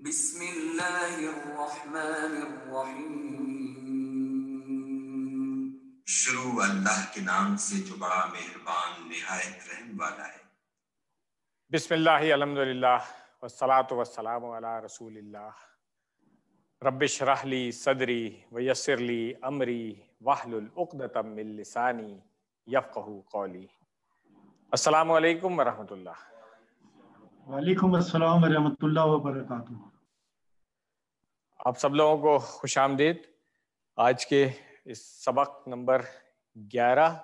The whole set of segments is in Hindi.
بسم الله الرحمन शुरू अल्लाह के नाम से जो बड़ा मेहरबान निहायत रहम वाला है बिस्मिल्लाह सदरी वयसर अमरी वाहलुल आप सब लोगों को खुश आमदीद आज के इस सबक नंबर 11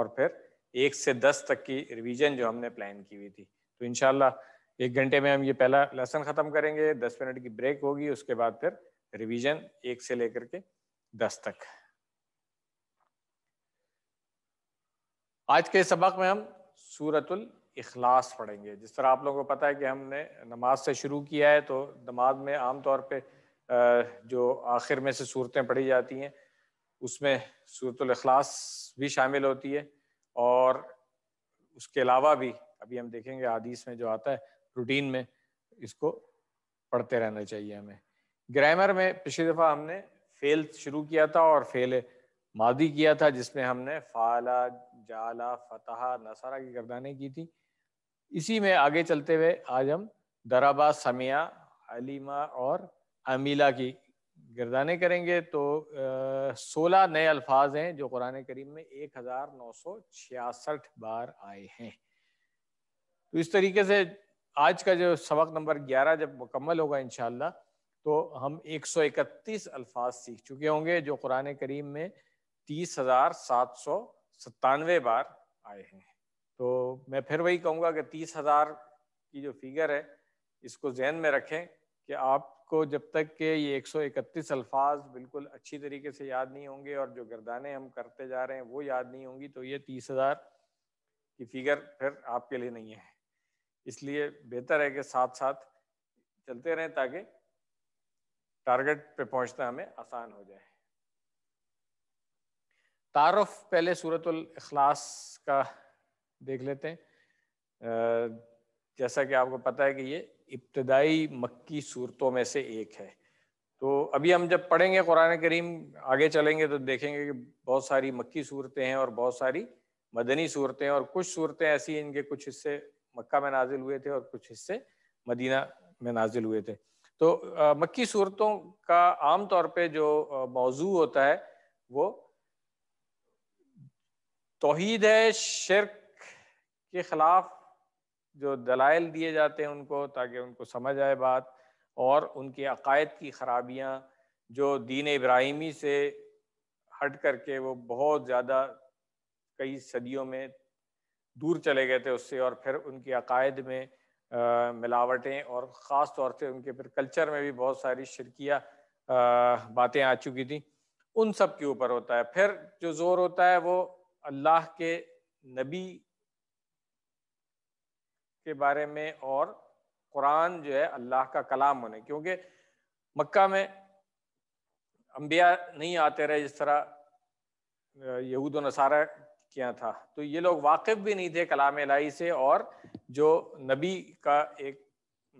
और फिर एक से दस तक की रिवीजन जो हमने प्लान की हुई थी तो इनशाला एक घंटे में हम ये पहला लेसन ख़त्म करेंगे दस मिनट की ब्रेक होगी उसके बाद फिर रिवीजन एक से लेकर के दस तक आज के सबक में हम सूरतुल इखलास पढ़ेंगे जिस तरह आप लोगों को पता है कि हमने नमाज से शुरू किया है तो नमाज में आमतौर पर जो आखिर में से सूरतें पढ़ी जाती हैं उसमें सूरतलखलास भी शामिल होती है और उसके अलावा भी अभी हम देखेंगे आदीस में जो आता है रूटीन में इसको पढ़ते रहना चाहिए हमें ग्रामर में पिछली दफ़ा हमने फेल शुरू किया था और फेल मादी किया था जिसमें हमने फाला जाला फतहा नसारा की गर्दानी की थी इसी में आगे चलते हुए आज हम दराबा समिया अलीमा और अमीला की गिरदाने करेंगे तो सोलह नए अल्फाज हैं जो कुरान करीम में एक हज़ार नौ सौ छियासठ बार आए हैं तो इस तरीके से आज का जो सबक नंबर ग्यारह जब मुकम्मल होगा इन तो हम एक सौ इकतीस अल्फाज सीख चुके होंगे जो कुरान करीम में तीस हज़ार सात सौ सत्तानवे बार आए हैं तो मैं फिर वही कहूँगा कि तीस हज़ार की जो फिगर है इसको जहन में रखें कि आप आपको जब तक के ये 131 अल्फाज बिल्कुल अच्छी तरीके से याद नहीं होंगे और जो गर्दाने हम करते जा रहे हैं वो याद नहीं होंगी तो ये तीस हज़ार की फिगर फिर आपके लिए नहीं है इसलिए बेहतर है कि साथ साथ चलते रहें ताकि टारगेट पे पहुंचना हमें आसान हो जाए तारफ पहले सूरत अखलास का देख लेते हैं जैसा कि आपको पता है कि ये इब्तदाई मक्की सूरतों में से एक है तो अभी हम जब पढ़ेंगे कुरान करीम आगे चलेंगे तो देखेंगे कि बहुत सारी मक्की सूरतें हैं और बहुत सारी मदनी सूरतें और कुछ सूरतें ऐसी हैं इनके कुछ हिस्से मक्का में नाजिल हुए थे और कुछ हिस्से मदीना में नाजिल हुए थे तो आ, मक्की सूरतों का आम तौर पे जो मौजू होता है वो तोहीद है शिरक के खिलाफ जो दलाइल दिए जाते हैं उनको ताकि उनको समझ आए बात और उनके अकायद की खराबियाँ जो दीन इब्राहिमी से हट करके वो बहुत ज़्यादा कई सदियों में दूर चले गए थे उससे और फिर उनके अकायद में आ, मिलावटें और ख़ास तौर से उनके फिर कल्चर में भी बहुत सारी शिरकिया बातें आ चुकी थी उन सब के ऊपर होता है फिर जो ज़ोर होता है वो अल्लाह के नबी के बारे में और कुरान जो है अल्लाह का कलाम होने क्योंकि मक्का में अम्बिया नहीं आते रहे जिस तरह यहूद नसारा किया था तो ये लोग वाकिफ भी नहीं थे कलाम लाई से और जो नबी का एक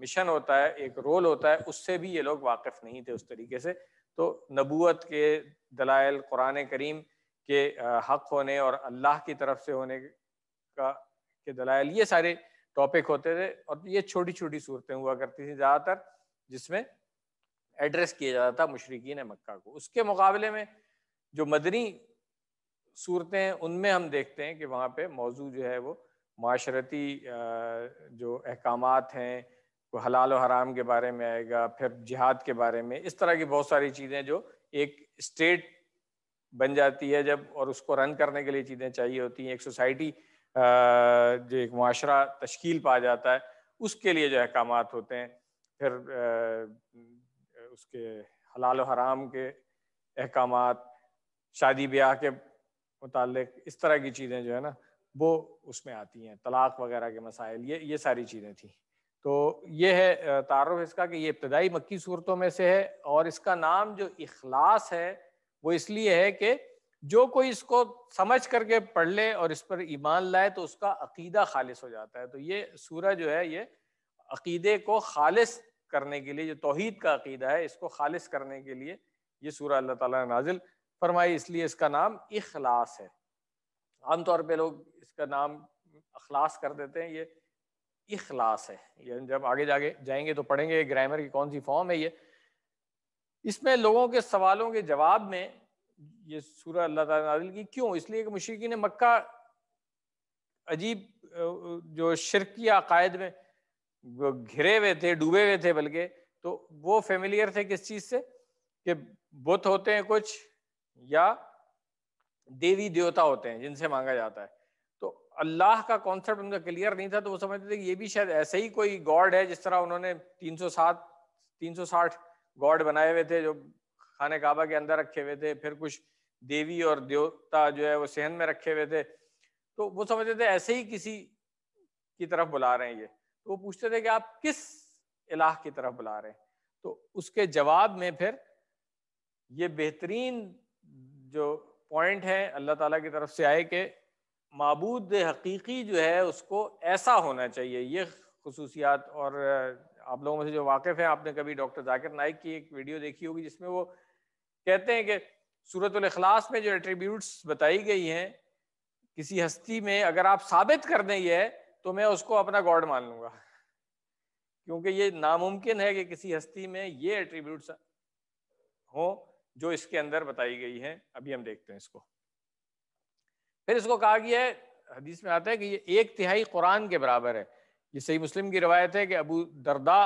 मिशन होता है एक रोल होता है उससे भी ये लोग वाकिफ नहीं थे उस तरीके से तो नबूत के दलाइल कुरान करीम के हक होने और अल्लाह की तरफ से होने का के दलाइल ये सारे टॉपिक होते थे और ये छोटी छोटी सूरतें हुआ करती थी ज़्यादातर जिसमें एड्रेस किया जाता था मुशरकिन मक्का को उसके मुकाबले में जो मदनी सूरतें उनमें हम देखते हैं कि वहाँ पे मौजू जो है वो माशरती जो अहकाम हैं वो हलाल और हराम के बारे में आएगा फिर जिहाद के बारे में इस तरह की बहुत सारी चीज़ें जो एक स्टेट बन जाती है जब और उसको रन करने के लिए चीज़ें चाहिए होती हैं एक सोसाइटी जो एक माशरा तश्कील पा जाता है उसके लिए जो अहकाम होते हैं फिर उसके हलाल हराम के अहकाम शादी ब्याह के मुतक इस तरह की चीज़ें जो है ना वो उसमें आती हैं तलाक वगैरह के मसाइल ये ये सारी चीज़ें थी तो ये है तारफ़ इसका कि ये इब्तदाई मक्की सूरतों में से है और इसका नाम जो इखलास है वो इसलिए है कि जो कोई इसको समझ करके पढ़ ले और इस पर ईमान लाए तो उसका अकीदा खालिस हो जाता है तो ये सूरह जो है ये अकीदे को खालिस करने के लिए जो तोहहीद का अकीदा है इसको खालिस करने के लिए ये सूरह अल्लाह ताला ने नाजिल फरमाई इसलिए इसका नाम इखलास है आमतौर पे लोग इसका नाम अखलास कर देते हैं ये इखलास है ये जब आगे जागे जाएंगे तो पढ़ेंगे ग्रामर की कौन सी फॉर्म है ये इसमें लोगों के सवालों के जवाब में ये सूरह अल्लाह ताला की क्यों इसलिए कि मुशरकी ने मक्का अजीब जो शिरकी अकायद में घिरे हुए थे डूबे हुए थे बल्कि तो वो फेमिलियर थे किस चीज़ से कि बुत होते हैं कुछ या देवी देवता होते हैं जिनसे मांगा जाता है तो अल्लाह का कॉन्सेप्ट उनका क्लियर नहीं था तो वो समझते थे कि ये भी शायद ऐसे ही कोई गॉड है जिस तरह उन्होंने 307 360 गॉड बनाए हुए थे जो खाने काबा के अंदर रखे हुए थे फिर कुछ देवी और देवता जो है वो सहन में रखे हुए थे तो वो समझते थे ऐसे ही किसी की तरफ बुला रहे हैं ये तो वो पूछते थे कि आप किस इलाह की तरफ बुला रहे हैं तो उसके जवाब में फिर ये बेहतरीन जो पॉइंट है अल्लाह ताला की तरफ से आए कि मबूद हकीकी जो है उसको ऐसा होना चाहिए ये खसूसियात और आप लोगों से जो वाकिफ़ हैं आपने कभी डॉक्टर जाकिर नाइक की एक वीडियो देखी होगी जिसमें वो कहते हैं कि सूरत अखलास में जो एट्रीब्यूट्स बताई गई हैं किसी हस्ती में अगर आप साबित कर दें यह तो मैं उसको अपना गॉड मान लूंगा क्योंकि ये नामुमकिन है कि किसी हस्ती में ये एट्रीब्यूट्स हो जो इसके अंदर बताई गई हैं अभी हम देखते हैं इसको फिर इसको कहा गया है हदीस में आता है कि ये एक तिहाई कुरान के बराबर है ये सही मुस्लिम की रवायत है कि अबू दरदा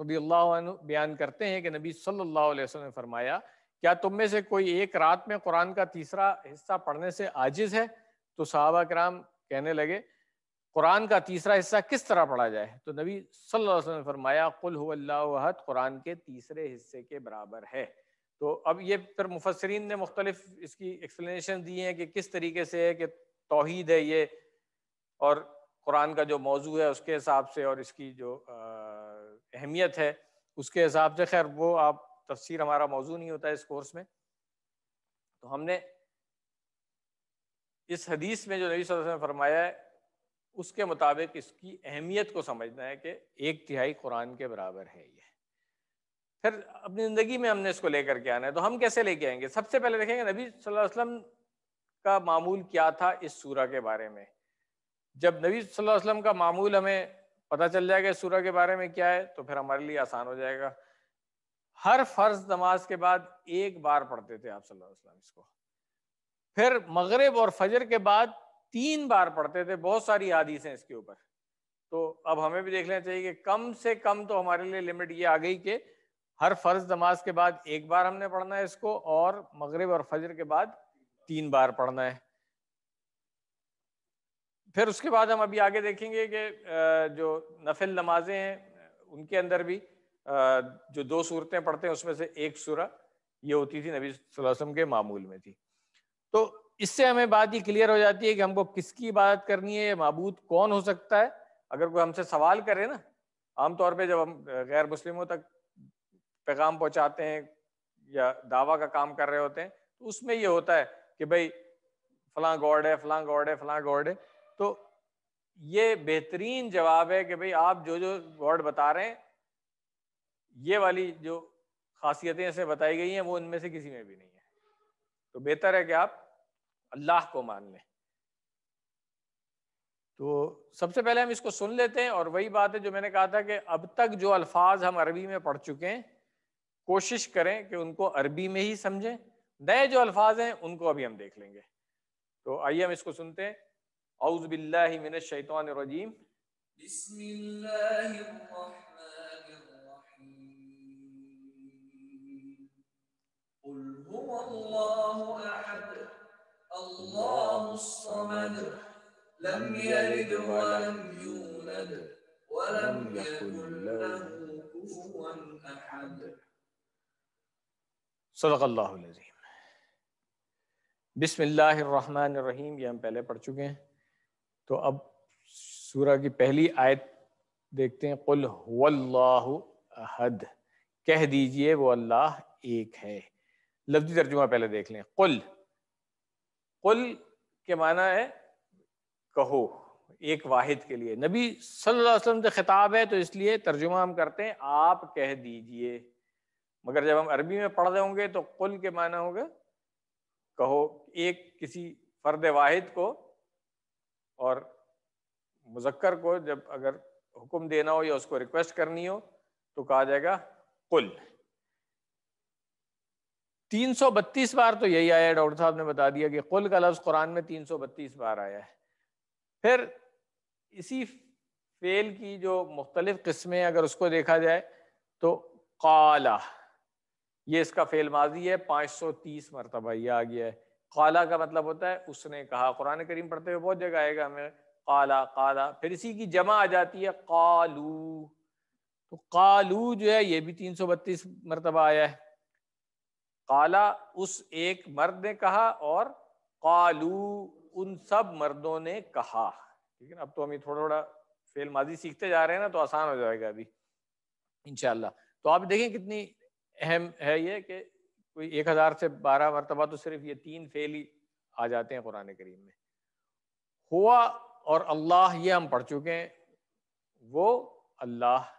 रबी अल्लाह बयान करते हैं कि नबी सल्लल्लाहु अलैहि वसल्लम ने फरमाया क्या तुम में से कोई एक रात में कुरान का तीसरा हिस्सा पढ़ने से आजिज है तो साहबा कराम कहने लगे कुरान का तीसरा हिस्सा किस तरह पढ़ा जाए तो नबी सल्लल्लाहु अलैहि वसल्लम ने फरमाया कुल कुरान के तीसरे हिस्से के बराबर है तो अब ये फिर मुफसरीन ने मुख्तलिफ इसकी एक्सप्लेनेशन दी है कि किस तरीके से है कि तोहद है ये और कुरान का जो मौजू है उसके हिसाब से और इसकी जो अहमियत है उसके हिसाब से खैर वो आप तफसीर हमारा मौजू नहीं होता है इस कोर्स में तो हमने इस हदीस में जो नबी वसल्लम ने फरमाया है उसके मुताबिक इसकी अहमियत को समझना है कि एक तिहाई कुरान के बराबर है ये फिर अपनी ज़िंदगी में हमने इसको लेकर के आना है तो हम कैसे लेके आएंगे सबसे पहले देखेंगे नबी सल्लल्लाहु अलैहि वसल्लम का मामूल क्या था इस सूरा के बारे में जब नबी सल्लल्लाहु अलैहि वसल्लम का मामूल हमें पता चल जाएगा इस सूरा के बारे में क्या है तो फिर हमारे लिए आसान हो जाएगा हर फर्ज नमाज के बाद एक बार पढ़ते थे आप सल्लल्लाहु इसको फिर मगरब और फजर के बाद तीन बार पढ़ते थे बहुत सारी आदीसें इसके ऊपर तो अब हमें भी देख लेना चाहिए कि कम से कम तो हमारे लिए लिमिट ये आ गई कि हर फर्ज नमाज के बाद एक बार हमने पढ़ना है इसको और मगरब और फजर के बाद तीन बार पढ़ना है फिर उसके बाद हम अभी आगे देखेंगे कि जो नफिल नमाजें हैं उनके अंदर भी जो दो सूरतें पढ़ते हैं उसमें से एक सूरा ये होती थी नबी वसल्लम के मामूल में थी तो इससे हमें बात ये क्लियर हो जाती है कि हमको किसकी इबादत करनी है मबूद कौन हो सकता है अगर कोई हमसे सवाल करे ना आमतौर पर जब हम गैर मुस्लिमों तक पैगाम पहुँचाते हैं या दावा का काम कर रहे होते हैं तो उसमें ये होता है कि भाई फलां गॉड है फलां गॉड है फलां गॉड है तो ये बेहतरीन जवाब है कि भाई आप जो जो गॉड बता रहे हैं ये वाली जो खासियतें इसमें बताई गई हैं वो इनमें से किसी में भी नहीं है तो बेहतर है कि आप अल्लाह को मान लें तो सबसे पहले हम इसको सुन लेते हैं और वही बात है जो मैंने कहा था कि अब तक जो अल्फाज हम अरबी में पढ़ चुके हैं कोशिश करें कि उनको अरबी में ही समझें नए जो अल्फाज हैं उनको अभी हम देख लेंगे तो आइए हम इसको सुनते हैं औज़बिल्लिमिनशैतवानरजीम बिस्मिल्लाहिर्रहमानिर्रहीम قل هو الله أحد الله الصمد لم يلد ولم يولد ولم يكن له كفوا أحد صدق الله العظيم बिसमीम ये हम पहले पढ़ चुके हैं तो अब सूरह की पहली आयत देखते हैं कुल हुल्लाहु अहद कह दीजिए वो अल्लाह एक है लफ्जी तर्जुमा पहले देख लें कुल कुल के माना है कहो एक वाहिद के लिए नबी सल्लल्लाहु अलैहि वसल्लम से खिताब है तो इसलिए तर्जुमा हम करते हैं आप कह दीजिए मगर जब हम अरबी में पढ़ रहे होंगे तो कुल के माना होगा कहो एक किसी फर्द वाहिद को और मुजक्कर को जब अगर हुक्म देना हो या उसको रिक्वेस्ट करनी हो तो कहा जाएगा कुल तीन सौ बत्तीस बार तो यही आया डॉक्टर साहब ने बता दिया कि कुल का लफ्ज़ कुरान में तीन सौ बत्तीस बार आया है फिर इसी फेल की जो मुख्तलिफ किस्में अगर उसको देखा जाए तो काला ये इसका फेल माजी है पाँच सौ तीस मरतबा ये आ गया है काला का मतलब होता है उसने कहा कुरान करीम पढ़ते हुए बहुत जगह आएगा हमें काला काला फिर इसी की जमा आ जाती है कालू तो कालू जो है ये भी तीन सौ बत्तीस मरतबा आया है काला उस एक मर्द ने कहा और कालू उन सब मर्दों ने कहा ठीक है ना अब तो हम ये थोड़ा थोड़ा फेल माजी सीखते जा रहे हैं ना तो आसान हो जाएगा अभी इनशाला तो आप देखें कितनी अहम है ये कि कोई एक हज़ार से बारह मरतबा तो सिर्फ ये तीन फेल ही आ जाते हैं कुरान करीम में हुआ और अल्लाह ये हम पढ़ चुके हैं वो अल्लाह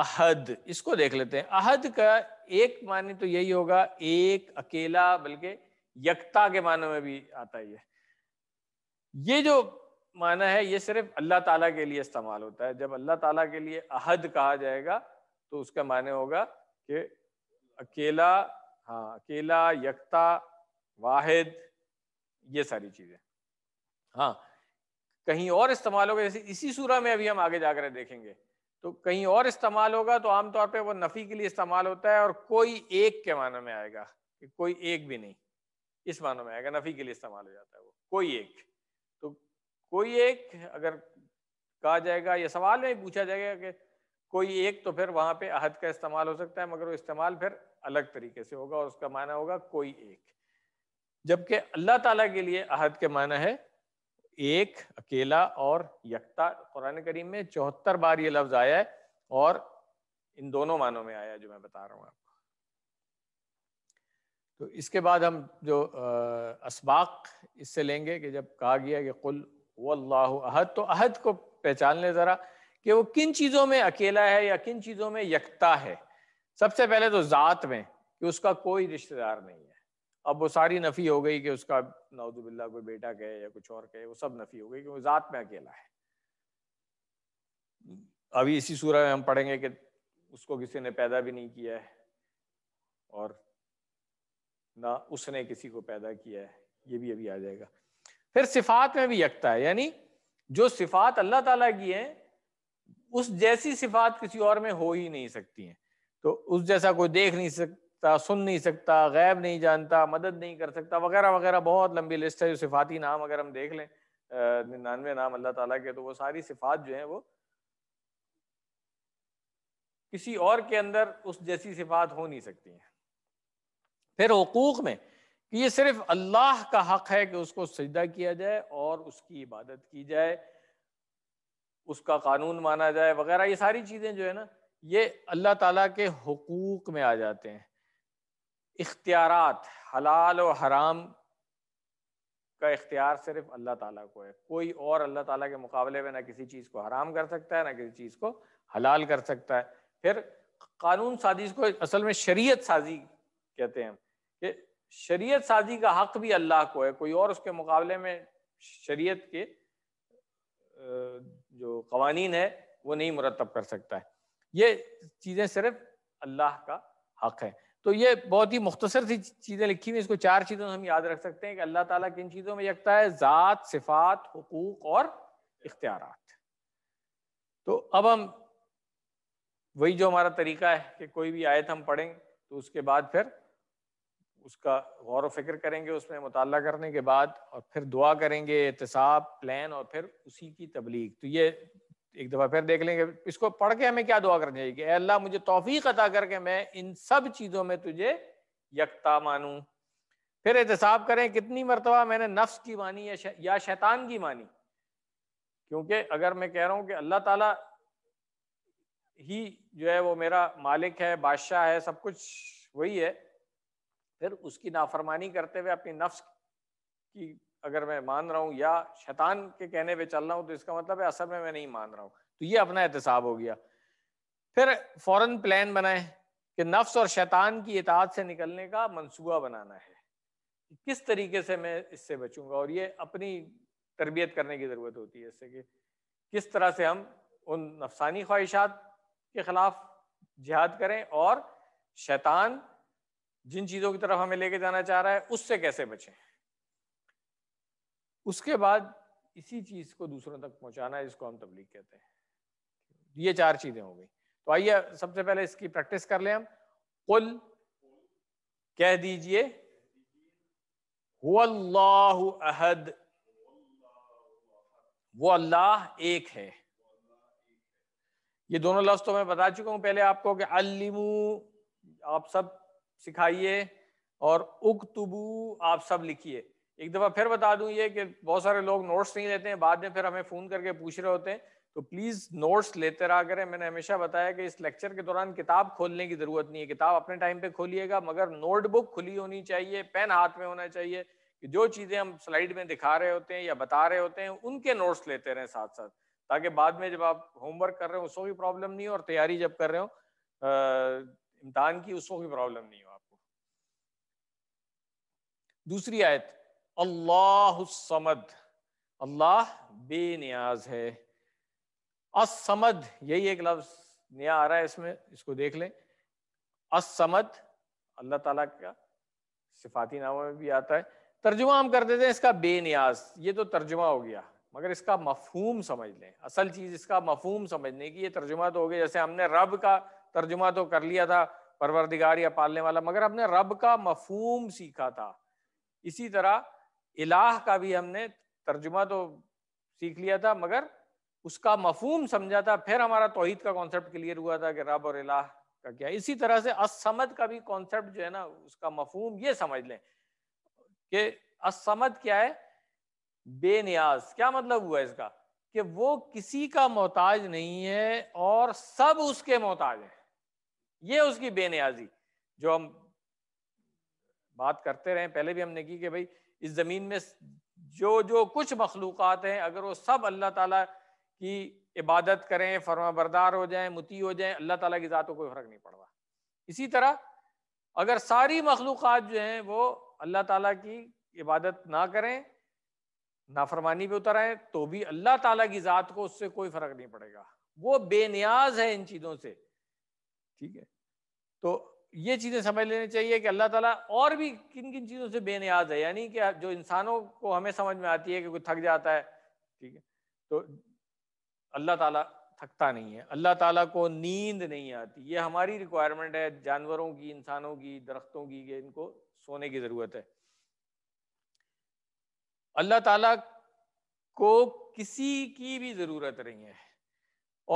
अहद इसको देख लेते हैं अहद का एक माने तो यही होगा एक अकेला बल्कि यकता के मानों में भी आता है ये ये जो माना है ये सिर्फ अल्लाह ताला के लिए इस्तेमाल होता है जब अल्लाह ताला के लिए अहद कहा जाएगा तो उसका माने होगा कि अकेला हाँ अकेला यकता वाहिद ये सारी चीजें हाँ कहीं और इस्तेमाल होगा जैसे इसी सूरह में अभी हम आगे जाकर देखेंगे तो कहीं और इस्तेमाल होगा तो आमतौर पे वो नफ़ी के लिए इस्तेमाल होता है और कोई एक के मानो में आएगा कि कोई एक भी नहीं इस मानो में आएगा नफ़ी के लिए इस्तेमाल हो जाता है वो कोई एक तो कोई एक अगर कहा जाएगा या सवाल में पूछा जाएगा कि कोई एक तो फिर वहाँ पे अहद का इस्तेमाल हो सकता है मगर वो इस्तेमाल फिर अलग तरीके से होगा और उसका माना होगा कोई एक जबकि अल्लाह ताला के लिए अहद के माना है एक अकेला और यकता कुरान करीम में चौहत्तर बार ये लफ्ज आया है और इन दोनों मानों में आया है जो मैं बता रहा हूँ आपको तो इसके बाद हम जो इसबाक इससे लेंगे कि जब कहा गया कि कुल वल्लाह अहद तो अहद को पहचान ले ज़रा कि वो किन चीज़ों में अकेला है या किन चीज़ों में यकता है सबसे पहले तो ज़ात में कि उसका कोई रिश्तेदार नहीं है अब वो सारी नफ़ी हो गई कि उसका नवदुबिल्ला कोई बेटा कहे या कुछ और कहे वो सब नफ़ी हो गई क्योंकि ज़ात में अकेला है अभी इसी सूरह में हम पढ़ेंगे कि उसको किसी ने पैदा भी नहीं किया है और ना उसने किसी को पैदा किया है ये भी अभी आ जाएगा फिर सिफात में भी यकता है यानी जो सिफात अल्लाह ताला की है उस जैसी सिफात किसी और में हो ही नहीं सकती है तो उस जैसा कोई देख नहीं सक सकता सुन नहीं सकता गैब नहीं जानता मदद नहीं कर सकता वगैरह वगैरह बहुत लंबी लिस्ट है जो सिफाती नाम अगर हम देख लें निन्यानवे नाम अल्लाह ताला के तो वो सारी सिफात जो है वो किसी और के अंदर उस जैसी सिफात हो नहीं सकती हैं फिर हकूक़ में कि ये सिर्फ अल्लाह का हक है कि उसको सजदा किया जाए और उसकी इबादत की जाए उसका कानून माना जाए वगैरह ये सारी चीज़ें जो है ना ये अल्लाह ताला के हकूक़ में आ जाते हैं इख्तियार हलाल और हराम का इख्तियार सिर्फ अल्लाह ताला को है कोई और अल्लाह ताला के मुकाबले में ना किसी चीज़ को हराम कर सकता है ना किसी चीज़ को हलाल कर सकता है फिर कानून साजिश को असल में शरीयत साजी कहते हैं कि शरीयत साजी का हक भी अल्लाह को है कोई और उसके मुकाबले में शरीयत के जो कवानीन है वो नहीं मुरतब कर सकता है ये चीज़ें सिर्फ अल्लाह का हक है तो ये बहुत ही मुख्तसर सी चीज़ें लिखी हुई इसको चार चीज़ों से हम याद रख सकते हैं कि अल्लाह ताला किन चीज़ों में यकता है ज़ात सिफात हकूक और इख्तियार तो अब हम वही जो हमारा तरीका है कि कोई भी आयत हम पढ़ें तो उसके बाद फिर उसका गौर फिक्र करेंगे उसमें मुताल करने के बाद और फिर दुआ करेंगे एहतसाब प्लान और फिर उसी की तबलीग तो ये एक दफ़ा फिर देख लेंगे इसको पढ़ के हमें क्या दुआ करनी चाहिए कि अल्लाह मुझे तोफ़ी अदा करके मैं इन सब चीज़ों में तुझे यकता मानूँ फिर एहतसाब करें कितनी मरतबा मैंने नफ्स की मानी या, शै, या शैतान की मानी क्योंकि अगर मैं कह रहा हूँ कि अल्लाह ताला ही जो है वो मेरा मालिक है बादशाह है सब कुछ वही है फिर उसकी नाफरमानी करते हुए अपनी नफ्स की अगर मैं मान रहा हूँ या शैतान के कहने पे चल रहा हूँ तो इसका मतलब है असल में मैं नहीं मान रहा हूँ तो ये अपना एहतसाब हो गया फिर फौरन प्लान बनाए कि नफ्स और शैतान की इतात से निकलने का मंसूबा बनाना है किस तरीके से मैं इससे बचूंगा और ये अपनी तरबियत करने की ज़रूरत होती है इससे कि किस तरह से हम उन नफसानी ख्वाहिशात के ख़िलाफ़ जिहाद करें और शैतान जिन चीज़ों की तरफ हमें लेके जाना चाह रहा है उससे कैसे बचें उसके बाद इसी चीज को दूसरों तक पहुंचाना है जिसको हम तबलीग कहते हैं ये चार चीजें हो गई तो आइए सबसे पहले इसकी प्रैक्टिस कर ले हम कुल कह दीजिए अहद वो अल्लाह एक है ये दोनों लफ्ज तो मैं बता चुका हूं पहले आपको कि अलिमू आप सब सिखाइए और उकतबू आप सब लिखिए एक दफ़ा फिर बता दूं ये कि बहुत सारे लोग नोट्स नहीं लेते हैं बाद में फिर हमें फ़ोन करके पूछ रहे होते हैं तो प्लीज़ नोट्स लेते रहा करें मैंने हमेशा बताया कि इस लेक्चर के दौरान किताब खोलने की ज़रूरत नहीं है किताब अपने टाइम पे खोलिएगा मगर नोटबुक खुली होनी चाहिए पेन हाथ में होना चाहिए कि जो चीज़ें हम स्लाइड में दिखा रहे होते हैं या बता रहे होते हैं उनके नोट्स लेते रहें साथ साथ ताकि बाद में जब आप होमवर्क कर रहे हो उस वक्त प्रॉब्लम नहीं हो और तैयारी जब कर रहे हो इम्तहान की उस वक्त प्रॉब्लम नहीं हो आपको दूसरी आयत समद अल्लाह बेनियाज है असमद यही एक लफ्ज नया आ रहा है इसमें इसको देख लें असमद अल्लाह ताला का सिफाती नामों में भी आता है तर्जुमा हम कर देते हैं इसका बेनियाज ये तो तर्जुमा हो गया मगर इसका मफहूम समझ लें असल चीज़ इसका मफहूम समझने की ये तर्जुमा तो हो गया जैसे हमने रब का तर्जुमा तो कर लिया था परवरदिगार या पालने वाला मगर हमने रब का मफहूम सीखा था इसी तरह इलाह का भी हमने तर्जुमा तो सीख लिया था मगर उसका मफहूम समझा था फिर हमारा तोहहीद का कॉन्सेप्ट क्लियर हुआ था कि रब और इलाह का क्या इसी तरह से असमद का भी कॉन्सेप्ट जो है ना उसका मफहूम ये समझ लें कि असमद क्या है बेनियाज क्या मतलब हुआ इसका कि वो किसी का मोहताज नहीं है और सब उसके मोहताज हैं ये उसकी बेनियाजी जो हम बात करते रहे पहले भी हमने की कि भाई इस ज़मीन में जो जो कुछ मखलूक़ हैं अगर वो सब अल्लाह ताला की इबादत करें फर्मा बरदार हो जाएं मुती हो जाएं अल्लाह ताला की ज़ात को कोई फ़र्क नहीं पड़ रहा इसी तरह अगर सारी मखलूक जो हैं वो अल्लाह ताला की इबादत ना करें नाफरमानी पे उतर आए तो भी अल्लाह ताला की ज़ात को उससे कोई फ़र्क नहीं पड़ेगा वो बेनियाज है इन चीज़ों से ठीक है तो ये चीज़ें समझ लेनी चाहिए कि अल्लाह ताला और भी किन किन चीज़ों से बेनियाज है यानी कि जो इंसानों को हमें समझ में आती है कि कोई थक जाता है ठीक है तो अल्लाह ताला थकता नहीं है अल्लाह ताला को नींद नहीं आती ये हमारी रिक्वायरमेंट है जानवरों की इंसानों की दरख्तों की कि इनको सोने की ज़रूरत है अल्लाह ताला को किसी की भी ज़रूरत नहीं है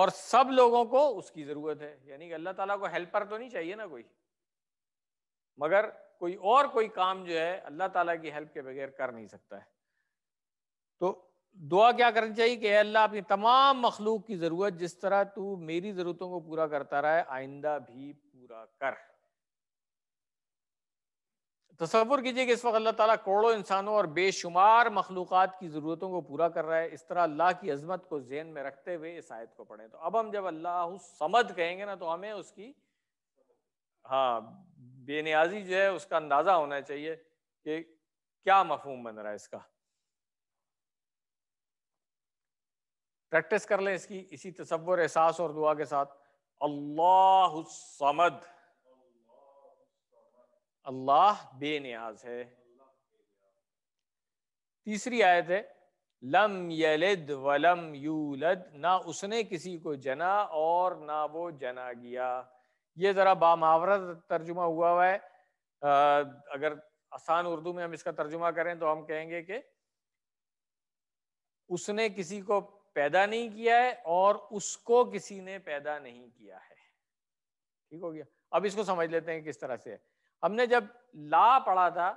और सब लोगों को उसकी ज़रूरत है यानी कि अल्लाह ताला को हेल्पर तो नहीं चाहिए ना कोई मगर कोई और कोई काम जो है अल्लाह ताला की हेल्प के बगैर कर नहीं सकता है तो दुआ क्या करनी चाहिए कि अल्लाह अपनी तमाम मखलूक की ज़रूरत जिस तरह तू मेरी ज़रूरतों को पूरा करता रहा है आइंदा भी पूरा कर तस्वुर कीजिए कि इस वक्त अल्लाह ताला करोड़ों इंसानों और बेशुमार मखलूक की ज़रूरतों को पूरा कर रहा है इस तरह अल्लाह की अजमत को जेन में रखते हुए इस आयत को पढ़े तो अब हम जब अल्लाह समद कहेंगे ना तो हमें उसकी हाँ बेनियाजी जो है उसका अंदाज़ा होना चाहिए कि क्या मफहम बन रहा है इसका प्रैक्टिस कर लें इसकी इसी तस्वर एहसास और दुआ के साथ अल्लाह समद अल्लाह बेनियाज है तीसरी आयत है लम यलिद वलम यूलद ना उसने किसी को जना और ना वो जना गया ये ज़रा बामावरा तर्जुमा हुआ हुआ है अगर आसान उर्दू में हम इसका तर्जुमा करें तो हम कहेंगे कि उसने किसी को पैदा नहीं किया है और उसको किसी ने पैदा नहीं किया है ठीक हो गया अब इसको समझ लेते हैं किस तरह से है हमने जब ला पढ़ा था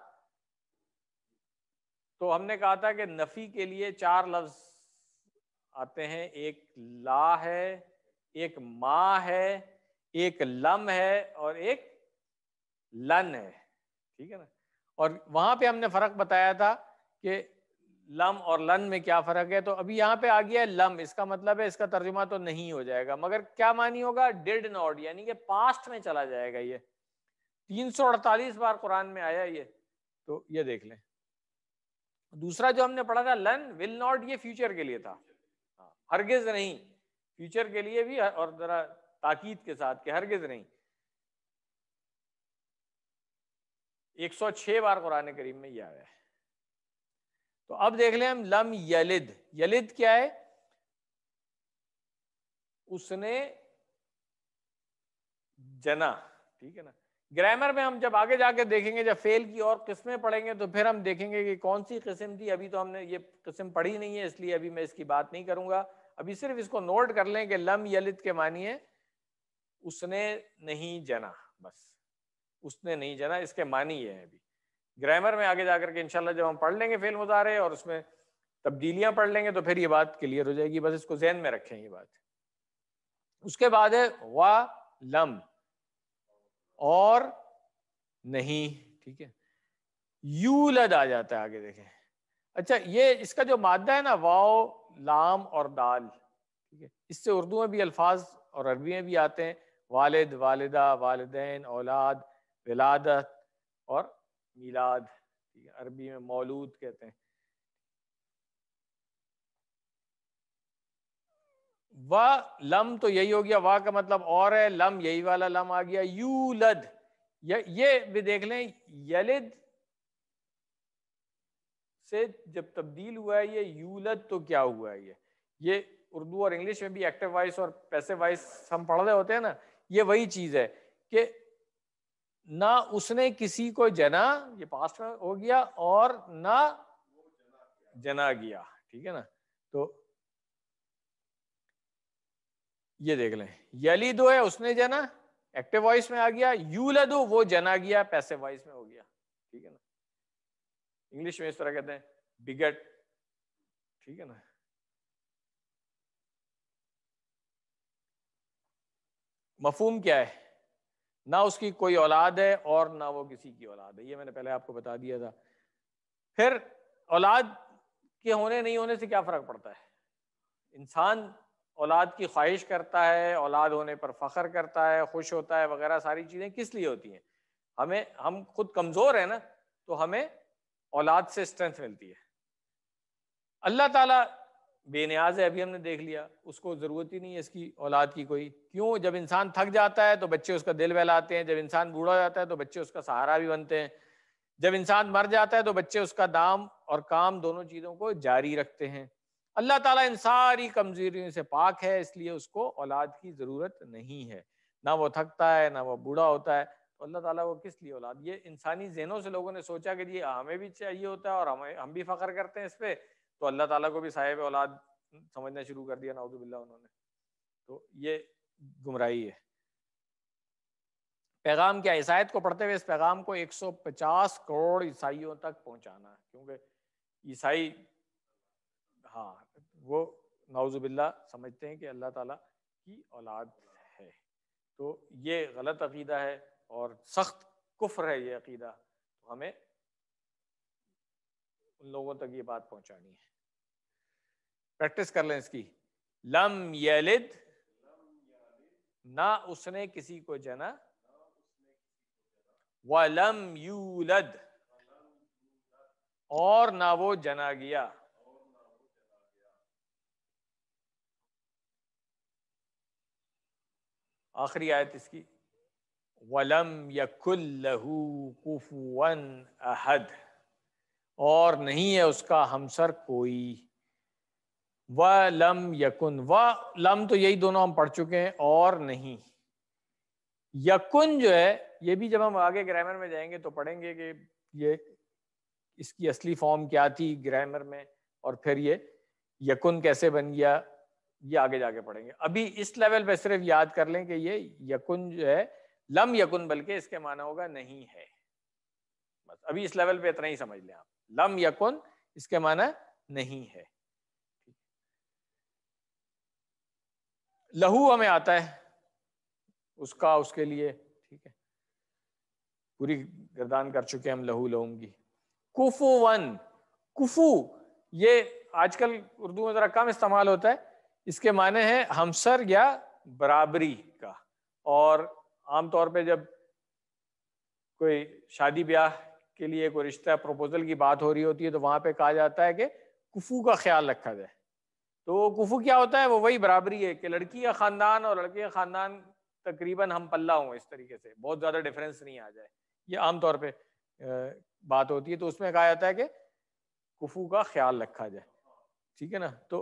तो हमने कहा था कि नफी के लिए चार लफ्ज आते हैं एक ला है एक माँ है एक लम है और एक लन है ठीक है ना और वहां पे हमने फर्क बताया था कि लम और लन में क्या फर्क है तो अभी यहाँ पे आ गया है लम इसका मतलब है इसका तर्जुमा तो नहीं हो जाएगा मगर क्या मानी होगा डिड नॉट यानी कि पास्ट में चला जाएगा ये 348 बार कुरान में आया ये तो ये देख लें दूसरा जो हमने पढ़ा था लन विल नॉट ये फ्यूचर के लिए था हाँ, हरगिज नहीं फ्यूचर के लिए भी और जरा ताकीद के साथ कि हरगिज नहीं 106 बार कुरान करीम में यह आया है तो अब देख लें हम लम यलिद यलिद क्या है उसने जना ठीक है ना ग्रामर में हम जब आगे जाके देखेंगे जब फेल की और किस्में पढ़ेंगे तो फिर हम देखेंगे कि कौन सी किस्म थी अभी तो हमने ये किस्म पढ़ी नहीं है इसलिए अभी मैं इसकी बात नहीं करूंगा अभी सिर्फ इसको नोट कर लें कि लम यलित के मानिए उसने नहीं जना बस उसने नहीं जना इसके मानी ये है अभी ग्रामर में आगे जाकर के इनशाला जब हम पढ़ लेंगे फेल मुजारे और उसमें तब्दीलियां पढ़ लेंगे तो फिर ये बात क्लियर हो जाएगी बस इसको जहन में रखें ये बात उसके बाद है वा लम और नहीं ठीक है यूलद आ जाता है आगे देखें अच्छा ये इसका जो मादा है ना वाओ लाम और दाल ठीक है इससे उर्दू में भी अल्फाज और अरबी में भी आते हैं वालिद वालदा वालदेन औलाद विलादत और मिलाद अरबी में मौलूद कहते हैं व लम तो यही हो गया वाह का मतलब और है लम यही वाला लम आ गया यू लद ये, ये भी देख लें यलिद से जब तब्दील हुआ है ये यूलद तो क्या हुआ है ये ये उर्दू और इंग्लिश में भी एक्टिव वाइस और पैसे वाइस हम पढ़ रहे होते हैं ना ये वही चीज है कि ना उसने किसी को जना ये पास्ट में हो गया और ना जना गया ठीक है ना तो ये देख लें यली दो है उसने जना एक्टिव वॉइस में आ गया यू लो वो जना गया पैसे वॉइस में हो गया ठीक है ना इंग्लिश में इस तरह कहते हैं बिगट ठीक है ना मफहम क्या है ना उसकी कोई औलाद है और ना वो किसी की औलाद है ये मैंने पहले आपको बता दिया था फिर औलाद के होने नहीं होने से क्या फ़र्क पड़ता है इंसान औलाद की ख्वाहिश करता है औलाद होने पर फ़ख्र करता है खुश होता है वगैरह सारी चीज़ें किस लिए होती हैं हमें हम खुद कमज़ोर हैं ना तो हमें औलाद से स्ट्रेंथ मिलती है अल्लाह ताला बेनियाज है अभी हमने देख लिया उसको ज़रूरत ही नहीं है इसकी औलाद की कोई क्यों जब इंसान थक जाता है तो बच्चे उसका दिल बहलाते हैं जब इंसान बूढ़ा जाता है तो बच्चे उसका सहारा भी बनते हैं जब इंसान मर जाता है तो बच्चे उसका दाम और काम दोनों चीज़ों को जारी रखते हैं अल्लाह ताला इन सारी कमजोरियों से पाक है इसलिए उसको औलाद की ज़रूरत नहीं है ना वो थकता है ना वो बूढ़ा होता है तो अल्लाह ताला को किस लिए औलाद ये इंसानी जहनों से लोगों ने सोचा कि जी हमें भी चाहिए होता है और हमें हम भी फ़ख्र करते हैं इस पर तो अल्लाह ताला को भी साहेब औलाद समझना शुरू कर दिया नाउजुबिल्ला उन्होंने तो ये गुमराही है पैगाम क्या ईसाइत को पढ़ते हुए इस पैगाम को 150 करोड़ ईसाइयों तक पहुंचाना क्योंकि ईसाई हाँ वो नाउजुबिल्ला समझते हैं कि अल्लाह ताला की औलाद है तो ये गलत अकीदा है और सख्त कुफर है ये अकीदा तो हमें उन लोगों तक ये बात पहुंचानी है प्रैक्टिस कर लें इसकी लम यलिद ना उसने किसी को जना लम यूलद और ना वो जना गया आखिरी आयत इसकी वलम यकुल्लहू कुफुवन अहद और नहीं है उसका हमसर कोई व लम यकुन व लम तो यही दोनों हम पढ़ चुके हैं और नहीं यकुन जो है ये भी जब हम आगे ग्रामर में जाएंगे तो पढ़ेंगे कि ये इसकी असली फॉर्म क्या थी ग्रामर में और फिर ये यकुन कैसे बन गया ये आगे जाके पढ़ेंगे अभी इस लेवल पे सिर्फ याद कर लें कि ये यकुन जो है लम यकुन बल्कि इसके माना होगा नहीं है बस अभी इस लेवल पे इतना ही समझ लें आप लम यकुन इसके माना नहीं है लहू हमें आता है उसका उसके लिए ठीक है पूरी गर्दान कर चुके हम लहू लहूंगी कुफू वन कुफू ये आजकल उर्दू में जरा कम इस्तेमाल होता है इसके माने हैं हमसर या बराबरी का और आमतौर पे जब कोई शादी ब्याह के लिए कोई रिश्ता प्रपोजल की बात हो रही होती है तो वहां पे कहा जाता है कि कुफू का ख्याल रखा जाए तो कुफू क्या होता है वो वही बराबरी है कि लड़की का ख़ानदान और लड़के का ख़ानदान तकरीबन हम पल्ला हों इस तरीके से बहुत ज़्यादा डिफरेंस नहीं आ जाए ये आमतौर पर बात होती है तो उसमें कहा जाता है कि कुफू का ख्याल रखा जाए ठीक है ना तो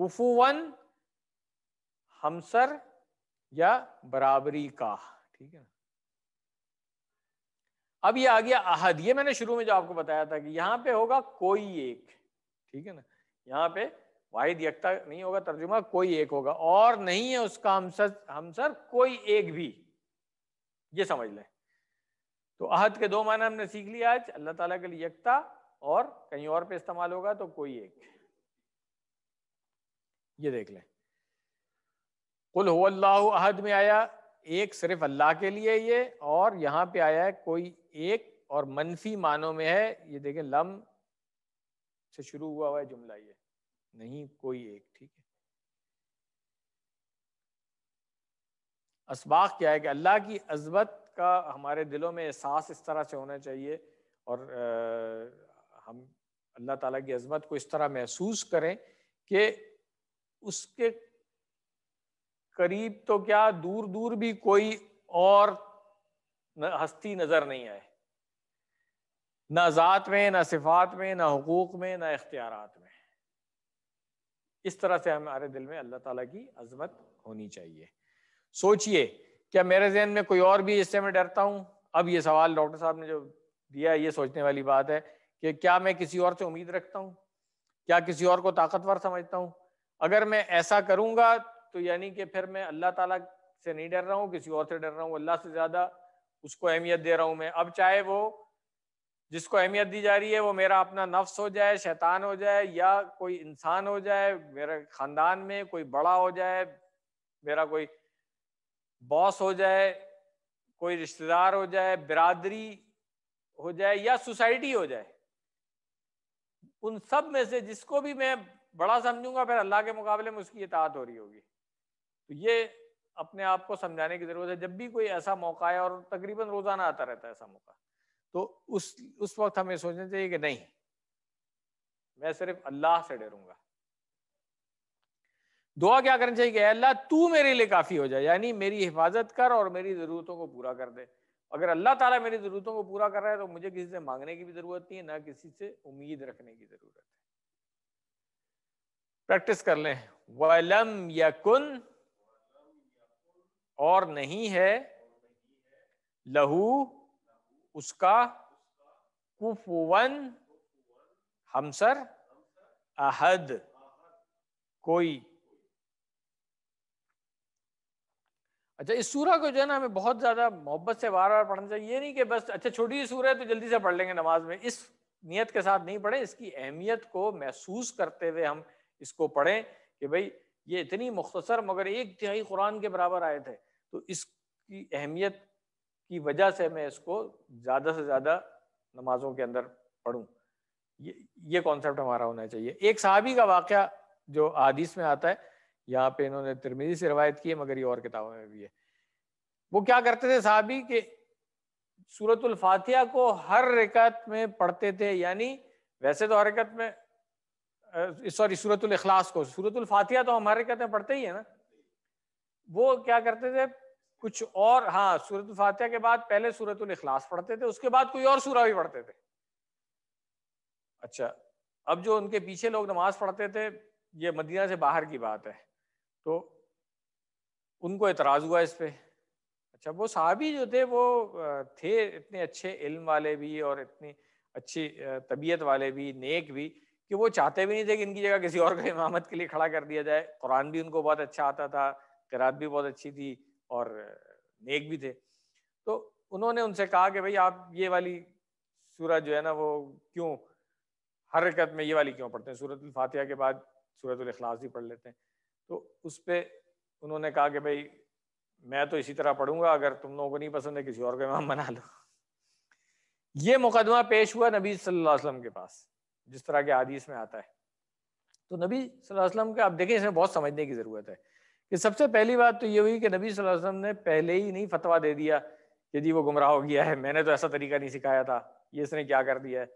कुफुवन हमसर या बराबरी का ठीक है ना अब ये आ गया अहद ये मैंने शुरू में जो आपको बताया था कि यहाँ पे होगा कोई एक ठीक है ना यहाँ पे वाहिद यकता नहीं होगा तर्जुमा कोई एक होगा और नहीं है उसका हमसर हमसर कोई एक भी ये समझ लें तो अहद के दो माना हमने सीख लिया आज अल्लाह ताला के लिए यकता और कहीं और पे इस्तेमाल होगा तो कोई एक ये देख लें कुल हुल्लाह अहद में आया एक सिर्फ अल्लाह के लिए ये और यहाँ पे आया है कोई एक और मनफी मानों में है ये देखें लम से शुरू हुआ हुआ है जुमला ये नहीं कोई एक ठीक है इसबाक क्या है कि अल्लाह की अजमत का हमारे दिलों में एहसास इस तरह से होना चाहिए और आ, हम अल्लाह ताला की अजमत को इस तरह महसूस करें कि उसके करीब तो क्या दूर दूर भी कोई और हस्ती नजर नहीं आए ना ज़ात में ना सिफात में ना हकूक में ना इख्तियारत में इस तरह से हमारे दिल में अल्लाह ताला की अजमत होनी चाहिए सोचिए क्या मेरे जहन में कोई और भी इससे मैं डरता हूं अब ये सवाल डॉक्टर साहब ने जो दिया ये सोचने वाली बात है कि क्या मैं किसी और से उम्मीद रखता हूँ क्या किसी और को ताकतवर समझता हूँ अगर मैं ऐसा करूँगा तो यानी कि फिर मैं अल्लाह ताला से नहीं डर रहा हूँ किसी और से डर रहा हूँ अल्लाह से ज़्यादा उसको अहमियत दे रहा हूँ मैं अब चाहे वो जिसको अहमियत दी जा रही है वो मेरा अपना नफ्स हो जाए शैतान हो जाए या कोई इंसान हो जाए मेरे ख़ानदान में कोई बड़ा हो जाए मेरा कोई बॉस हो जाए कोई रिश्तेदार हो जाए बिरादरी हो जाए या सोसाइटी हो जाए उन सब में से जिसको भी मैं बड़ा समझूंगा फिर अल्लाह के मुकाबले में उसकी इतात हो रही होगी तो ये अपने आप को समझाने की जरूरत है जब भी कोई ऐसा मौका है और तकरीबन रोजाना आता रहता है ऐसा मौका तो उस उस वक्त हमें सोचना चाहिए कि नहीं मैं सिर्फ अल्लाह से डरूंगा दुआ क्या करनी चाहिए कि अल्लाह तू मेरे लिए काफ़ी हो जाए यानी मेरी हिफाजत कर और मेरी ज़रूरतों को पूरा कर दे अगर अल्लाह ताला मेरी ज़रूरतों को पूरा कर रहा है तो मुझे किसी से मांगने की भी ज़रूरत नहीं है ना किसी से उम्मीद रखने की ज़रूरत है प्रैक्टिस कर लें वलम यकुन और नहीं है लहू उसका कुफवन हमसर अहद कोई अच्छा इस सूरह को जो है ना हमें बहुत ज्यादा मोहब्बत से बार बार पढ़ना चाहिए ये नहीं कि बस अच्छा छोटी सी सूरह है तो जल्दी से पढ़ लेंगे नमाज में इस नियत के साथ नहीं पढ़े इसकी अहमियत को महसूस करते हुए हम इसको पढ़ें कि भाई ये इतनी मुख्तसर मगर एक तिहाई कुरान के बराबर आए थे तो इसकी अहमियत की वजह से मैं इसको ज़्यादा से ज़्यादा नमाजों के अंदर पढ़ूँ ये ये कॉन्सेप्ट हमारा होना चाहिए एक सहाबी का वाक़ जो आदिस में आता है यहाँ पे इन्होंने तिरमिजी से रवायत की है मगर ये और किताबों में भी है वो क्या करते थे सहाबी के सूरतुल फातिहा को हर रिकत में पढ़ते थे यानी वैसे तो हर रिकत में सॉरी सूरतुल इखलास को सूरतुल फातिहा तो हमारे कहते हैं पढ़ते ही है ना वो क्या करते थे कुछ और हाँ सूरत फातिहा के बाद पहले सूरतुल इखलास पढ़ते थे उसके बाद कोई और सूरा भी पढ़ते थे अच्छा अब जो उनके पीछे लोग नमाज पढ़ते थे ये मदीना से बाहर की बात है तो उनको एतराज़ हुआ इस पर अच्छा वो साहबी जो थे वो थे इतने अच्छे इल्म वाले भी और इतनी अच्छी तबीयत वाले भी नेक भी कि वो चाहते भी नहीं थे कि इनकी जगह किसी और को इमामत के लिए खड़ा कर दिया जाए कुरान भी उनको बहुत अच्छा आता था किरात भी बहुत अच्छी थी और नेक भी थे तो उन्होंने उनसे कहा कि भाई आप ये वाली सूरत जो है ना वो क्यों हर रकत में ये वाली क्यों पढ़ते हैं सूरत फातिहा के बाद सूरत अखलास भी पढ़ लेते हैं तो उस पर उन्होंने कहा कि भाई मैं तो इसी तरह पढ़ूंगा अगर तुम लोगों को नहीं पसंद है किसी और का इमाम बना लो ये मुकदमा पेश हुआ नबी सल्लल्लाहु अलैहि वसल्लम के पास जिस तरह के आदिश में आता है तो नबी वसल्लम का आप देखें इसमें बहुत समझने की ज़रूरत है कि सबसे पहली बात तो ये हुई कि नबी वसल्लम ने पहले ही नहीं फतवा दे दिया कि जी वो गुमराह हो गया है मैंने तो ऐसा तरीका नहीं सिखाया था ये इसने क्या कर दिया है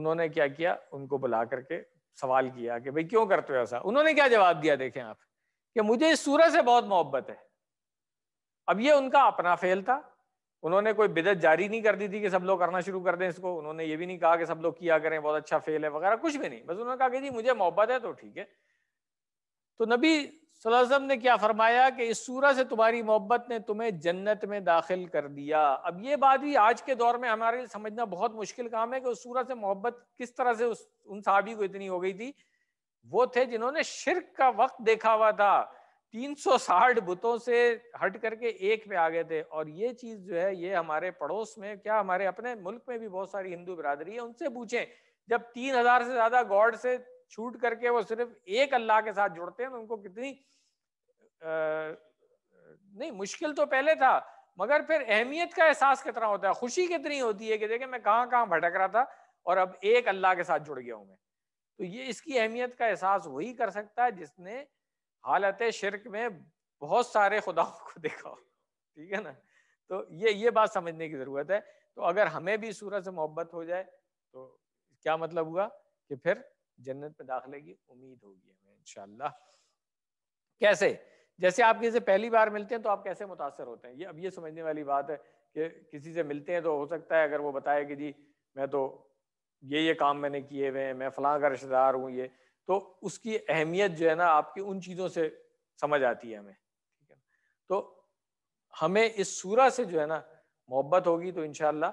उन्होंने क्या किया उनको बुला करके सवाल किया कि भाई क्यों करते हो ऐसा उन्होंने क्या जवाब दिया देखें आप कि मुझे इस सूरज से बहुत मोहब्बत है अब ये उनका अपना फेल था उन्होंने कोई बिदत जारी नहीं कर दी थी कि सब लोग करना शुरू कर दें इसको उन्होंने ये भी नहीं कहा कि सब लोग किया करें बहुत अच्छा फेल है वगैरह कुछ भी नहीं बस उन्होंने कहा कि जी मुझे मोहब्बत है तो ठीक है तो नबी वसल्लम ने क्या फरमाया कि इस सूरह से तुम्हारी मोहब्बत ने तुम्हें जन्नत में दाखिल कर दिया अब ये बात भी आज के दौर में हमारे लिए समझना बहुत मुश्किल काम है कि उस सूरह से मोहब्बत किस तरह से उस उन साहबी को इतनी हो गई थी वो थे जिन्होंने शिरक का वक्त देखा हुआ था 360 बुतों से हट करके एक पे आ गए थे और ये चीज जो है ये हमारे पड़ोस में क्या हमारे अपने मुल्क में भी बहुत सारी हिंदू बिरादरी है उनसे पूछें जब 3000 से ज्यादा गॉड से छूट करके वो सिर्फ एक अल्लाह के साथ जुड़ते हैं तो उनको कितनी आ, नहीं मुश्किल तो पहले था मगर फिर अहमियत का एहसास कितना होता है खुशी कितनी होती है कि देखे मैं कहाँ कहाँ भटक रहा था और अब एक अल्लाह के साथ जुड़ गया हूँ मैं तो ये इसकी अहमियत का एहसास वही कर सकता है जिसने हालत शिरक में बहुत सारे खुदाओं को देखा ठीक है ना तो ये ये बात समझने की ज़रूरत है तो अगर हमें भी सूरत से मोहब्बत हो जाए तो क्या मतलब हुआ कि फिर जन्नत में दाखिले की उम्मीद होगी हमें इनशाला कैसे जैसे आप किसी से पहली बार मिलते हैं तो आप कैसे मुतासर होते हैं ये अब ये समझने वाली बात है कि किसी से मिलते हैं तो हो सकता है अगर वो बताए कि जी मैं तो ये ये काम मैंने किए हुए हैं मैं फलां का रिश्तेदार हूँ ये तो उसकी अहमियत जो है ना आपकी उन चीज़ों से समझ आती है हमें ठीक है तो हमें इस सूरा से जो है ना मोहब्बत होगी तो इनशाला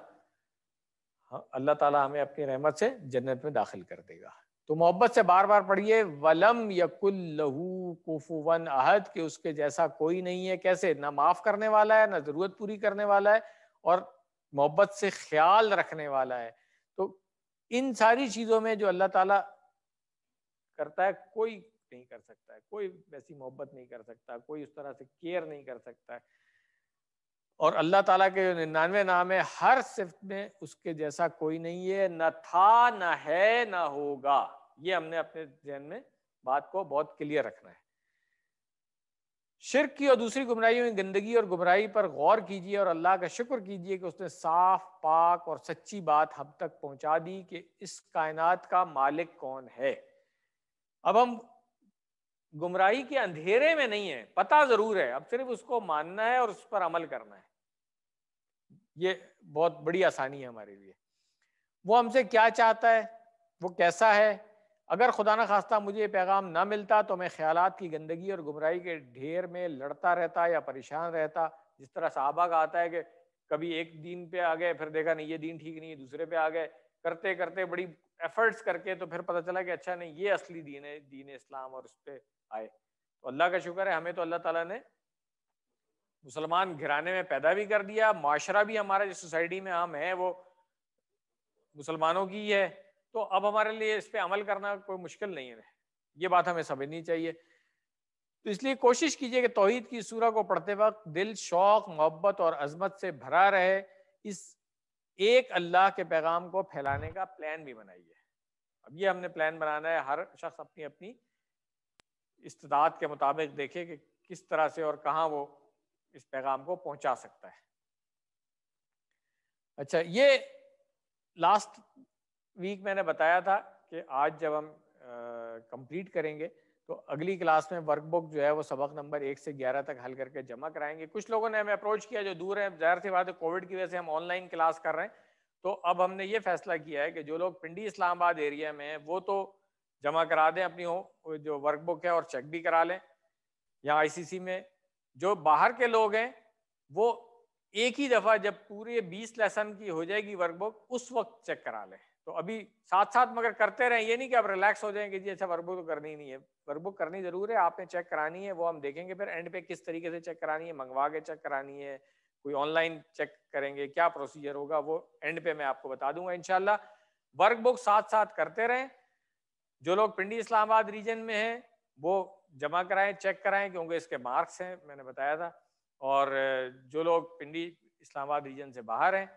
अल्लाह ताला हमें अपनी रहमत से जन्नत में दाखिल कर देगा तो मोहब्बत से बार बार पढ़िए वलम यकुल लहू कुफुवन अहद के उसके जैसा कोई नहीं है कैसे ना माफ करने वाला है ना जरूरत पूरी करने वाला है और मोहब्बत से ख्याल रखने वाला है तो इन सारी चीज़ों में जो अल्लाह ताला करता है कोई नहीं कर सकता है कोई वैसी मोहब्बत नहीं कर सकता कोई उस तरह से केयर नहीं कर सकता और अल्लाह ताला के जो निन्यानवे नाम है हर सिफ्त में उसके जैसा कोई नहीं है न था न है न होगा ये हमने अपने जहन में बात को बहुत क्लियर रखना है शिर्क की और दूसरी गुमराहियों में गंदगी और गुमराही पर गौर कीजिए और अल्लाह का शुक्र कीजिए कि उसने साफ पाक और सच्ची बात हम तक पहुंचा दी कि इस कायनात का मालिक कौन है अब हम गुमराही के अंधेरे में नहीं है पता जरूर है अब सिर्फ उसको मानना है और उस पर अमल करना है ये बहुत बड़ी आसानी है हमारे लिए वो हमसे क्या चाहता है वो कैसा है अगर खुदा न खास्ता मुझे ये पैगाम ना मिलता तो मैं ख्याल की गंदगी और गुमराही के ढेर में लड़ता रहता या परेशान रहता जिस तरह साहबा का आता है कि कभी एक दिन पे आ गए फिर देखा नहीं ये दिन ठीक नहीं है दूसरे पे आ गए करते करते बड़ी एफर्ट्स करके तो फिर पता चला कि अच्छा नहीं ये असली दीन है दीन इस्लाम और उस पर आए तो अल्लाह का शुक्र है हमें तो अल्लाह ताला ने मुसलमान घराने में पैदा भी कर दिया माशरा भी हमारा जिस सोसाइटी में हम हैं वो मुसलमानों की ही है तो अब हमारे लिए इस पर अमल करना कोई मुश्किल नहीं है ये बात हमें समझनी चाहिए तो इसलिए कोशिश कीजिए कि तोहहीद की सूरह को पढ़ते वक्त दिल शौक मोहब्बत और अजमत से भरा रहे इस एक अल्लाह के पैगाम को फैलाने का प्लान भी बनाइए अब ये हमने प्लान बनाना है हर शख्स अपनी अपनी इस्तात के मुताबिक देखे कि किस तरह से और कहाँ वो इस पैगाम को पहुँचा सकता है अच्छा ये लास्ट वीक मैंने बताया था कि आज जब हम कंप्लीट करेंगे तो अगली क्लास में वर्कबुक जो है वो सबक नंबर एक से ग्यारह तक हल करके जमा कराएंगे कुछ लोगों ने हमें अप्रोच किया जो दूर है जाहिर सी बात है कोविड की वजह से हम ऑनलाइन क्लास कर रहे हैं तो अब हमने ये फैसला किया है कि जो लोग पिंडी इस्लामाबाद एरिया में हैं वो तो जमा करा दें अपनी जो वर्कबुक है और चेक भी करा लें यहाँ आईसीसी में जो बाहर के लोग हैं वो एक ही दफ़ा जब पूरे बीस लेसन की हो जाएगी वर्कबुक उस वक्त चेक करा लें तो अभी साथ साथ मगर करते रहें ये नहीं कि आप रिलैक्स हो जाएंगे जी अच्छा वर्कबुक तो करनी नहीं है वर्कबुक करनी जरूर है आपने चेक करानी है वो हम देखेंगे फिर एंड पे किस तरीके से चेक करानी है मंगवा के चेक करानी है कोई ऑनलाइन चेक करेंगे क्या प्रोसीजर होगा वो एंड पे मैं आपको बता दूंगा इनशाला वर्कबुक साथ साथ करते रहें जो लोग पिंडी इस्लामाबाद रीजन में हैं वो जमा कराएं चेक कराएं क्योंकि इसके मार्क्स हैं मैंने बताया था और जो लोग पिंडी इस्लामाबाद रीजन से बाहर हैं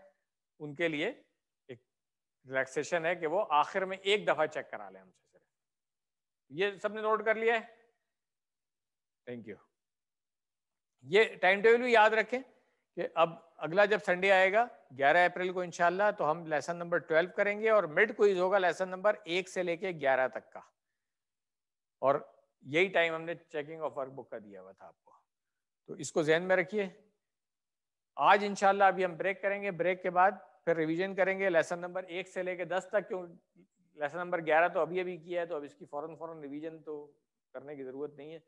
उनके लिए रिलैक्सेशन है कि वो आखिर में एक दफा चेक करा ले हमसे सिर्फ ये सबने नोट कर लिया है थैंक यू ये टाइम टेबल भी याद रखें कि अब अगला जब संडे आएगा 11 अप्रैल को इंशाल्लाह तो हम लेसन नंबर 12 करेंगे और मिड क्विज होगा लेसन नंबर एक से लेके 11 तक का और यही टाइम हमने चेकिंग ऑफ वर्कबुक का दिया हुआ था आपको तो इसको जहन में रखिए आज इंशाल्लाह अभी हम ब्रेक करेंगे ब्रेक के बाद फिर रिवीजन करेंगे लेसन नंबर एक से लेके दस तक क्यों लेसन नंबर ग्यारह तो अभी अभी किया है तो अब इसकी फ़ौरन फ़ौरन रिवीजन तो करने की ज़रूरत नहीं है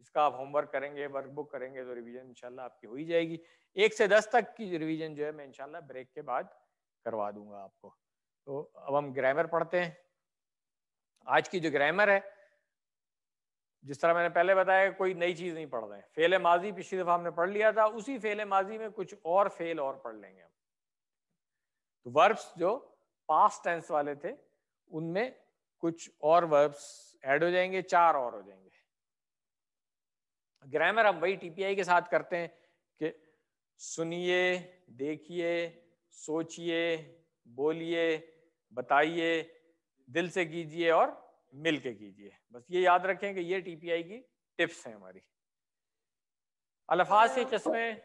इसका आप होमवर्क करेंगे वर्कबुक करेंगे तो रिवीजन इंशाल्लाह आपकी हो ही जाएगी एक से दस तक की रिवीजन जो है मैं इंशाल्लाह ब्रेक के बाद करवा दूंगा आपको तो अब हम ग्रामर पढ़ते हैं आज की जो ग्रामर है जिस तरह मैंने पहले बताया कोई नई चीज़ नहीं पढ़ रहे हैं फेल माजी पिछली दफ़ा हमने पढ़ लिया था उसी फेल माजी में कुछ और फेल और पढ़ लेंगे हम वर्ब्स जो पास्ट टेंस वाले थे उनमें कुछ और वर्ब्स ऐड हो जाएंगे चार और हो जाएंगे ग्रामर हम वही टीपीआई के साथ करते हैं कि सुनिए देखिए सोचिए बोलिए बताइए दिल से कीजिए और मिल के कीजिए बस ये याद रखें कि ये टीपीआई की टिप्स हैं हमारी अल्फाज की किस्में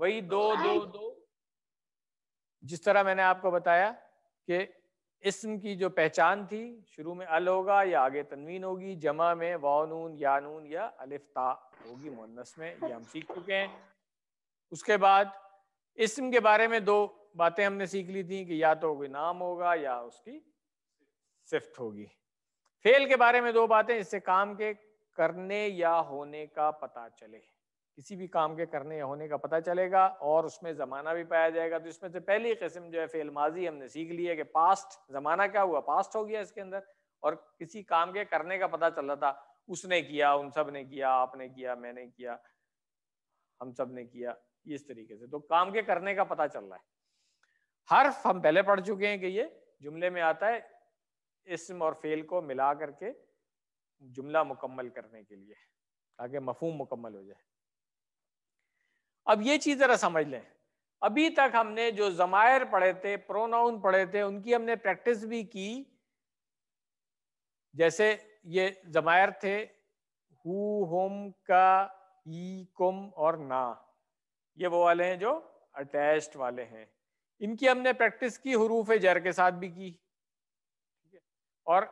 वही दो दो दो जिस तरह मैंने आपको बताया कि इसम की जो पहचान थी शुरू में अल होगा या आगे तनवीन होगी जमा में वानून या नून या अलिफ्ता होगी मुन्नस में ये हम सीख चुके हैं उसके बाद इसम के बारे में दो बातें हमने सीख ली थी कि या तो कोई नाम होगा या उसकी सिफ्ट होगी फेल के बारे में दो बातें इससे काम के करने या होने का पता चले किसी भी काम के करने या होने का पता चलेगा और उसमें ज़माना भी पाया जाएगा तो इसमें से पहली किस्म जो है फेल माजी हमने सीख ली है कि पास्ट ज़माना क्या हुआ पास्ट हो गया इसके अंदर और किसी काम के करने का पता चल रहा था उसने किया उन सब ने किया आपने किया मैंने किया हम सब ने किया इस तरीके से तो काम के करने का पता चल रहा है हर्फ हम पहले पढ़ चुके हैं कि ये जुमले में आता है इसम और फेल को मिला करके जुमला मुकम्मल करने के लिए ताकि मफहम मुकम्मल हो जाए अब ये चीज जरा समझ लें अभी तक हमने जो जमायर पढ़े थे प्रोनाउन पढ़े थे उनकी हमने प्रैक्टिस भी की जैसे ये जमायर थे हु होम का ई कुम और ना ये वो वाले हैं जो अटैच्ड वाले हैं इनकी हमने प्रैक्टिस की हरूफ जर के साथ भी की और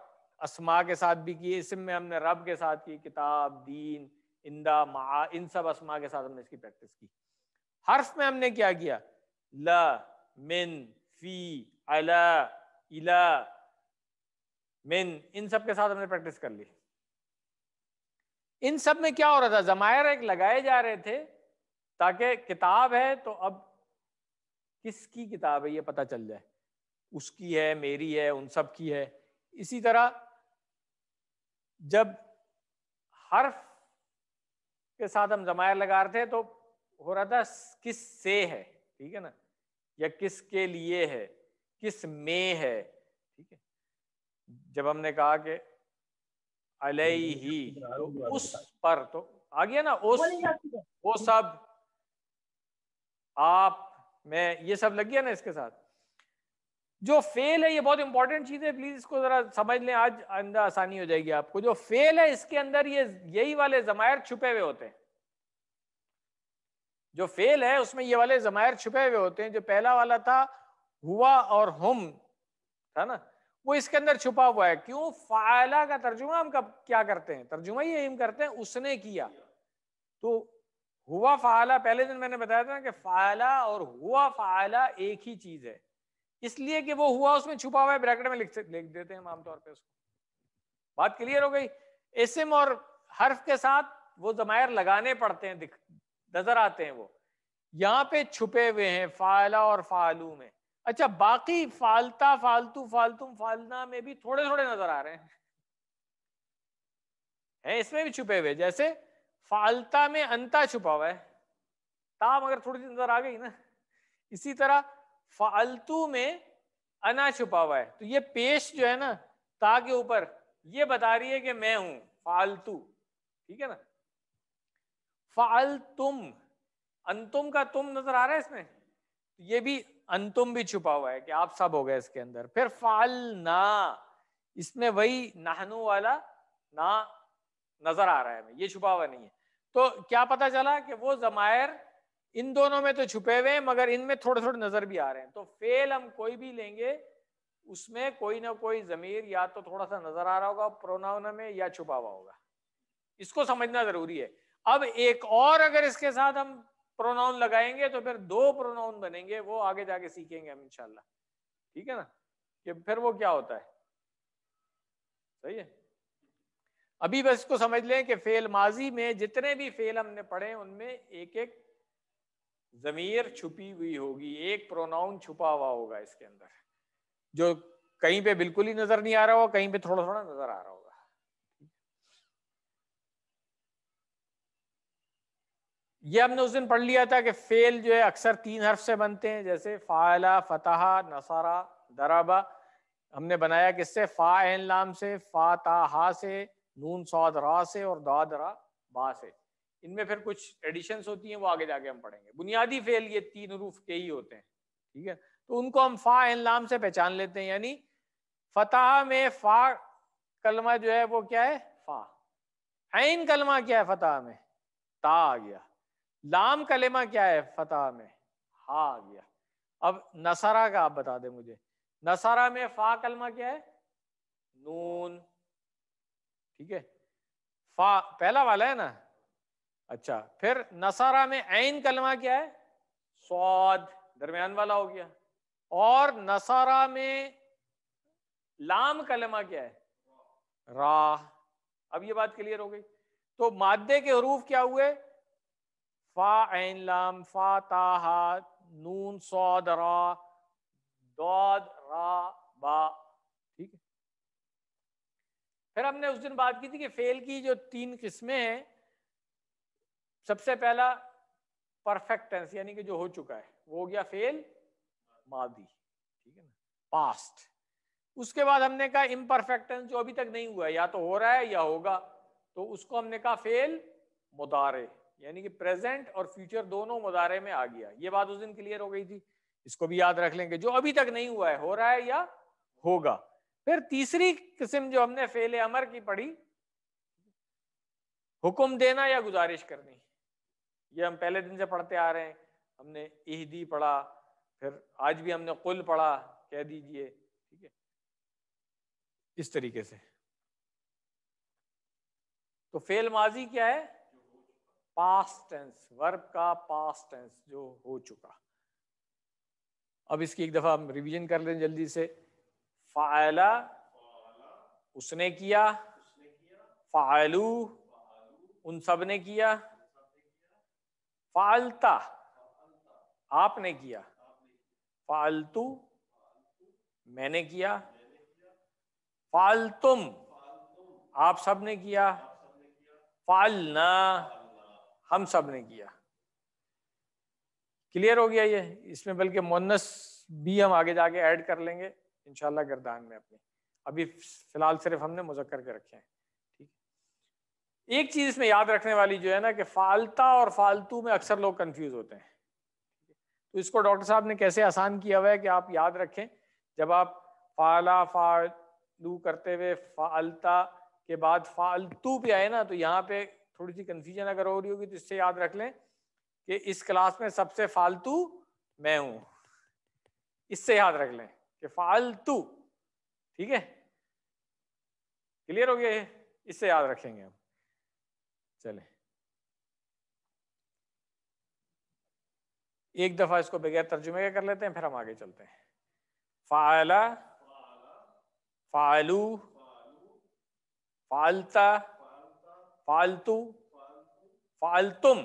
असमा के साथ भी की इसमें में हमने रब के साथ की किताब दीन इंदा मा इन सब असमा के साथ हमने इसकी प्रैक्टिस की हर्फ में हमने क्या किया ल मिन फी अला इला मिन इन सब के साथ हमने प्रैक्टिस कर ली इन सब में क्या हो रहा था जमायर एक लगाए जा रहे थे ताकि किताब है तो अब किसकी किताब है ये पता चल जाए उसकी है मेरी है उन सब की है इसी तरह जब हर्फ के साथ हम जमायर लगा रहे थे तो हो रहा था किस से है ठीक है ना या किसके लिए है किस में है ठीक है जब हमने कहा कि अल ही तो उस पर तो आ गया ना उस वो सब आप मैं ये सब लग गया ना इसके साथ जो फेल है ये बहुत इंपॉर्टेंट चीज है प्लीज इसको जरा समझ लें आज अंदर आसानी हो जाएगी आपको जो फेल है इसके अंदर ये यही वाले जमायर छुपे हुए होते हैं जो फेल है उसमें ये वाले जमायर छुपे हुए होते हैं जो पहला वाला था हुआ और हम था ना वो इसके अंदर छुपा हुआ है क्यों फायला का तर्जुमा हम कब क्या करते हैं तर्जुमा ये हम करते हैं उसने किया तो हुआ फाला पहले दिन मैंने बताया था ना कि फायला और हुआ फायला एक ही चीज है इसलिए कि वो हुआ उसमें छुपा हुआ है ब्रैकेट में लिख लिख देते हैं आमतौर पे उसको बात क्लियर हो गई इसम और हर्फ के साथ वो जमायर लगाने पड़ते हैं दिख नजर आते हैं वो यहाँ पे छुपे हुए हैं फाला और फालू में अच्छा बाकी फालता फालतू फालतू फालना में भी थोड़े थोड़े नजर आ रहे हैं है इसमें भी छुपे हुए जैसे फालता में अंता छुपा हुआ है ता मगर थोड़ी सी नजर आ गई ना इसी तरह फालतू में अना छुपा हुआ है तो ये पेश जो है ना ता के ऊपर ये बता रही है कि मैं हूं फालतू ठीक है ना फाल तुम अंतुम का तुम नजर आ रहा है इसमें तो ये भी अंतुम भी छुपा हुआ है कि आप सब हो गए इसके अंदर फिर फाल ना इसमें वही नाहनु वाला ना नजर आ रहा है हमें ये छुपा हुआ नहीं है तो क्या पता चला कि वो जमायर इन दोनों में तो छुपे हुए हैं मगर इनमें थोड़े थोड़े नजर भी आ रहे हैं तो फेल हम कोई भी लेंगे उसमें कोई ना कोई जमीर या तो थोड़ा सा नजर आ रहा होगा प्रोनाउन में या छुपा हुआ होगा इसको समझना जरूरी है अब एक और अगर इसके साथ हम प्रोनाउन लगाएंगे तो फिर दो प्रोनाउन बनेंगे वो आगे जाके सीखेंगे हम इनशाला ठीक है ना कि फिर वो क्या होता है सही है अभी बस इसको समझ लें कि फेल माजी में जितने भी फेल हमने पढ़े उनमें एक एक जमीर छुपी हुई होगी एक प्रोनाउन छुपा हुआ होगा इसके अंदर जो कहीं पे बिल्कुल ही नजर नहीं आ रहा होगा कहीं पे थोड़ा थोड़ा नजर आ रहा होगा ये हमने उस दिन पढ़ लिया था कि फेल जो है अक्सर तीन हर्फ से बनते हैं जैसे फाला फतः नसारा दराबा हमने बनाया किससे फा एन लाम से फा ता हा से नून सौद रा से और दाद रा बा से इनमें फिर कुछ एडिशंस होती हैं वो आगे जाके हम पढ़ेंगे बुनियादी फेल ये तीन रूफ के ही होते हैं ठीक है तो उनको हम फा एन लाम से पहचान लेते हैं यानी फतेह में फा कलमा जो है वो क्या है फा ऐन कलमा क्या है फताह में ता आ गया लाम कलमा क्या है फतेह में हा आ गया अब नसारा का आप बता दें मुझे नसारा में फा कलमा क्या है नून ठीक है फा पहला वाला है ना अच्छा फिर नसारा में ऐन कलमा क्या है स्वाद दरमियान वाला हो गया और नसारा में लाम कलमा क्या है राह अब ये बात क्लियर हो गई तो मादे के हरूफ क्या हुए फा ऐन लाम फा ताहा नून सौद रा दौद रा बा ठीक है फिर हमने उस दिन बात की थी कि फेल की जो तीन किस्में हैं सबसे पहला परफेक्ट टेंस यानी कि जो हो चुका है वो हो गया फेल मादी ठीक है ना पास्ट उसके बाद हमने कहा इम्परफेक्ट टेंस जो अभी तक नहीं हुआ है या तो हो रहा है या होगा तो उसको हमने कहा फेल मुदारे यानी कि प्रेजेंट और फ्यूचर दोनों मुदारे में आ गया ये बात उस दिन क्लियर हो गई थी इसको भी याद रख लेंगे जो अभी तक नहीं हुआ है हो रहा है या होगा फिर तीसरी किस्म जो हमने फेल अमर की पढ़ी हुक्म देना या गुजारिश करनी ये हम पहले दिन से पढ़ते आ रहे हैं हमने इहदी पढ़ा फिर आज भी हमने कुल पढ़ा कह दीजिए ठीक है इस तरीके से तो फेल माजी क्या है पास्ट टेंस वर्ब का पास्ट टेंस जो हो चुका अब इसकी एक दफा हम रिवीजन कर लें जल्दी से फायला उसने किया फायलू उन सब ने किया फालता आपने किया फालतू मैंने किया फालतुम आप सब ने किया फालना हम सब ने किया क्लियर हो गया ये इसमें बल्कि मोनस भी हम आगे जाके ऐड कर लेंगे इनशाला गर्दान में अपनी अभी फिलहाल सिर्फ हमने मुजक्कर के रखे हैं एक चीज इसमें याद रखने वाली जो है ना कि फालता और फालतू में अक्सर लोग कंफ्यूज होते हैं तो इसको डॉक्टर साहब ने कैसे आसान किया हुआ है कि आप याद रखें जब आप फाला फालू करते हुए फालता के बाद फालतू पे आए ना तो यहाँ पे थोड़ी सी कंफ्यूजन अगर हो रही होगी तो इससे याद रख लें कि इस क्लास में सबसे फालतू मैं हूं इससे याद रख लें कि फालतू ठीक है क्लियर हो गया इससे याद रखेंगे हम चले एक दफा इसको बगैर तर्जुमे का कर लेते हैं फिर हम आगे चलते हैं फाला फालू फालता फालतू फालतुम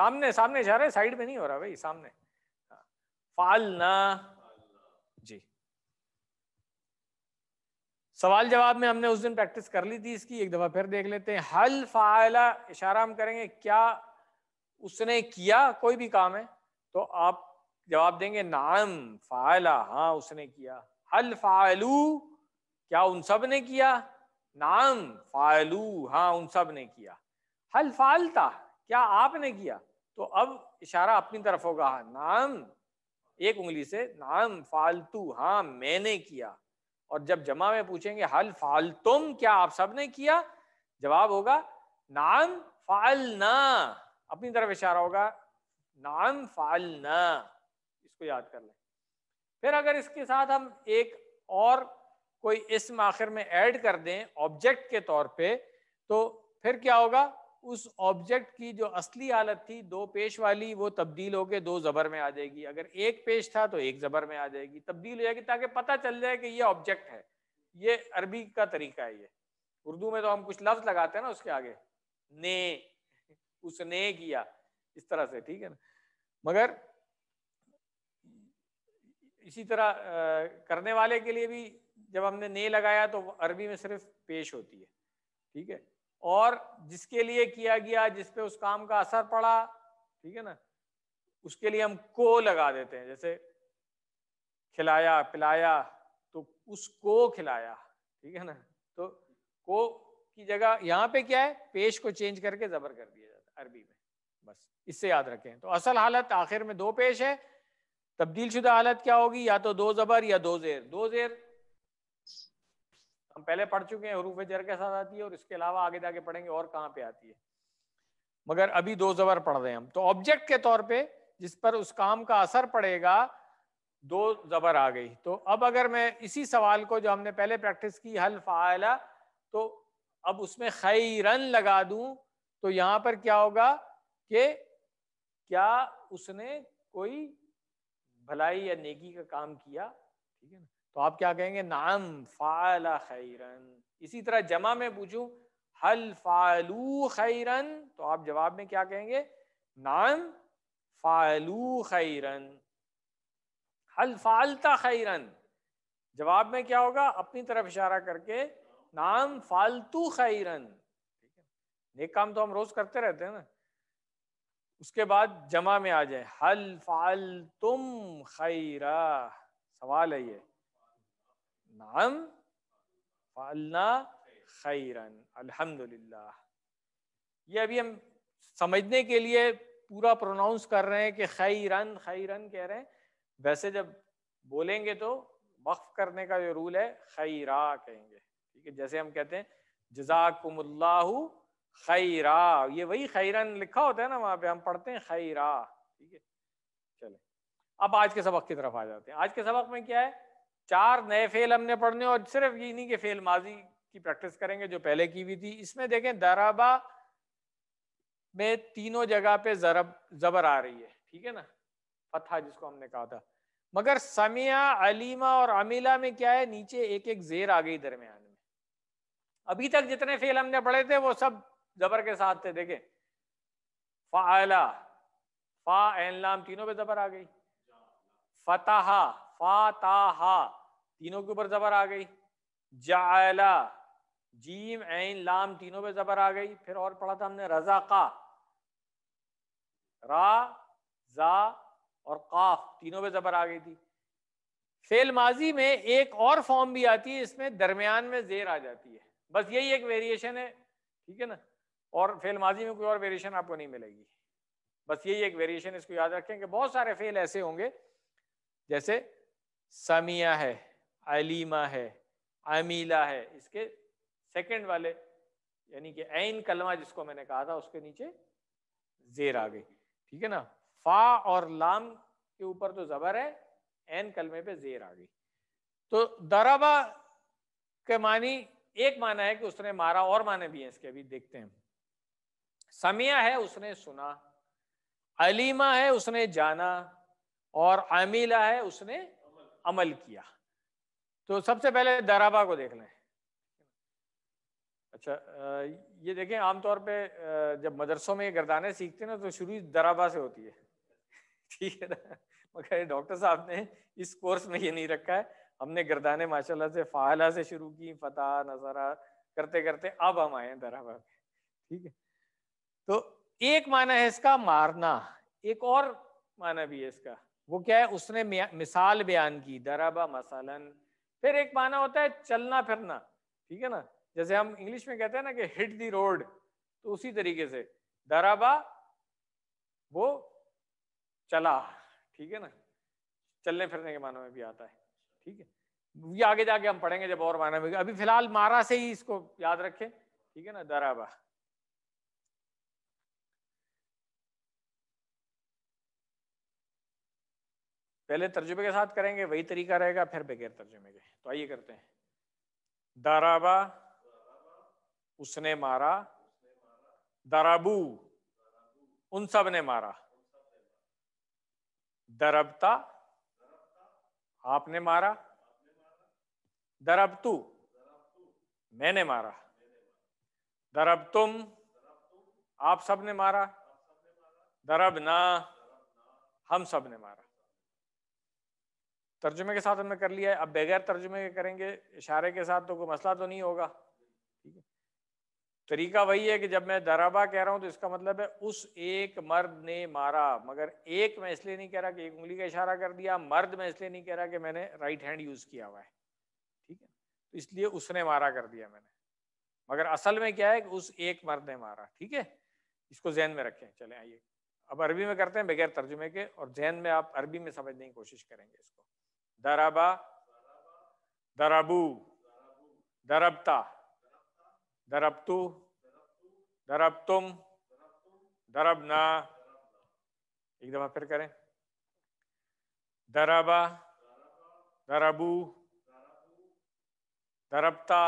सामने सामने जा रहे साइड में नहीं हो रहा भाई सामने हाँ। फालना सवाल जवाब में हमने उस दिन प्रैक्टिस कर ली थी इसकी एक दफा फिर देख लेते हैं हल फायला इशारा हम करेंगे क्या उसने किया कोई भी काम है तो आप जवाब देंगे नाम फायला हाँ उसने किया हल फायलू क्या उन सब ने किया नाम फायलू हाँ उन सब ने किया हल फालता क्या आपने किया तो अब इशारा अपनी तरफ होगा नाम एक उंगली से नाम फालतू हाँ मैंने किया और जब जमा में पूछेंगे हल फाल तुम क्या आप सब ने किया जवाब होगा नाम फाल ना अपनी तरफ इशारा होगा नाम फाल ना इसको याद कर लें फिर अगर इसके साथ हम एक और कोई इसम आखिर में ऐड कर दें ऑब्जेक्ट के तौर पे तो फिर क्या होगा उस ऑब्जेक्ट की जो असली हालत थी दो पेश वाली वो तब्दील होकर दो जबर में आ जाएगी अगर एक पेश था तो एक जबर में आ जाएगी तब्दील हो जाएगी ताकि पता चल जाए कि ये ऑब्जेक्ट है ये अरबी का तरीका है ये उर्दू में तो हम कुछ लफ्ज लगाते हैं ना उसके आगे ने उसने किया इस तरह से ठीक है ना मगर इसी तरह करने वाले के लिए भी जब हमने ने लगाया तो अरबी में सिर्फ पेश होती है ठीक है और जिसके लिए किया गया जिस पे उस काम का असर पड़ा ठीक है ना उसके लिए हम को लगा देते हैं जैसे खिलाया पिलाया तो उसको खिलाया ठीक है ना तो को की जगह यहाँ पे क्या है पेश को चेंज करके जबर कर दिया जाता है अरबी में बस इससे याद रखें तो असल हालत आखिर में दो पेश है तब्दील शुदा हालत क्या होगी या तो दो जबर या दो जेर दो जेर हम पहले पढ़ चुके हैं हरूफ जर के साथ आती है और इसके अलावा आगे जाके पढ़ेंगे और कहाँ पे आती है मगर अभी दो जबर पढ़ रहे हैं हम तो ऑब्जेक्ट के तौर पे जिस पर उस काम का असर पड़ेगा दो जबर आ गई तो अब अगर मैं इसी सवाल को जो हमने पहले प्रैक्टिस की हल फाला तो अब उसमें खैरन लगा दूं तो यहाँ पर क्या होगा कि क्या उसने कोई भलाई या नेकी का काम किया ठीक है ना तो आप क्या कहेंगे नाम फाला खैरन इसी तरह जमा में पूछूं हल फालू खैरन तो आप जवाब में क्या कहेंगे नाम फालू खैरन हल फालता खैरन जवाब में क्या होगा अपनी तरफ इशारा करके नाम फालतू खैरन नेक काम तो हम रोज करते रहते हैं ना उसके बाद जमा में आ जाए हल फाल तुम खैरा सवाल है ये नाम फालना खैरन अल्हम्दुलिल्लाह ये अभी हम समझने के लिए पूरा प्रोनाउंस कर रहे हैं कि खैरन खैरन कह रहे हैं वैसे जब बोलेंगे तो वक्फ करने का जो रूल है खैरा कहेंगे ठीक है जैसे हम कहते हैं जजाकुमुल्लाहु खैरा ये वही खैरन लिखा होता है ना वहाँ पे हम पढ़ते हैं खैरा ठीक है चले अब आज के सबक की तरफ आ जाते हैं आज के सबक में क्या है चार नए फेल हमने पढ़ने और सिर्फ इन्हीं के फेल माजी की प्रैक्टिस करेंगे जो पहले की हुई थी इसमें देखें दराबा में तीनों जगह पे जरब जबर आ रही है ठीक है ना फतहा जिसको हमने कहा था मगर समिया अलीमा और अमीला में क्या है नीचे एक एक जेर आ गई दरमियान में अभी तक जितने फेल हमने पढ़े थे वो सब जबर के साथ थे देखें फाला फा एन लाम तीनों पे जबर आ गई फतहा फाताहा तीनों के ऊपर जबर आ गई जाला जीम ऐन लाम तीनों पे जबर आ गई फिर और पढ़ा था हमने रजा का रा जा और काफ तीनों पे जबर आ गई थी फेल माजी में एक और फॉर्म भी आती है इसमें दरमियान में जेर आ जाती है बस यही एक वेरिएशन है ठीक है ना और फेल माजी में कोई और वेरिएशन आपको नहीं मिलेगी बस यही एक वेरिएशन इसको याद रखें कि बहुत सारे फेल ऐसे होंगे जैसे समिया है अलीमा है अमीला है इसके सेकंड वाले यानी कि ऐन कलमा जिसको मैंने कहा था उसके नीचे जेर आ गई ठीक है ना फा और लाम के ऊपर तो जबर है एन कलमे पे जेर आ गई तो दराबा के मानी एक माना है कि उसने मारा और माने भी हैं इसके अभी देखते हैं समिया है उसने सुना अलीमा है उसने जाना और अमीला है उसने अमल किया तो सबसे पहले दराबा को देख लें अच्छा ये देखें आमतौर पे जब मदरसों में गर्दाने सीखते हैं ना तो शुरू दराबा से होती है ठीक है ना मगर डॉक्टर साहब ने इस कोर्स में ये नहीं रखा है हमने गर्दाने माशाल्लाह से फाला से शुरू की फतेह नजरा करते करते अब हम आए हैं दराबा पे ठीक है तो एक माना है इसका मारना एक और माना भी है इसका वो क्या है उसने मिसाल बयान की दराबा मसालन फिर एक माना होता है चलना फिरना ठीक है ना जैसे हम इंग्लिश में कहते हैं ना कि हिट दी रोड तो उसी तरीके से दराबा वो चला ठीक है ना चलने फिरने के मानों में भी आता है ठीक है ये आगे जाके हम पढ़ेंगे जब और माना में अभी फिलहाल मारा से ही इसको याद रखें ठीक है ना दराबा पहले तर्जुबे के साथ करेंगे वही तरीका रहेगा फिर बगैर तर्जुमे के तो आइए करते हैं दराबा उसने मारा दराबू उन सब ने मारा दरबता आपने मारा दरबतू मैंने मारा दरब तुम आप सब ने मारा दरब ना हम सब ने मारा तर्जुमे के साथ हमने कर लिया है अब बगैर तर्जुमे के करेंगे इशारे के साथ तो कोई मसला तो नहीं होगा ठीक है तरीका वही है कि जब मैं दराबा कह रहा हूँ तो इसका मतलब है उस एक मर्द ने मारा मगर एक मैं इसलिए नहीं कह रहा कि एक उंगली का इशारा कर दिया मर्द मैं इसलिए नहीं कह रहा कि मैंने राइट हैंड यूज़ किया हुआ है ठीक है तो इसलिए उसने मारा कर दिया मैंने मगर असल में क्या है कि उस एक मर्द ने मारा ठीक है इसको जहन में रखें चले आइए अब अरबी में करते हैं बगैर तर्जुमे के और जहन में आप अरबी में समझने की कोशिश करेंगे इसको दराबा दराबू दरबता दरबतु दरब तुम दरबना एक दफा फिर करें दराबा दराबू दरबता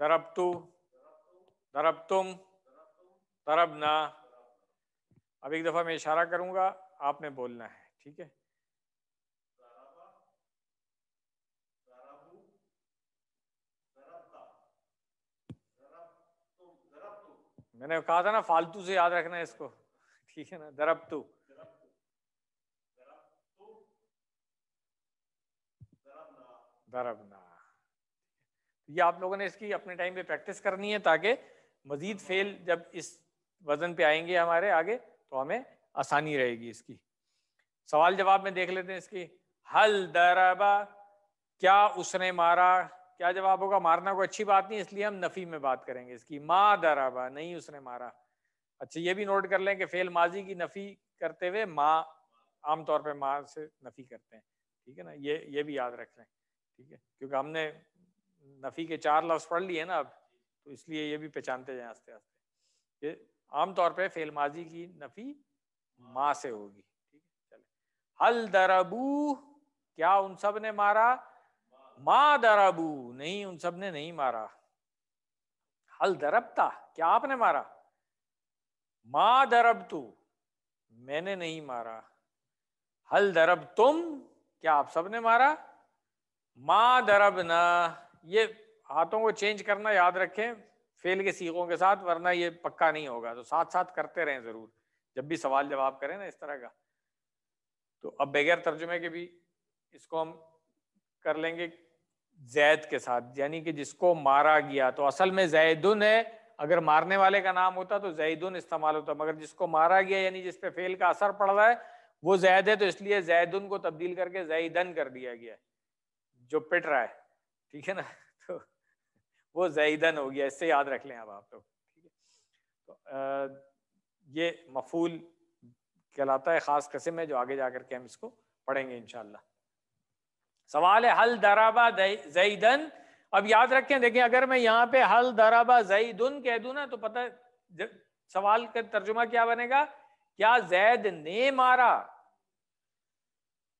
दरबतु दरब तुम दरबना अब एक दफ़ा मैं इशारा करूंगा आपने बोलना है ठीक है मैंने कहा था ना फालतू से याद रखना है इसको ठीक है ना दरब तू तो ये आप लोगों ने इसकी अपने टाइम पे प्रैक्टिस करनी है ताकि मजीद फेल जब इस वजन पे आएंगे हमारे आगे तो हमें आसानी रहेगी इसकी सवाल जवाब में देख लेते हैं इसकी हल दरबा क्या उसने मारा क्या जवाब होगा मारना कोई अच्छी बात नहीं इसलिए हम नफी में बात करेंगे इसकी माँ दराबा नहीं उसने मारा अच्छा ये भी नोट कर लें कि फेल माजी की नफी करते हुए माँ आमतौर पर माँ से नफी करते हैं ठीक है ना ये ये भी याद रख लें ठीक है क्योंकि हमने नफी के चार लफ्ज पढ़ लिए ना अब तो इसलिए ये भी पहचानते जाए आस्ते आस्ते ये आमतौर पर फेल माजी की नफी माँ से होगी ठीक है चले हल दरबू क्या उन सब ने मारा मा दराबू नहीं उन सब ने नहीं मारा हल दरबता क्या आपने मारा मा दरब तू मैंने नहीं मारा हल दरब तुम क्या आप सबने मारा मा दरब ना ये हाथों को चेंज करना याद रखें फेल के सीखों के साथ वरना ये पक्का नहीं होगा तो साथ साथ करते रहें ज़रूर जब भी सवाल जवाब करें ना इस तरह का तो अब बगैर तर्जुमे के भी इसको हम कर लेंगे जैद के साथ यानी कि जिसको मारा गया तो असल में जैदुन है अगर मारने वाले का नाम होता तो जैदन इस्तेमाल होता मगर जिसको मारा गया यानी जिस पे फेल का असर पड़ रहा है वो जैद है तो इसलिए जैदुन को तब्दील करके जैदन कर दिया गया जो पिट रहा है ठीक है ना तो वो जैदन हो गया इससे याद रख लें अब आप लोग तो, तो ये मफूल कहलाता है ख़ास कस्म है जो आगे जा करके हम इसको पढ़ेंगे इनशाला सवाल है हल दराबा जईदन अब याद रखें देखें अगर मैं यहाँ पे हल दराबा जईदन कह दू ना तो पता सवाल का तर्जुमा क्या बनेगा क्या जैद ने मारा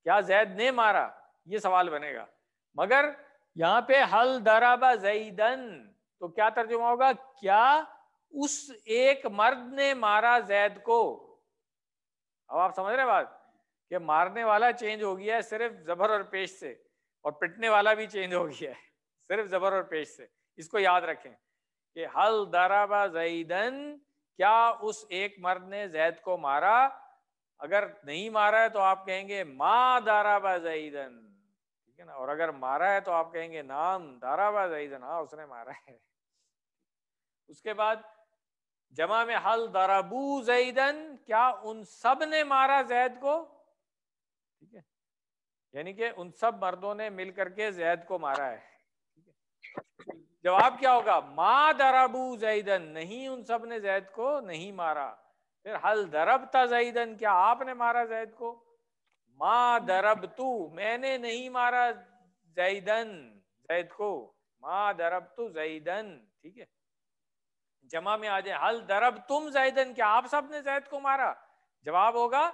क्या जैद ने मारा ये सवाल बनेगा मगर यहाँ पे हल दराबा जईदन तो क्या तर्जुमा होगा क्या उस एक मर्द ने मारा जैद को अब आप समझ रहे बात कि मारने वाला चेंज हो गया है सिर्फ जबर और पेश से और पिटने वाला भी चेंज हो गया है सिर्फ जबर और पेश से इसको याद रखें कि हल दराबा जईदन क्या उस एक मर्द ने जैद को मारा अगर नहीं मारा है तो आप कहेंगे मा दाराबा जईदन ठीक है ना और अगर मारा है तो आप कहेंगे नाम दाराबा जईदन हाँ उसने मारा है उसके बाद जमा में हल दराबू जईदन क्या उन सब ने मारा जैद को ठीक है यानी कि उन सब मर्दों ने मिल करके जैद को मारा है जवाब क्या होगा मा दराबू जईदन नहीं उन सब ने जैद को नहीं मारा फिर हल दरब था जईदन क्या आपने मारा जैद को मा दरब तू मैंने नहीं मारा जईदन जैद को मा दरब तू जईदन ठीक है जमा में आ जाए हल दरब तुम जैदन क्या आप सब ने जैद को मारा जवाब होगा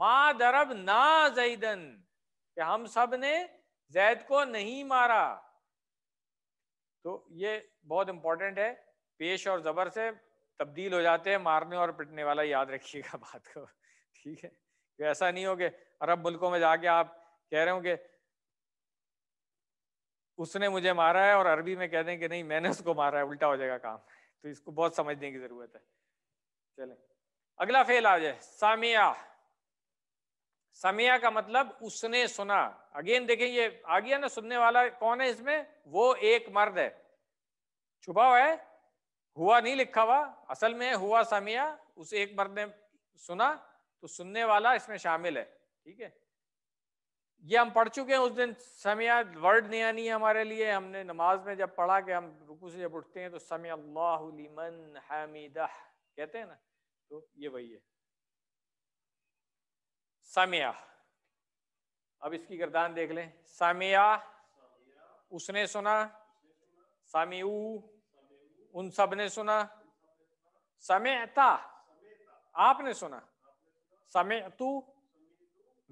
मा दरब ना जैदन कि हम सब ने जैद को नहीं मारा तो ये बहुत इंपॉर्टेंट है पेश और जबर से तब्दील हो जाते हैं मारने और पिटने वाला याद रखिएगा बात को ठीक है कि ऐसा नहीं हो कि अरब मुल्कों में जाके आप कह रहे हो कि उसने मुझे मारा है और अरबी में कह दें कि नहीं मैंने उसको मारा है उल्टा हो जाएगा काम तो इसको बहुत समझने की जरूरत है चले अगला फेल आ जाए सामिया समिया का मतलब उसने सुना अगेन देखें ये आ गया ना सुनने वाला कौन है इसमें वो एक मर्द है छुपा हुआ है हुआ नहीं लिखा हुआ असल में हुआ समिया उस एक मर्द ने सुना तो सुनने वाला इसमें शामिल है ठीक है ये हम पढ़ चुके हैं उस दिन समिया वर्ड नया नहीं है हमारे लिए हमने नमाज में जब पढ़ा कि हम रुकू से जब उठते हैं तो समिया कहते हैं ना तो ये वही है सामिया अब इसकी गर्दान देख लें सामिया उसने सुना सामीऊ उन सब ने सुना समेता आपने सुना समय तू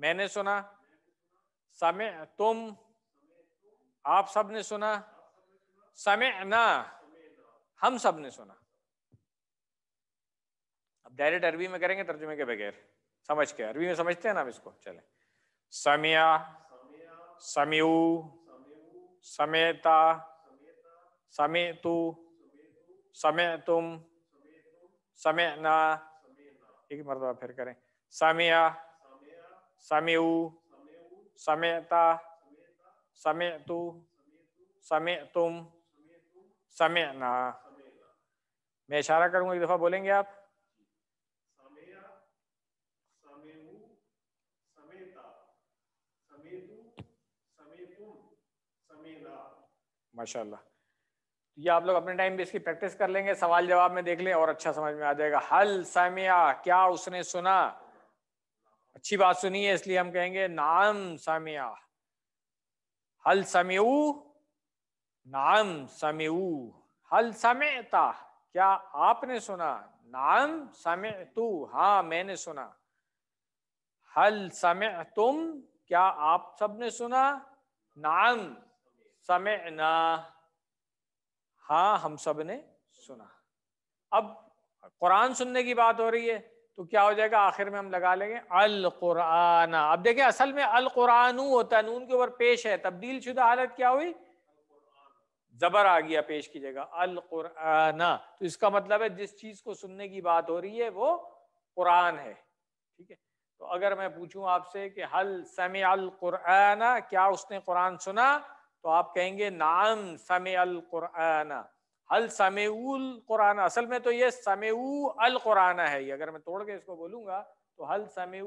मैंने सुना समय तुम आप सब ने सुना समय ना हम सब ने सुना अब डायरेक्ट अरबी में करेंगे तर्जुमे के बगैर समझ के अरबी में समझते हैं ना इसको चले समिया समयू समेता समय तु समय तुम समय ना एक मरतबा फिर करें समिया समयू समेता समय तू समय तुम समय ना मैं इशारा करूंगा एक दफा बोलेंगे आप माशाल्लाह तो ये आप लोग अपने टाइम पे इसकी प्रैक्टिस कर लेंगे सवाल जवाब में देख लें और अच्छा समझ में आ जाएगा हल सामिया क्या उसने सुना अच्छी बात सुनी है इसलिए हम कहेंगे नाम सामिया हल समीऊ नाम समीऊ हल समेता क्या आपने सुना नाम समे तू हाँ मैंने सुना हल समे तुम क्या आप सबने सुना नाम समेना हाँ हम सब ने सुना अब कुरान सुनने की बात हो रही है तो क्या हो जाएगा आखिर में हम लगा लेंगे अल कुराना अब देखें असल में अल कुरानु होता है नून के ऊपर पेश है तब्दील शुदा हालत क्या हुई जबर आ गया पेश की जगह अल कुराना तो इसका मतलब है जिस चीज को सुनने की बात हो रही है वो कुरान है ठीक है तो अगर मैं पूछूं आपसे कि हल समय अल कुराना क्या उसने कुरान सुना तो आप कहेंगे नाम समे अल कुरान हल समे उल कुरान असल में तो ये समे अल कुरान है ये अगर मैं तोड़ के इसको बोलूंगा तो हल समे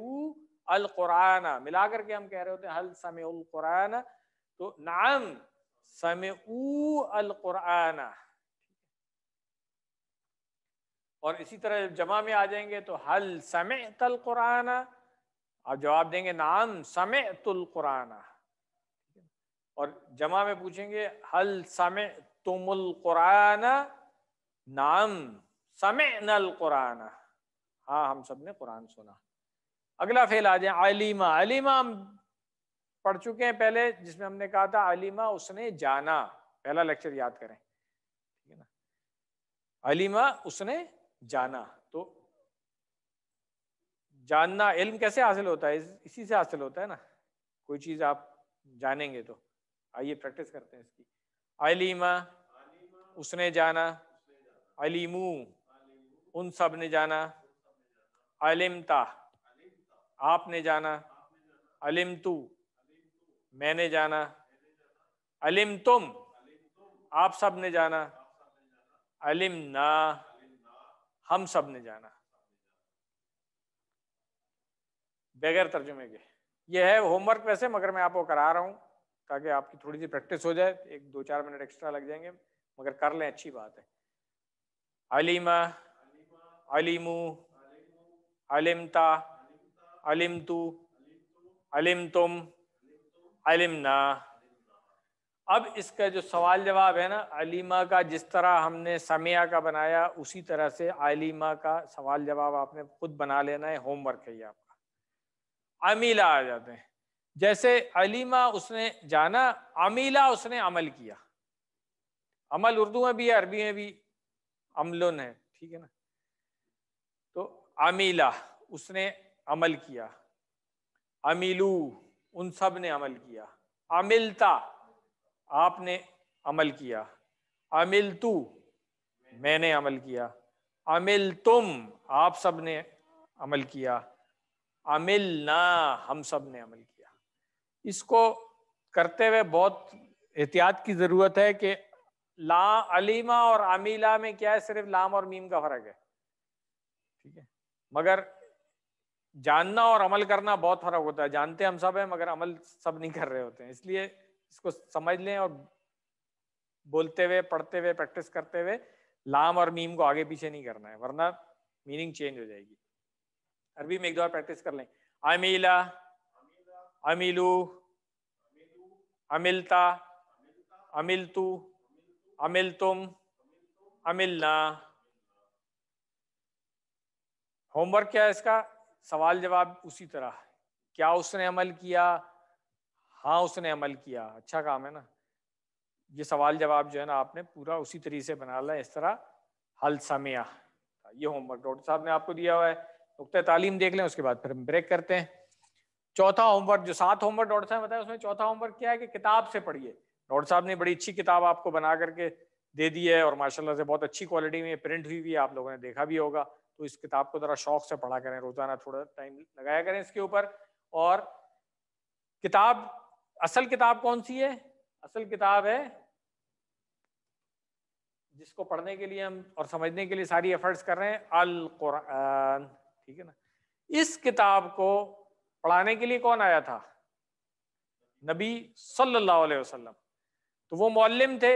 अल कुरान मिला करके हम कह रहे होते हैं हल समे उल कुरान तो नाम समे अल कुरान और इसी तरह जमा में आ जाएंगे तो हल समे तल कुरान आप जवाब देंगे नाम समय तुल कुराना और जमा में पूछेंगे हल समय तुमुल कुरान नाम समय नल कुरान हाँ हम सब ने कुरान सुना अगला फेल आ जाए अलीमा अलीमा हम पढ़ चुके हैं पहले जिसमें हमने कहा था अलीमा उसने जाना पहला लेक्चर याद करें ठीक है ना अलीमा उसने जाना तो जानना इल्म कैसे हासिल होता है इसी से हासिल होता है ना कोई चीज़ आप जानेंगे तो आइए प्रैक्टिस करते हैं इसकी अलीमा उसने जाना अलीमू उन सब ने जाना अलिमता आपने जाना अलिम तू मैंने जाना अलिम तुम आप सब ने जाना अलिम ना हम सब ने जाना बगैर तर्जुमे के यह है होमवर्क वैसे मगर मैं आपको करा रहा हूँ ताकि आपकी थोड़ी सी प्रैक्टिस हो जाए एक दो चार मिनट एक्स्ट्रा लग जाएंगे मगर कर लें अच्छी बात है अलीमा अलीमू अलिमता अलिम तू अलिम तुम अलिमना अब इसका जो सवाल जवाब है ना अलीमा का जिस तरह हमने समिया का बनाया उसी तरह से अलीमा का सवाल जवाब आपने खुद बना लेना है होमवर्क है ये आपका अमीला आ जाते हैं जैसे अलीमा उसने जाना अमीला उसने अमल किया अमल उर्दू में भी है अरबी में भी अमलन है ठीक है ना तो अमीला उसने अमल किया अमीलू उन सब ने अमल किया अमिलता आपने अमल किया अमिल तू मैंने अमल किया अमिल तुम आप सब ने अमल किया अमिल ना हम सब ने अमल किया इसको करते हुए बहुत एहतियात की ज़रूरत है कि ला अलीमा और आमीला में क्या है सिर्फ लाम और मीम का फ़र्क है ठीक है मगर जानना और अमल करना बहुत फ़र्क होता है जानते हम सब हैं मगर अमल सब नहीं कर रहे होते हैं इसलिए इसको समझ लें और बोलते हुए पढ़ते हुए प्रैक्टिस करते हुए लाम और मीम को आगे पीछे नहीं करना है वरना मीनिंग चेंज हो जाएगी अरबी में एक दो बार प्रैक्टिस कर लें आमीला अमिलू अमिलता अमिलतू अमिल तुम अमिलना होमवर्क क्या है इसका सवाल जवाब उसी तरह है क्या उसने अमल किया हाँ उसने अमल किया अच्छा काम है ना ये सवाल जवाब जो है ना आपने पूरा उसी तरीके से बना ला इस तरह हल समिया ये होमवर्क डॉक्टर साहब ने आपको दिया हुआ है नुकते तालीम देख लें उसके बाद फिर हम ब्रेक करते हैं चौथा होमवर्क जो सात होमवर्क डॉक्टर साहब बताया उसमें चौथा होमवर्क क्या है कि किताब से पढ़िए डॉक्टर साहब ने बड़ी अच्छी किताब आपको बना करके दे दी है और माशाल्लाह से बहुत अच्छी क्वालिटी में प्रिंट हुई हुई है आप लोगों ने देखा भी होगा तो इस किताब को ज़रा शौक से पढ़ा करें रोज़ाना थोड़ा टाइम लगाया करें इसके ऊपर और किताब असल किताब कौन सी है असल किताब है जिसको पढ़ने के लिए हम और समझने के लिए सारी एफर्ट्स कर रहे हैं अल कुरान ठीक है ना इस किताब को पढ़ाने के लिए कौन आया था नबी सल्लल्लाहु अलैहि वसल्लम तो वो मोलम थे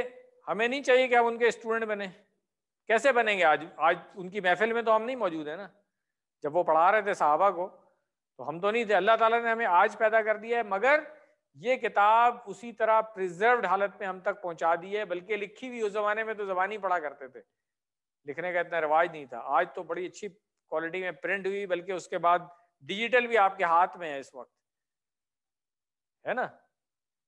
हमें नहीं चाहिए कि हम उनके स्टूडेंट बने कैसे बनेंगे आज आज उनकी महफिल में तो हम नहीं मौजूद है ना जब वो पढ़ा रहे थे साहबा को तो हम तो नहीं थे अल्लाह ताला ने हमें आज पैदा कर दिया है मगर ये किताब उसी तरह प्रिजर्व हालत में हम तक पहुंचा दी है बल्कि लिखी हुई उस जमाने में तो जबानी पढ़ा करते थे लिखने का इतना रिवाज नहीं था आज तो बड़ी अच्छी क्वालिटी में प्रिंट हुई बल्कि उसके बाद डिजिटल भी आपके हाथ में है इस वक्त है ना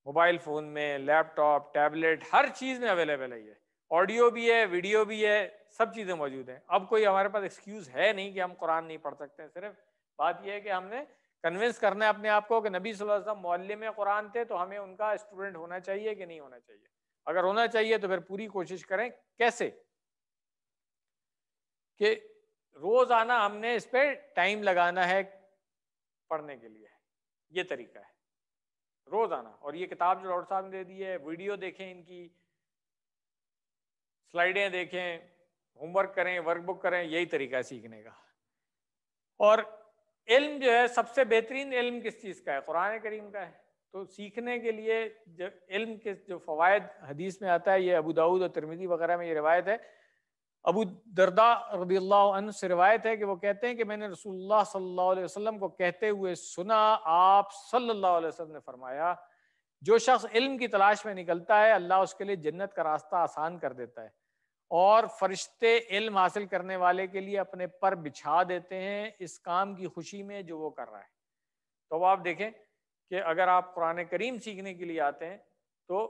मोबाइल फोन में लैपटॉप टैबलेट हर चीज में अवेलेबल है ये ऑडियो भी है वीडियो भी है सब चीजें मौजूद हैं अब कोई हमारे पास एक्सक्यूज है नहीं कि हम कुरान नहीं पढ़ सकते सिर्फ बात यह है कि हमने कन्विंस करना है अपने आप को कि नबी वसल्लम मोहल्ले में कुरान थे तो हमें उनका स्टूडेंट होना चाहिए कि नहीं होना चाहिए अगर होना चाहिए तो फिर पूरी कोशिश करें कैसे कि रोजाना हमने इस पर टाइम लगाना है पढ़ने के लिए ये तरीका है रोजाना और ये किताब जो डॉक्टर साहब ने दे दी है वीडियो देखें इनकी स्लाइडें देखें होमवर्क करें वर्कबुक करें यही तरीका है सीखने का और इल्म जो है सबसे बेहतरीन इल्म किस चीज़ का है कुरान करीम का है तो सीखने के लिए जब इल्म के जो फवायद हदीस में आता है ये अबू दाऊद और तिरमिदी वगैरह में ये रिवायत है अबू दरदा रदी से रिवायत है कि वो कहते हैं कि मैंने रसूलुल्लाह सल्लल्लाहु को कहते हुए सुना आप सल्लल्लाहु अलैहि वसल्लम ने फरमाया जो शख्स इल्म की तलाश में निकलता है अल्लाह उसके लिए जन्नत का रास्ता आसान कर देता है और फरिश्ते इल्म हासिल करने वाले के लिए अपने पर बिछा देते हैं इस काम की खुशी में जो वो कर रहा है तो आप देखें कि अगर आप कुरान करीम सीखने के लिए आते हैं तो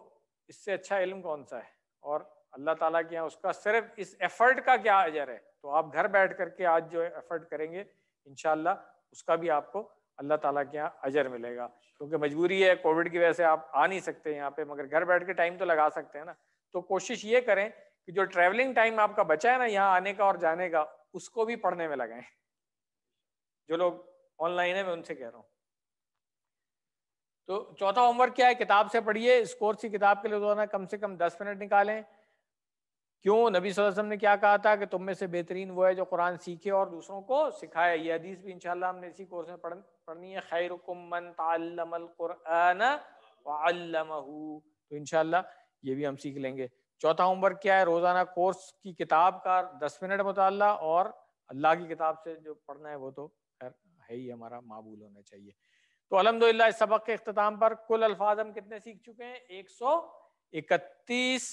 इससे अच्छा इल्म कौन सा है और अल्लाह ताला के यहाँ उसका सिर्फ इस एफर्ट का क्या अजर है तो आप घर बैठ करके आज जो एफर्ट करेंगे इन उसका भी आपको अल्लाह ताला के यहाँ अजर मिलेगा क्योंकि मजबूरी है कोविड की वजह से आप आ नहीं सकते यहाँ पे मगर घर बैठ के टाइम तो लगा सकते हैं ना तो कोशिश ये करें कि जो ट्रेवलिंग टाइम आपका बचा है ना यहाँ आने का और जाने का उसको भी पढ़ने में लगाएं जो लोग ऑनलाइन है मैं उनसे कह रहा हूँ तो चौथा होमवर्क क्या है किताब से पढ़िए इस कोर्स की किताब के लिए दो कम से कम दस मिनट निकालें क्यों नबी वसल्लम ने क्या कहा था कि तुम में से बेहतरीन वो है जो कुरान सीखे और दूसरों को सिखाए ये हदीस भी इंशाल्लाह हमने इसी कोर्स में पढ़नी है खैर मन तल्लमहू तो इनशाला ये भी हम सीख लेंगे चौथा उम्र क्या है रोजाना कोर्स की किताब का दस मिनट मुताला और अल्लाह की किताब से जो पढ़ना है वो तो खैर है ही हमारा मामूल होना चाहिए तो अलहमदिल्ला इस सबक के अख्ताम पर कुल अल्फाज हम कितने सीख चुके हैं एक सौ इकतीस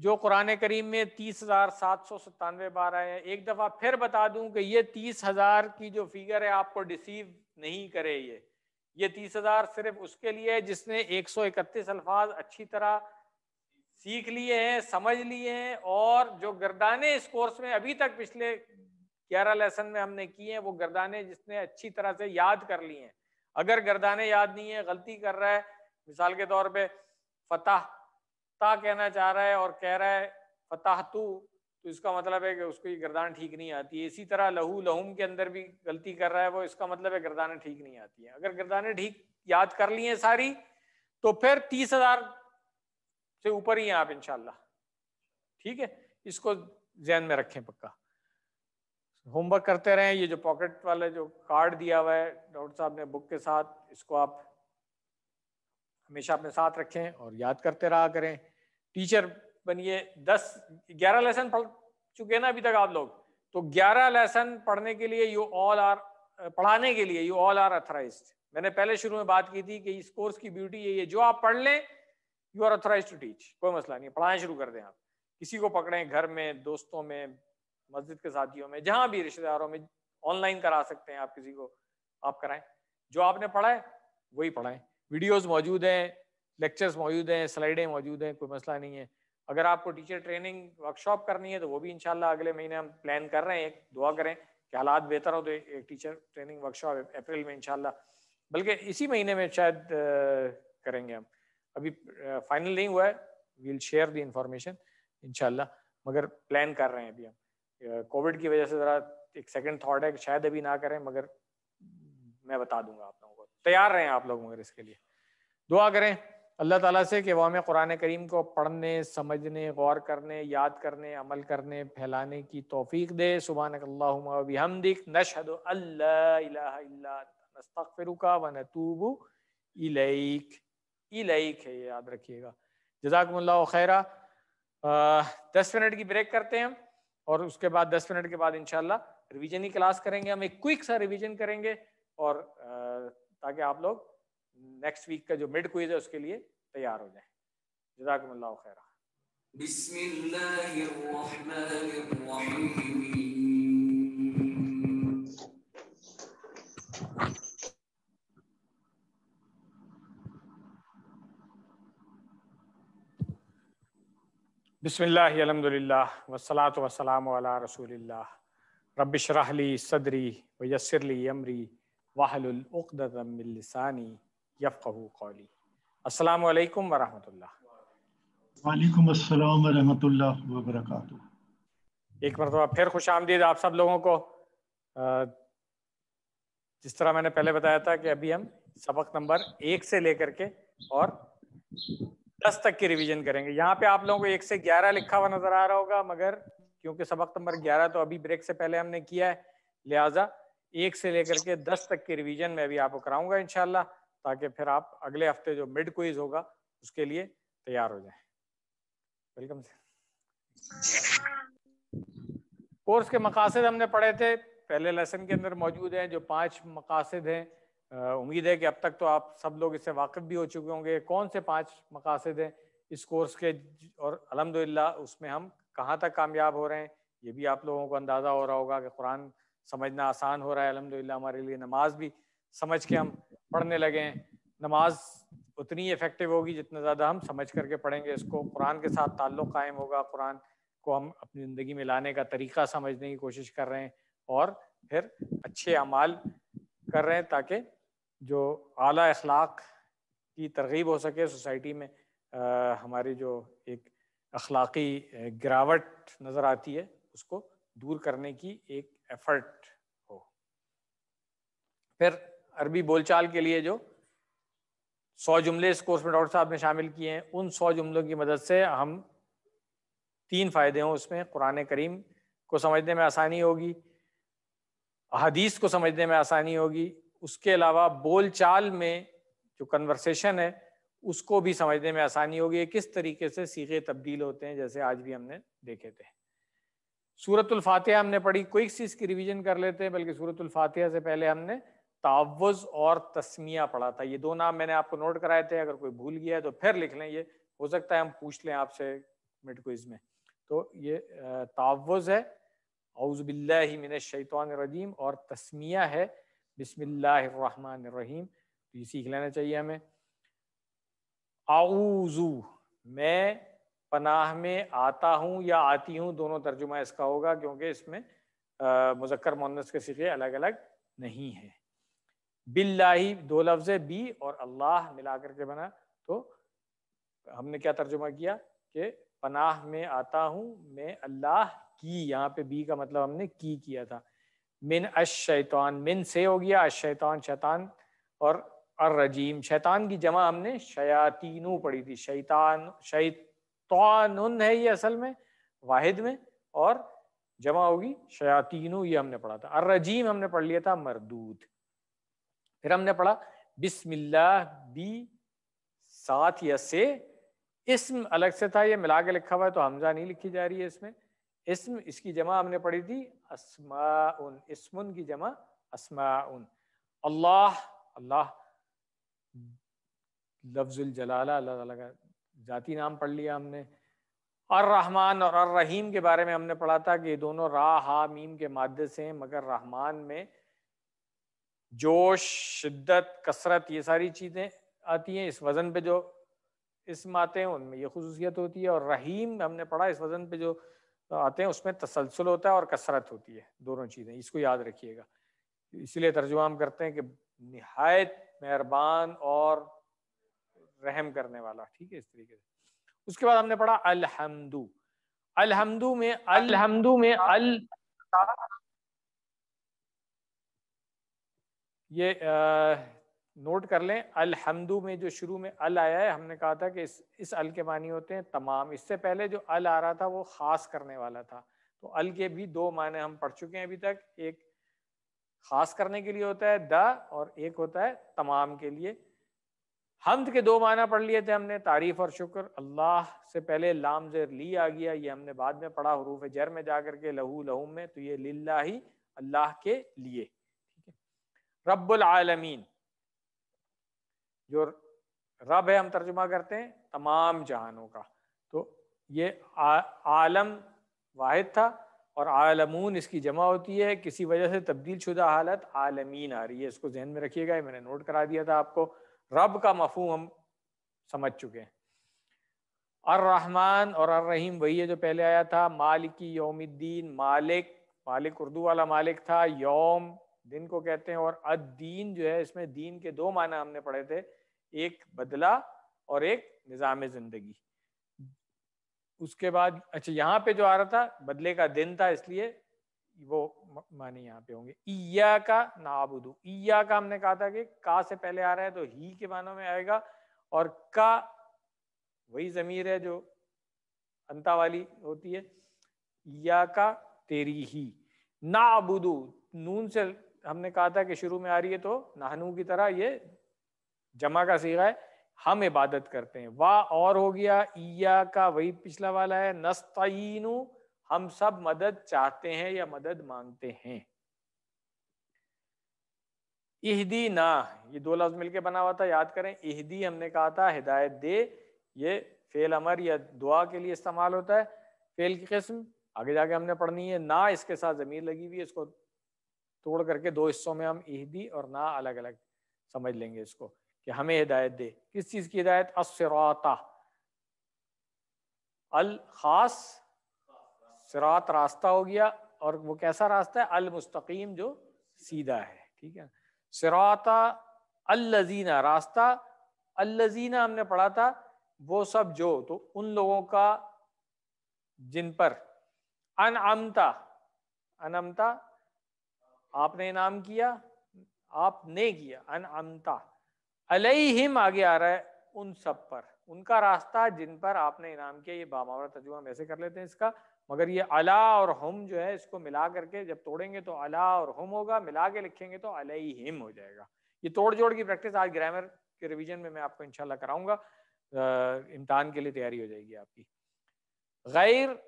जो कुरान करीम में तीस हज़ार सात सौ सत्तानवे बार आए हैं एक दफ़ा फिर बता दूं कि ये तीस हज़ार की जो फिगर है आपको डिसीव नहीं करे ये ये तीस हज़ार सिर्फ उसके लिए है जिसने एक सौ इकतीस अल्फाज अच्छी तरह सीख लिए हैं समझ लिए हैं और जो गर्दाने इस कोर्स में अभी तक पिछले ग्यारह लेसन में हमने किए हैं वो गर्दाने जिसने अच्छी तरह से याद कर लिए हैं अगर गर्दाने याद नहीं है गलती कर रहा है मिसाल के तौर पर फतह फता कहना चाह रहा है और कह रहा है फताह तो इसका मतलब है कि उसकी गर्दान ठीक नहीं आती है इसी तरह लहू लहूम के अंदर भी गलती कर रहा है वो इसका मतलब है गर्दानें ठीक नहीं आती हैं अगर गर्दानें ठीक याद कर ली हैं सारी तो फिर तीस हजार से ऊपर ही हैं आप इनशाला ठीक है इसको जहन में रखें पक्का होमवर्क करते रहें ये जो पॉकेट वाला जो कार्ड दिया हुआ है डॉक्टर साहब ने बुक के साथ इसको आप हमेशा अपने साथ रखें और याद करते रहा करें टीचर बनिए दस ग्यारह लेसन पढ़ चुके हैं ना अभी तक आप लोग तो ग्यारह लेसन पढ़ने के लिए यू ऑल आर पढ़ाने के लिए यू ऑल आर अथोराइज मैंने पहले शुरू में बात की थी कि इस कोर्स की ब्यूटी यही है जो आप पढ़ लें you are authorize to teach कोई मसला नहीं पढ़ाएं शुरू कर दें आप किसी को पकड़ें घर में दोस्तों में मस्जिद के साथियों में जहां भी रिश्तेदारों में ऑनलाइन करा सकते हैं आप किसी को आप कराएं जो आपने पढ़ा है वही पढ़ाएं वीडियोस मौजूद हैं लेक्चर्स मौजूद हैं स्लाइडें मौजूद हैं कोई मसला नहीं है अगर आपको टीचर ट्रेनिंग वर्कशॉप करनी है तो वो भी इनशाला अगले महीने हम प्लान कर रहे हैं एक दुआ करें कि हालात बेहतर हो तो एक टीचर ट्रेनिंग वर्कशॉप अप्रैल में इनशाला बल्कि इसी महीने में शायद करेंगे हम अभी फाइनल नहीं हुआ है वील शेयर द इंफॉर्मेशन इनशाला मगर प्लान कर रहे हैं अभी हम कोविड की वजह से ज़रा एक सेकेंड थाट है कि शायद अभी ना करें मगर मैं बता दूंगा आप लोगों को तैयार रहें आप लोग मगर इसके लिए दुआ करें अल्लाह ताला से कि वाम कुरान करीम को पढ़ने समझने गौर करने याद करने अमल करने फैलाने की तोफ़ीक दे सुबह नशहद व नतूब इलैक इलैक है ये याद रखिएगा जजाकमल्ला खैरा दस मिनट की ब्रेक करते हैं और उसके बाद दस मिनट के बाद इनशाला रिविजन ही क्लास करेंगे हम एक क्विक सा रिविजन करेंगे और ताकि आप लोग नेक्स्ट वीक का जो मिड क्विज है उसके लिए तैयार हो जाए जजाकमल्ला खैर बिस्मिल्लाहिर्रहमानिर्रहीम बिसमीम् वसलात वसलाम रसूल रबिशरहली सदरी वयसरली अमरी वाहलुलदानी यफ़ कौली अस्सलाम वालेकुम वालेकुम अस्सलाम वरहमतुल्लाह एक मरतबा फिर खुश आमदीद आप सब लोगों को जिस तरह मैंने पहले बताया था कि अभी हम सबक नंबर एक से लेकर के और दस तक की रिवीजन करेंगे यहाँ पे आप लोगों को एक से ग्यारह लिखा हुआ नजर आ रहा होगा मगर क्योंकि सबक नंबर ग्यारह तो अभी ब्रेक से पहले हमने किया है लिहाजा एक से लेकर के दस तक की रिवीजन में अभी आपको कराऊंगा इनशाला ताकि फिर आप अगले हफ्ते जो मिड क्विज होगा उसके लिए तैयार हो जाए वेलकम कोर्स के मकासद हमने पढ़े थे पहले लेसन के अंदर मौजूद हैं जो पांच मकासद हैं उम्मीद है कि अब तक तो आप सब लोग इससे वाकिफ भी हो चुके होंगे कौन से पांच मकासद हैं इस कोर्स के और अलहमदिल्ला उसमें हम कहाँ तक कामयाब हो रहे हैं ये भी आप लोगों को अंदाज़ा हो रहा होगा कि कुरान समझना आसान हो रहा है अलहमदिल्ला हमारे लिए नमाज भी समझ के हम पढ़ने लगे नमाज उतनी इफेक्टिव होगी जितना ज़्यादा हम समझ करके पढ़ेंगे इसको कुरान के साथ ताल्लुक़ कायम होगा कुरान को हम अपनी ज़िंदगी में लाने का तरीका समझने की कोशिश कर रहे हैं और फिर अच्छे अमाल कर रहे हैं ताकि जो आला अखलाक की तरगीब हो सके सोसाइटी में आ, हमारी जो एक अखलाकी गिरावट नज़र आती है उसको दूर करने की एक एफर्ट हो फिर अरबी बोलचाल के लिए जो सौ जुमले इस कोर्स में डॉक्टर साहब ने शामिल किए हैं उन सौ जुमलों की मदद से हम तीन फ़ायदे हों उसमें कुरान करीम को समझने में आसानी होगी अदीस को समझने में आसानी होगी उसके अलावा बोल चाल में जो कन्वर्सेशन है उसको भी समझने में आसानी होगी किस तरीके से सीखे तब्दील होते हैं जैसे आज भी हमने देखे थे सूरतुल फातिहा हमने पढ़ी कोई सी इसकी रिवीजन कर लेते हैं बल्कि सूरतुल फातिहा से पहले हमने तावज़ और तस्मिया पढ़ा था ये दो नाम मैंने आपको नोट कराए थे अगर कोई भूल गया है तो फिर लिख लें ये हो सकता है हम पूछ लें आपसे मिड क्विज में तो ये तावज़ है अउज़बिल्लाशैतरजीम और तस्मिया है बिसमीम तो ये सीख लेना चाहिए हमें आऊज़ू मैं पनाह में आता हूँ या आती हूँ दोनों तर्जुमा इसका होगा क्योंकि इसमें मुजक्कर मुन्नस के सीखे अलग अलग नहीं है बिल्लाही दो लफ्ज बी और अल्लाह मिला करके बना तो हमने क्या तर्जुमा किया कि पनाह में आता हूँ मैं अल्लाह की यहाँ पे बी का मतलब हमने की किया था मिन अश शैतान मिन से हो गया अश शैतान शैतान और अर रजीम शैतान की जमा हमने शयातीनू पढ़ी थी शैतान शैतान है ये असल में वाहिद में और जमा होगी शयातीनू ये हमने पढ़ा था अर रजीम हमने पढ़ लिया था मरदूत फिर हमने पढ़ा बिस्मिल्लाह बी साथ या से इसम अलग से था ये मिला के लिखा हुआ है तो हमजा नहीं लिखी जा रही है इसमें इसम इसकी जमा हमने पढ़ी थी असमा उन इसमुन की जमा असमा उन अल्लाह अल्लाह लफ्जुल जलाला अल्लाह ताला का जाती नाम पढ़ लिया हमने और रहमान और, अर रहीम के बारे में हमने पढ़ा था कि ये दोनों रा हा मीम के माध्यम से हैं मगर रहमान में जोश शिद्दत कसरत ये सारी चीज़ें आती हैं इस वज़न पे जो इसम आते हैं उनमें ये खसूसियत होती है और रहीम हमने पढ़ा इस वज़न पे जो आते हैं उसमें तसलसल होता है और कसरत होती है दोनों चीज़ें इसको याद रखिएगा इसीलिए तर्जुमा हम करते हैं कि नहायत मेहरबान और रहम करने वाला ठीक है इस तरीके से उसके बाद हमने पढ़ा अलहमदू अलहमदू में अलहमदू में अल ये आ, नोट कर लें अलहमदू में जो शुरू में अल आया है हमने कहा था कि इस इस अल के मानी होते हैं तमाम इससे पहले जो अल आ रहा था वो ख़ास करने वाला था तो अल के भी दो माने हम पढ़ चुके हैं अभी तक एक ख़ास करने के लिए होता है द और एक होता है तमाम के लिए हमद के दो माना पढ़ लिए थे हमने तारीफ और शुक्र अल्लाह से पहले लाम जेर ली आ गया ये हमने बाद में पढ़ा हरूफ जर में जा करके लहू लहू में तो ये लिल्ला ही अल्लाह के लिए रब्बुल आलमीन जो रब है हम तर्जुमा करते हैं तमाम जहानों का तो ये आ, आलम वाहिद था और आलमून इसकी जमा होती है किसी वजह से तब्दील शुदा हालत आलमीन आ रही है इसको जहन में रखिएगा मैंने नोट करा दिया था आपको रब का मफहम हम समझ चुके हैं अर्रहमान और अर रहीम वही है जो पहले आया था मालिकी योमुद्दीन मालिक मालिक उर्दू वाला मालिक था योम दिन को कहते हैं और अदीन जो है इसमें दीन के दो माना हमने पढ़े थे एक बदला और एक निज़ाम ज़िंदगी उसके बाद अच्छा यहाँ पे जो आ रहा था बदले का दिन था इसलिए वो माने यहाँ पे होंगे इया का नाबुदू इया का हमने कहा था कि का से पहले आ रहा है तो ही के मानों में आएगा और का वही जमीर है जो अंता वाली होती है ईया का तेरी ही नाबुदू नून से हमने कहा था कि शुरू में आ रही है तो नहनू की तरह ये जमा का सीगा है हम इबादत करते हैं वाह और हो गया ईया का वही पिछला वाला है नस्तीन हम सब मदद चाहते हैं या मदद मांगते हैं इहदी ना ये दो लफ्ज मिलके बना हुआ था याद करें इहदी हमने कहा था हिदायत दे ये फेल अमर या दुआ के लिए इस्तेमाल होता है फेल की किस्म आगे जाके हमने पढ़नी है ना इसके साथ जमीर लगी हुई है इसको तोड़ करके दो हिस्सों में हम ईहदी और ना अलग अलग समझ लेंगे इसको कि हमें हिदायत दे किस चीज की हिदायत असराता अल खास सिरात रास्ता हो गया और वो कैसा रास्ता है अल मुस्तकीम जो सीधा है ठीक है अल अल्लजीना रास्ता अल्लजीना हमने पढ़ा था वो सब जो तो उन लोगों का जिन पर अनअमता अनमता आपने इनाम किया आपने किया अन अलई अलहिम आगे आ रहा है उन सब पर उनका रास्ता जिन पर आपने इनाम किया ये बामावरा तर्जुमा हम ऐसे कर लेते हैं इसका मगर ये अला और हम जो है इसको मिला करके जब तोड़ेंगे तो अला और हम होगा मिला के लिखेंगे तो अलहिम हो जाएगा ये तोड़ जोड़ की प्रैक्टिस आज ग्रामर के रिविजन में मैं आपको इनशाला कराऊंगा इम्तहान के लिए तैयारी हो जाएगी आपकी गैर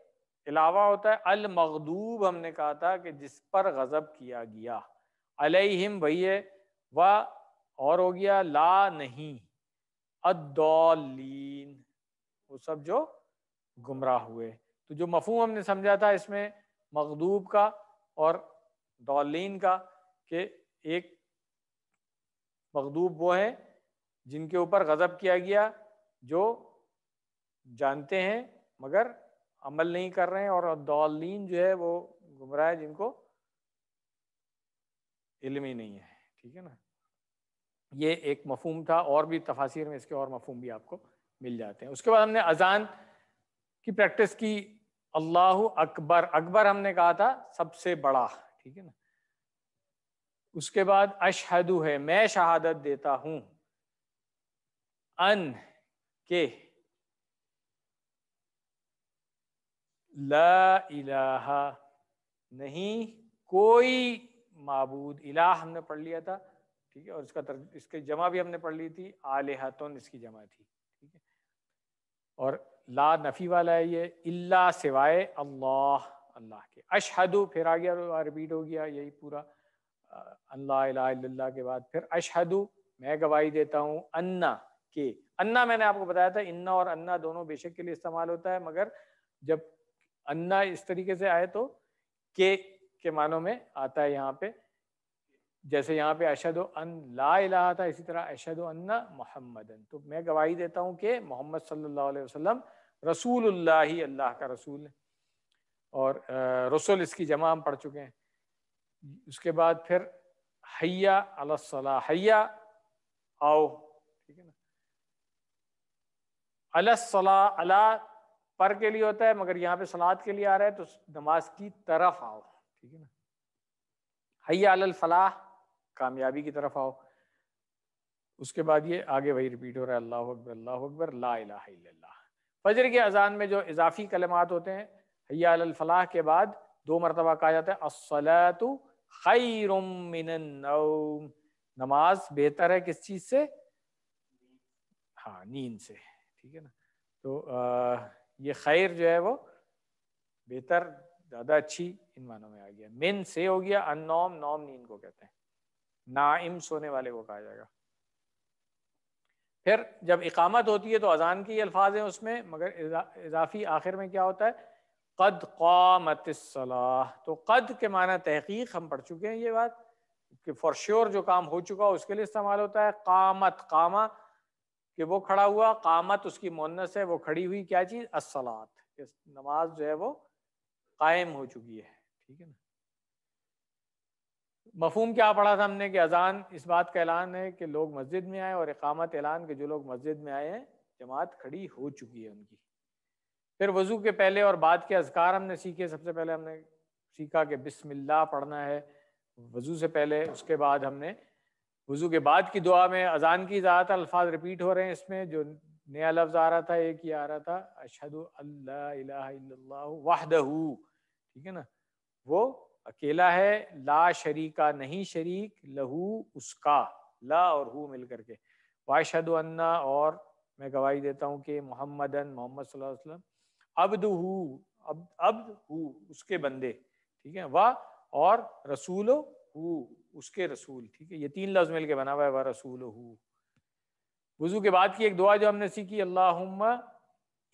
इलावा होता है अल मखदूब हमने कहा था कि जिस पर गज़ब किया गया अलहिम वही है व और हो गया ला नहीं अद्दौलीन वो सब जो गुमराह हुए तो जो मफहम हमने समझा था इसमें मखदूब का और दौलीन का कि एक मखदूब वो है जिनके ऊपर गज़ब किया गया जो जानते हैं मगर अमल नहीं कर रहे हैं और दौलिन जो है वो गुमराह है जिनको इलम ही नहीं है ठीक है ना ये एक मफहम था और भी तफासिर में इसके और मफहम भी आपको मिल जाते हैं उसके बाद हमने अजान की प्रैक्टिस की अल्लाह अकबर अकबर हमने कहा था सबसे बड़ा ठीक है ना उसके बाद अशहदु है मैं शहादत देता हूँ अन के ला इलाहा नहीं कोई मबूद इलाह हमने पढ़ लिया था ठीक है और इसका तर, इसकी जमा भी हमने पढ़ ली थी आलहतन इसकी जमा थी ठीक है और ला नफ़ी वाला है ये इल्ला सिवाय अल्लाह अल्लाह के अशहदु फिर आ गया रिपीट हो गया यही पूरा अल्लाह के बाद फिर अशहदु मैं गवाही देता हूँ अन्ना के अन्ना मैंने आपको बताया था इन्ना और अन्ना दोनों बेशक के लिए इस्तेमाल होता है मगर जब अन्ना इस तरीके से आए तो के के मानों में आता है यहाँ पे जैसे यहाँ पे अशद अन ला इला था इसी तरह अशद अन्ना मोहम्मदन तो मैं गवाही देता हूँ कि मोहम्मद सल्लल्लाहु अलैहि वसल्लम रसूल ही अल्लाह का रसूल है और रसूल इसकी जमा हम पढ़ चुके हैं उसके बाद फिर हैया अलसला हैया आओ ठीक है ना अलसला अला पर के लिए होता है मगर यहाँ पे सलाद के लिए आ रहा है तो नमाज की तरफ आओ ठीक है ना हया अल फलाह कामयाबी की तरफ आओ उसके बाद ये आगे वही रिपीट हो रहा है अल्लाह अकबर अल्लाह अकबर ला फजर के अजान में जो इजाफी कलमात होते हैं हया अल फलाह के बाद दो मरतबा कहा जाता है असलातु नमाज बेहतर है किस चीज़ से हाँ नींद से ठीक है ना तो आ, ये खैर जो है वो बेहतर ज़्यादा अच्छी इन मानों में आ गया मिन से हो गया अनोम नॉम नींद को कहते हैं नाइम सोने वाले को कहा जाएगा फिर जब इकामत होती है तो अजान के अल्फाज हैं उसमें मगर इजा, इजाफी आखिर में क्या होता है कद कौमत सलाह तो कद के माना तहकीक हम पढ़ चुके हैं ये बात कि फॉर श्योर जो काम हो चुका उसके लिए इस्तेमाल होता है कामत कामा कि वो खड़ा हुआ कामत उसकी मोनस है वो खड़ी हुई क्या चीज़ असलात नमाज जो है वो कायम हो चुकी है ठीक है ना मफहम क्या पढ़ा था हमने कि अजान इस बात का ऐलान है कि लोग मस्जिद में आए और इकामत ऐलान के जो लोग मस्जिद में आए हैं जमात खड़ी हो चुकी है उनकी फिर वज़ू के पहले और बाद के अजकार हमने सीखे सबसे पहले हमने सीखा कि बिस्मिल्लाह पढ़ना है वज़ू से पहले उसके बाद हमने वज़ू के बाद की दुआ में अजान की ज़्यादातर अल्फाज रिपीट हो रहे हैं इसमें जो नया लफ्ज़ आ रहा था एक ही आ रहा था अशद वाह ठीक है ना वो अकेला है ला शरीका नहीं शरीक लहू उसका ला और हु मिल करके वाशद अन्ना और मैं गवाही देता हूँ कि मोहम्मदन मोहम्मद वसल्लम अब्द हु अब अब्द हु उसके बंदे ठीक है वाह और रसूल हु उसके रसूल ठीक है ये तीन लफ्ज मिल के बना हुआ है वह रसूल वजू के बाद की एक दुआ जो हमने सीखी अल्लाह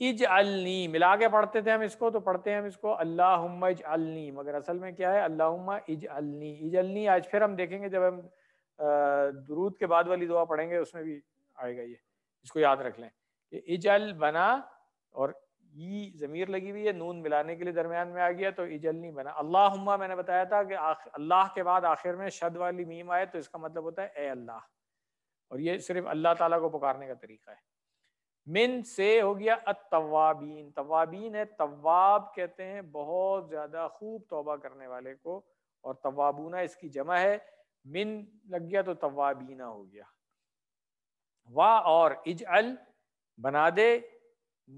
इज अलनी मिला के पढ़ते थे हम इसको तो पढ़ते हैं हम इसको अल्लाह इज अलनी मगर असल में क्या है अल्लाह इज अलनी इज अलनी आज फिर हम देखेंगे जब हम दरूद के बाद वाली दुआ पढ़ेंगे उसमें भी आएगा ये इसको याद रख लें कि इज अल बना और ई जमीर लगी हुई है नून मिलाने के लिए दरमियान में आ गया तो इजल नहीं बना अल्लाह मैंने बताया था कि अल्लाह के बाद आखिर में शद वाली मीम आए तो इसका मतलब होता है ए अल्लाह और ये सिर्फ अल्लाह ताला को पुकारने का तरीका है मिन से हो गया अतवाबीन तवाबीन है तवाब कहते हैं बहुत ज़्यादा खूब तोबा करने वाले को और तवाबूना इसकी जमा है मिन लग गया तो तवाबीना हो गया वाह और इज अल बना दे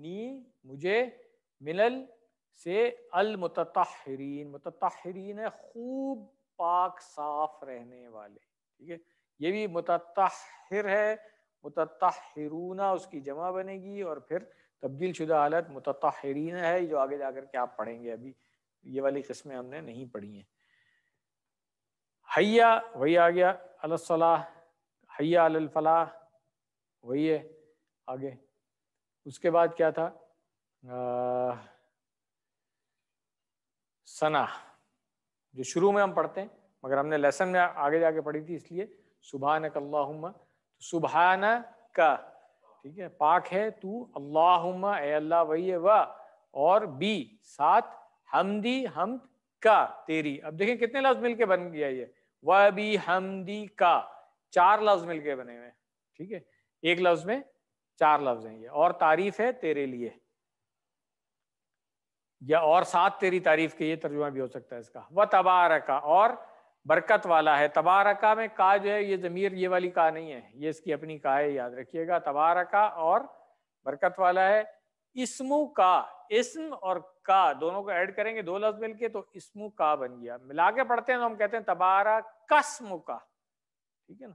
नी मुझे मिलल से अल मुतरीन मुतरीन है खूब पाक साफ रहने वाले ठीक है ये भी मुतर है मुतरूना उसकी जमा बनेगी और फिर तब्दील शुदा हालत मुतरीन है जो आगे जाकर के आप पढ़ेंगे अभी ये वाली किस्में हमने नहीं पढ़ी हैं हैया वही आ गया अलसलाह हैया अलफलाह वही है आगे उसके बाद क्या था सना uh, जो शुरू में हम पढ़ते हैं मगर हमने लेसन में आगे जाके पढ़ी थी इसलिए सुबहान कल्ला तो सुबहान का ठीक है पाक है तू अल्लाह ए अल्लाह वही है वह और बी सात हमदी हम का तेरी अब देखें कितने लफ्ज मिलके बन गया ये व बी हमदी का चार लफ्ज मिलके बने हुए ठीक है एक लफ्ज में चार लफ्ज हैं ये और तारीफ है तेरे लिए या और साथ तेरी तारीफ के ये तर्जुमा भी हो सकता है इसका वह तबारका और बरकत वाला है तबारका में का जो है ये ज़मीर ये वाली का नहीं है ये इसकी अपनी का है याद रखिएगा तबारका और बरकत वाला है इसमु का इसम और का दोनों को ऐड करेंगे दो लफ्ज मिलके तो इसमु का बन गया मिला के पढ़ते हैं तो हम कहते हैं तबारा कसम का ठीक है ना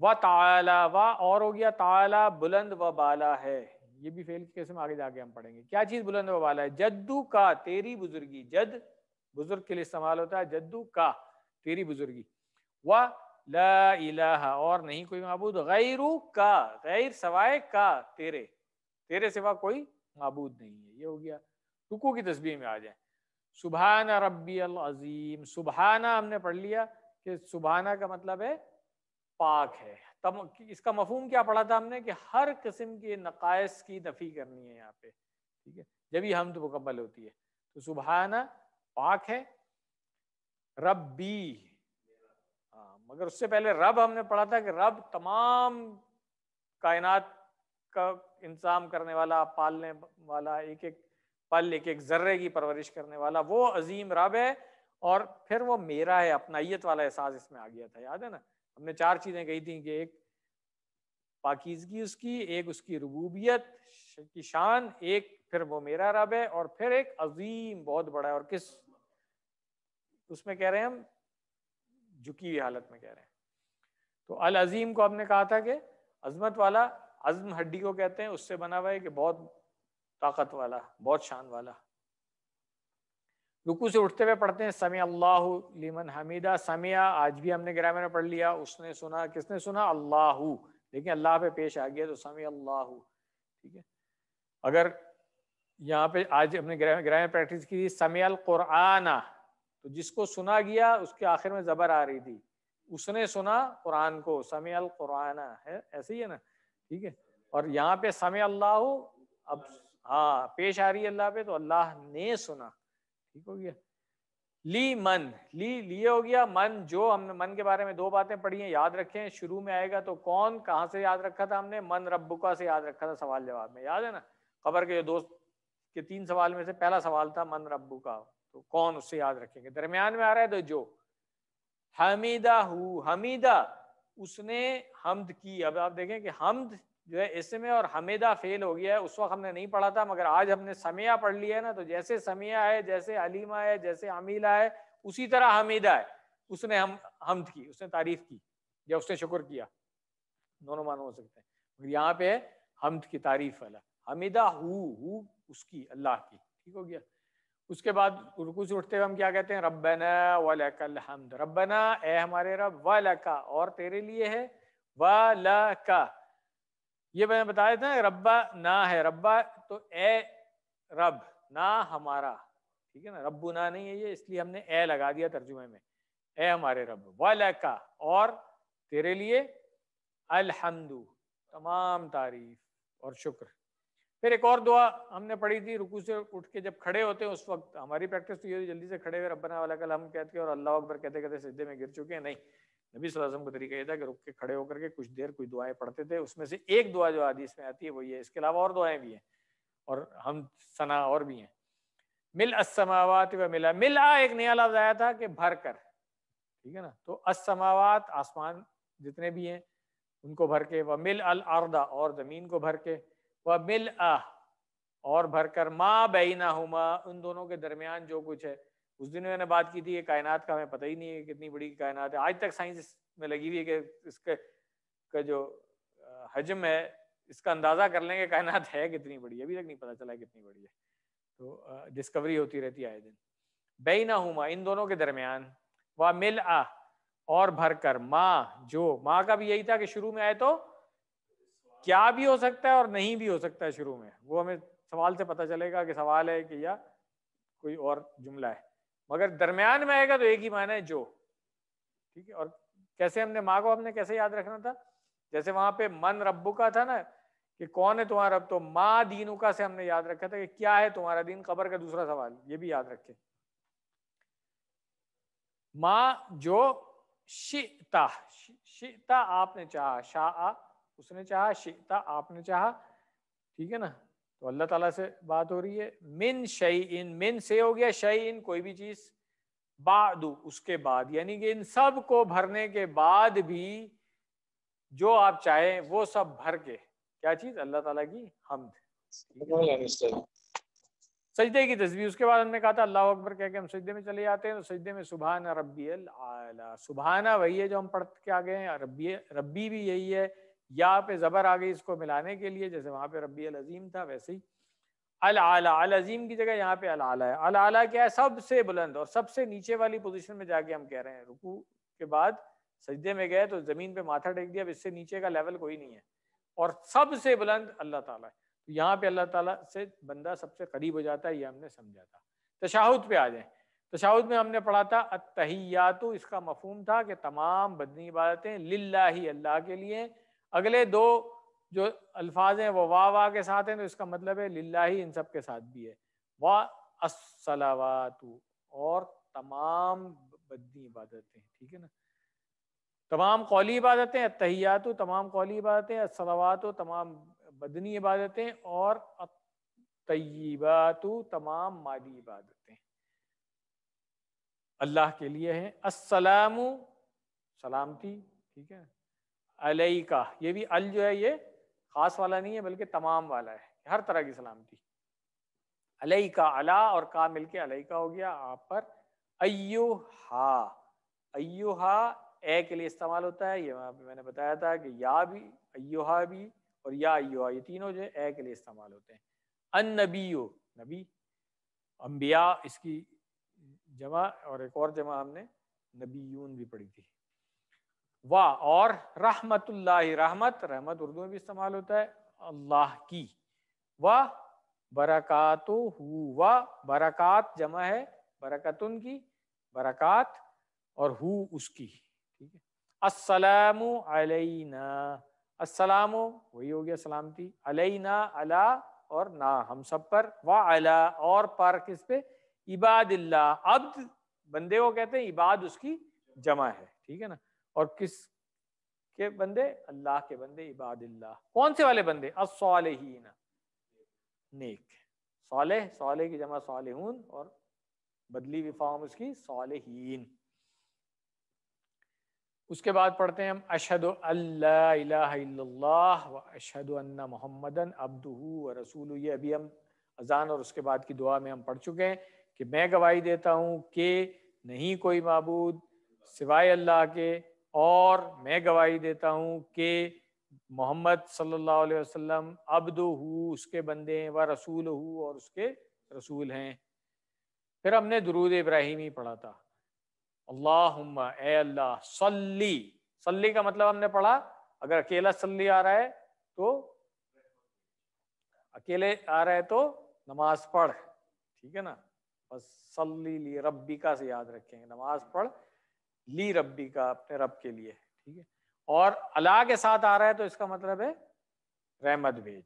व ताला व और हो गया ताला बुलंद व बाला है ये भी फेल की किस्म आगे जाके हम पढ़ेंगे क्या चीज बुलंद वाला है जद्दू का तेरी बुजुर्गी जद बुजुर्ग के लिए इस्तेमाल होता है जद्दू का तेरी बुजुर्गी व ला और नहीं कोई मबूद गैरू का गैर सवाए का तेरे तेरे सिवा कोई मबूद नहीं है ये हो गया रुकू की तस्वीर में आ जाए सुबहाना रबी अजीम सुबहाना हमने पढ़ लिया कि सुबहाना का मतलब है पाक है तब इसका मफहम क्या पढ़ा था हमने कि हर किस्म के नकायस की नफ़ी करनी है यहाँ पे ठीक है जब ही तो मुकम्मल होती है तो सुबहाना पाक है रबी हाँ, मगर उससे पहले रब हमने पढ़ा था कि रब तमाम कायनात का इंतजाम करने वाला पालने वाला एक एक पल एक एक जर्रे की परवरिश करने वाला वो अजीम रब है और फिर वो मेरा है अपनाइत वाला एहसास इसमें आ गया था याद है ना हमने चार चीजें कही थी कि एक पाकिजगी उसकी एक उसकी रबूबियत की शान एक फिर वो मेरा रब है और फिर एक अजीम बहुत बड़ा है और किस उसमें कह रहे हैं हम झुकी हुई हालत में कह रहे हैं तो अल अजीम को आपने कहा था कि अजमत वाला अजम हड्डी को कहते हैं उससे बना हुआ है कि बहुत ताकत वाला बहुत शान वाला रुकू से उठते हुए पढ़ते हैं समय अल्लाह लिमन हमीदा समिया आज भी हमने ग्रामर में पढ़ लिया उसने सुना किसने सुना अल्लाह लेकिन अल्लाह पे पेश आ गया तो समय अल्लाह ठीक है अगर यहाँ पे आज हमने ग्रामर प्रैक्टिस की थी समयल कुराना तो जिसको सुना गया उसके आखिर में जबर आ रही थी उसने सुना कुरान को समय कुराना है ऐसे ही है ना ठीक है और यहाँ पे समय अल्लाह अब हाँ पेश आ रही है अल्लाह पे तो अल्लाह ने सुना ठीक हो गया ली मन ली लिए हो गया मन जो हमने मन के बारे में दो बातें पढ़ी हैं याद रखें शुरू में आएगा तो कौन कहाँ से याद रखा था हमने मन रब्बुका से याद रखा था सवाल जवाब में याद है ना खबर के दोस्त के तीन सवाल में से पहला सवाल था मन का तो कौन उससे याद रखेंगे दरमियान में आ रहा है तो जो हमीदा हु हमीदा उसने हमद की अब आप देखें कि हमद जो है इसमें और हमेदा फेल हो गया है उस वक्त हमने नहीं पढ़ा था मगर आज हमने समिया पढ़ लिया है ना तो जैसे समिया है जैसे अलीमा है जैसे अमीला है उसी तरह हमीदा है उसने हम हमद की उसने तारीफ की या उसने शुक्र किया दोनों मानो हो सकते हैं मगर यहाँ पे है हमद की तारीफ वाला हमीदा हु हु उसकी अल्लाह की ठीक हो गया उसके बाद रुकू से उठते हुए हम क्या कहते हैं रबना वलकल हमद रबना ए हमारे रब व और तेरे लिए है व ये मैंने बताया था रब्बा ना है रब्बा तो ए रब ना हमारा ठीक है ना रब्बू ना नहीं है ये इसलिए हमने ए लगा दिया तर्जुमे में ए हमारे रब वालका और तेरे लिए अलहमदू तमाम तारीफ और शुक्र फिर एक और दुआ हमने पढ़ी थी रुकू से उठ के जब खड़े होते हैं उस वक्त हमारी प्रैक्टिस तो ये जल्दी से खड़े हुए रब्बना वाला कल हम कहते हैं और अल्लाह अकबर कहते कहते सजदे में गिर चुके हैं नहीं नबी सल्लम का तरीका ये था कि रुक के खड़े होकर के कुछ देर कुछ दुआएं पढ़ते थे उसमें से एक दुआ जो आदि इसमें आती है वो ये इसके अलावा और दुआएं भी हैं और हम सना और भी हैं मिल असमावत व मिला मिला एक नया लफ्ज आया था कि भर कर ठीक है ना तो असमावत आसमान जितने भी हैं उनको भर के व मिल अल अर्दा और ज़मीन को भर के व मिल अ और भर कर माँ बेना हुमा उन दोनों के दरमियान जो कुछ है उस दिन मैंने बात की थी ये कायनात का हमें पता ही नहीं है कितनी बड़ी कायनात है आज तक साइंस में लगी हुई है कि इसके का जो हजम है इसका अंदाज़ा कर लेंगे कायनात है कितनी बड़ी अभी तक नहीं पता चला कितनी बड़ी है तो डिस्कवरी होती रहती है आए दिन ना हुमा इन दोनों के दरमियान व मिल आ और भर कर माँ जो माँ का भी यही था कि शुरू में आए तो क्या भी हो सकता है और नहीं भी हो सकता है शुरू में वो हमें सवाल से पता चलेगा कि सवाल है कि या कोई और जुमला है मगर दरम्यान में आएगा तो एक ही माना है जो ठीक है और कैसे हमने माँ को हमने कैसे याद रखना था जैसे वहां पे मन रब्बू का था ना कि कौन है तुम्हारा रब तो माँ दीनू का से हमने याद रखा था कि क्या है तुम्हारा दीन कबर का दूसरा सवाल ये भी याद रखे माँ जो शिता शिता आपने चाहा शाह उसने चाहा शिता आपने चाहा ठीक है ना तो अल्लाह ताला से बात हो रही है मिन शई इन मिन से हो गया शई इन कोई भी चीज बादू उसके बाद यानी कि इन सब को भरने के बाद भी जो आप चाहे वो सब भर के क्या चीज अल्लाह ताला की हमद सजदे की तस्वीर उसके बाद हमने कहा था अल्लाह अकबर कह के हम सजदे में चले जाते हैं तो सजदे में सुबहाना रबी आला सुबहाना वही है जो हम पढ़ के आ गए हैं रबी रबी भी यही है या पे ज़बर आ गई इसको मिलाने के लिए जैसे वहां पे रबी अल अजीम था वैसे ही अल आला अल अजीम की जगह यहाँ पे अल आला है अल आला क्या है सबसे बुलंद और सबसे नीचे वाली पोजिशन में जाके हम कह रहे हैं रुकू के बाद सजदे में गए तो ज़मीन पे माथा टेक दिया अब इससे नीचे का लेवल कोई नहीं है और सबसे बुलंद अल्लाह ताला है तो यहाँ पे अल्लाह ताला से बंदा सबसे करीब हो जाता है ये हमने समझा था तशाहुद पे आ जाए तशाहुद में हमने पढ़ा था अतहियात इसका मफहम था कि तमाम बदनी इबादतें ही अल्लाह के लिए अगले दो जो अल्फाज हैं वो वाह वाह के साथ हैं तो इसका मतलब है लिल्ला ही इन सब के साथ भी है वाह असलावातु और तमाम बदी इबादतें ठीक है ना तमाम कौली इबादतें तहियातु तमाम कौली इबादतें असलावात तमाम बदनी इबादतें और तयबातु तमाम माली इबादतें अल्लाह के लिए है असलामु सलामती ठीक है अलई का ये भी अल जो है ये खास वाला नहीं है बल्कि तमाम वाला है हर तरह की सलामती अलई का अला और का मिलके अलई का हो गया आप पर अयो हा अयो हा ए के लिए इस्तेमाल होता है ये मैंने बताया था कि या भी हा भी और या अयोहा ये तीनों जो है ए के लिए इस्तेमाल होते हैं अन नबीयो नबी अम्बिया इसकी जमा और एक और जमा हमने नबीयून भी पढ़ी थी वाह और रहमत रहमत रहमत उर्दू में भी इस्तेमाल होता है अल्लाह की वाह बरकत वाह बरकत जमा है बरकत की बरकत और हु उसकी ठीक है अस्सलाम अलैना वही हो गया सलामती अलैना अला और ना हम सब पर वाह अला और पर किस पे इबादिल्ला अब्द बंदे को कहते हैं इबाद उसकी जमा है ठीक है ना और किस के बंदे अल्लाह के बंदे इबादिल्ला कौन से वाले बंदे असलहीन नेक सोले सोले की जमा सोलहून और बदली हुई फॉर्म उसकी सोलहीन उसके बाद पढ़ते हैं हम अशद अल्लाह व अशद अन्ना मोहम्मदन अब्दू रसूल ये अभी हम अजान और उसके बाद की दुआ में हम पढ़ चुके हैं कि मैं गवाही देता हूँ कि नहीं कोई मबूद सिवाय अल्लाह के और मैं गवाही देता हूँ कि मोहम्मद सल्लल्लाहु अलैहि वसल्लम अब्द हु उसके बंदे हैं व रसूल हु और उसके रसूल हैं फिर हमने दरूद इब्राहिमी पढ़ा था अल्लाहुम्मा ए अल्लाह सल्ली सल्ली का मतलब हमने पढ़ा अगर अकेला सल्ली आ रहा है तो अकेले आ रहा है तो नमाज पढ़ ठीक है ना बस सल्ली रब्बी का से याद रखेंगे नमाज पढ़ ली रब्बी का अपने रब के लिए ठीक है और अला के साथ आ रहा है तो इसका मतलब है रहमत भेज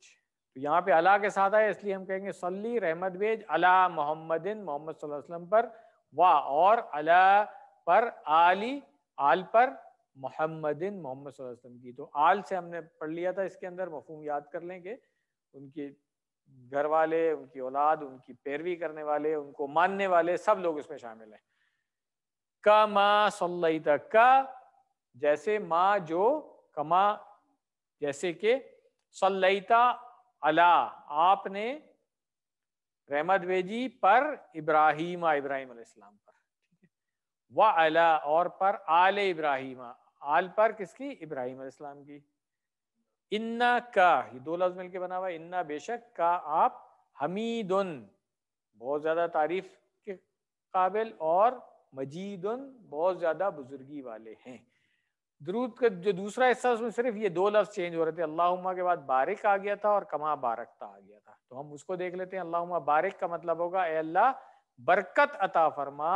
तो यहाँ पे अला के साथ आया इसलिए हम कहेंगे सल्ली रहमत भेज अला मोहम्मद मोहम्मद वसल्लम पर वाह और अला पर आली आल पर मोहम्मद मोहम्मद वसल्लम की तो आल से हमने पढ़ लिया था इसके अंदर मफहम याद कर लेंगे उनके घर वाले उनकी औलाद उनकी पैरवी करने वाले उनको मानने वाले सब लोग इसमें शामिल हैं का मा सल्लैता का जैसे माँ जो कमा जैसे के सल्लाईता अला आपने रहमत वेजी पर इब्राहिम इब्राहिम अलैहिस्सलाम पर व अला और पर आल इब्राहिम आल पर किसकी इब्राहिम अलैहिस्सलाम की इन्ना का ये दो लफ्ज मिलके बना हुआ इन्ना बेशक का आप हमीदुन बहुत ज्यादा तारीफ के काबिल और मजीदन बहुत ज़्यादा बुजुर्गी वाले हैं दरूद का जो दूसरा हिस्सा उसमें सिर्फ ये दो लफ्ज़ चेंज हो रहे थे अल्लाह के बाद बारिक आ गया था और कमा बारकता आ गया था तो हम उसको देख लेते हैं अल्लाह बारिक का मतलब होगा अल्लाह बरकत अता फरमा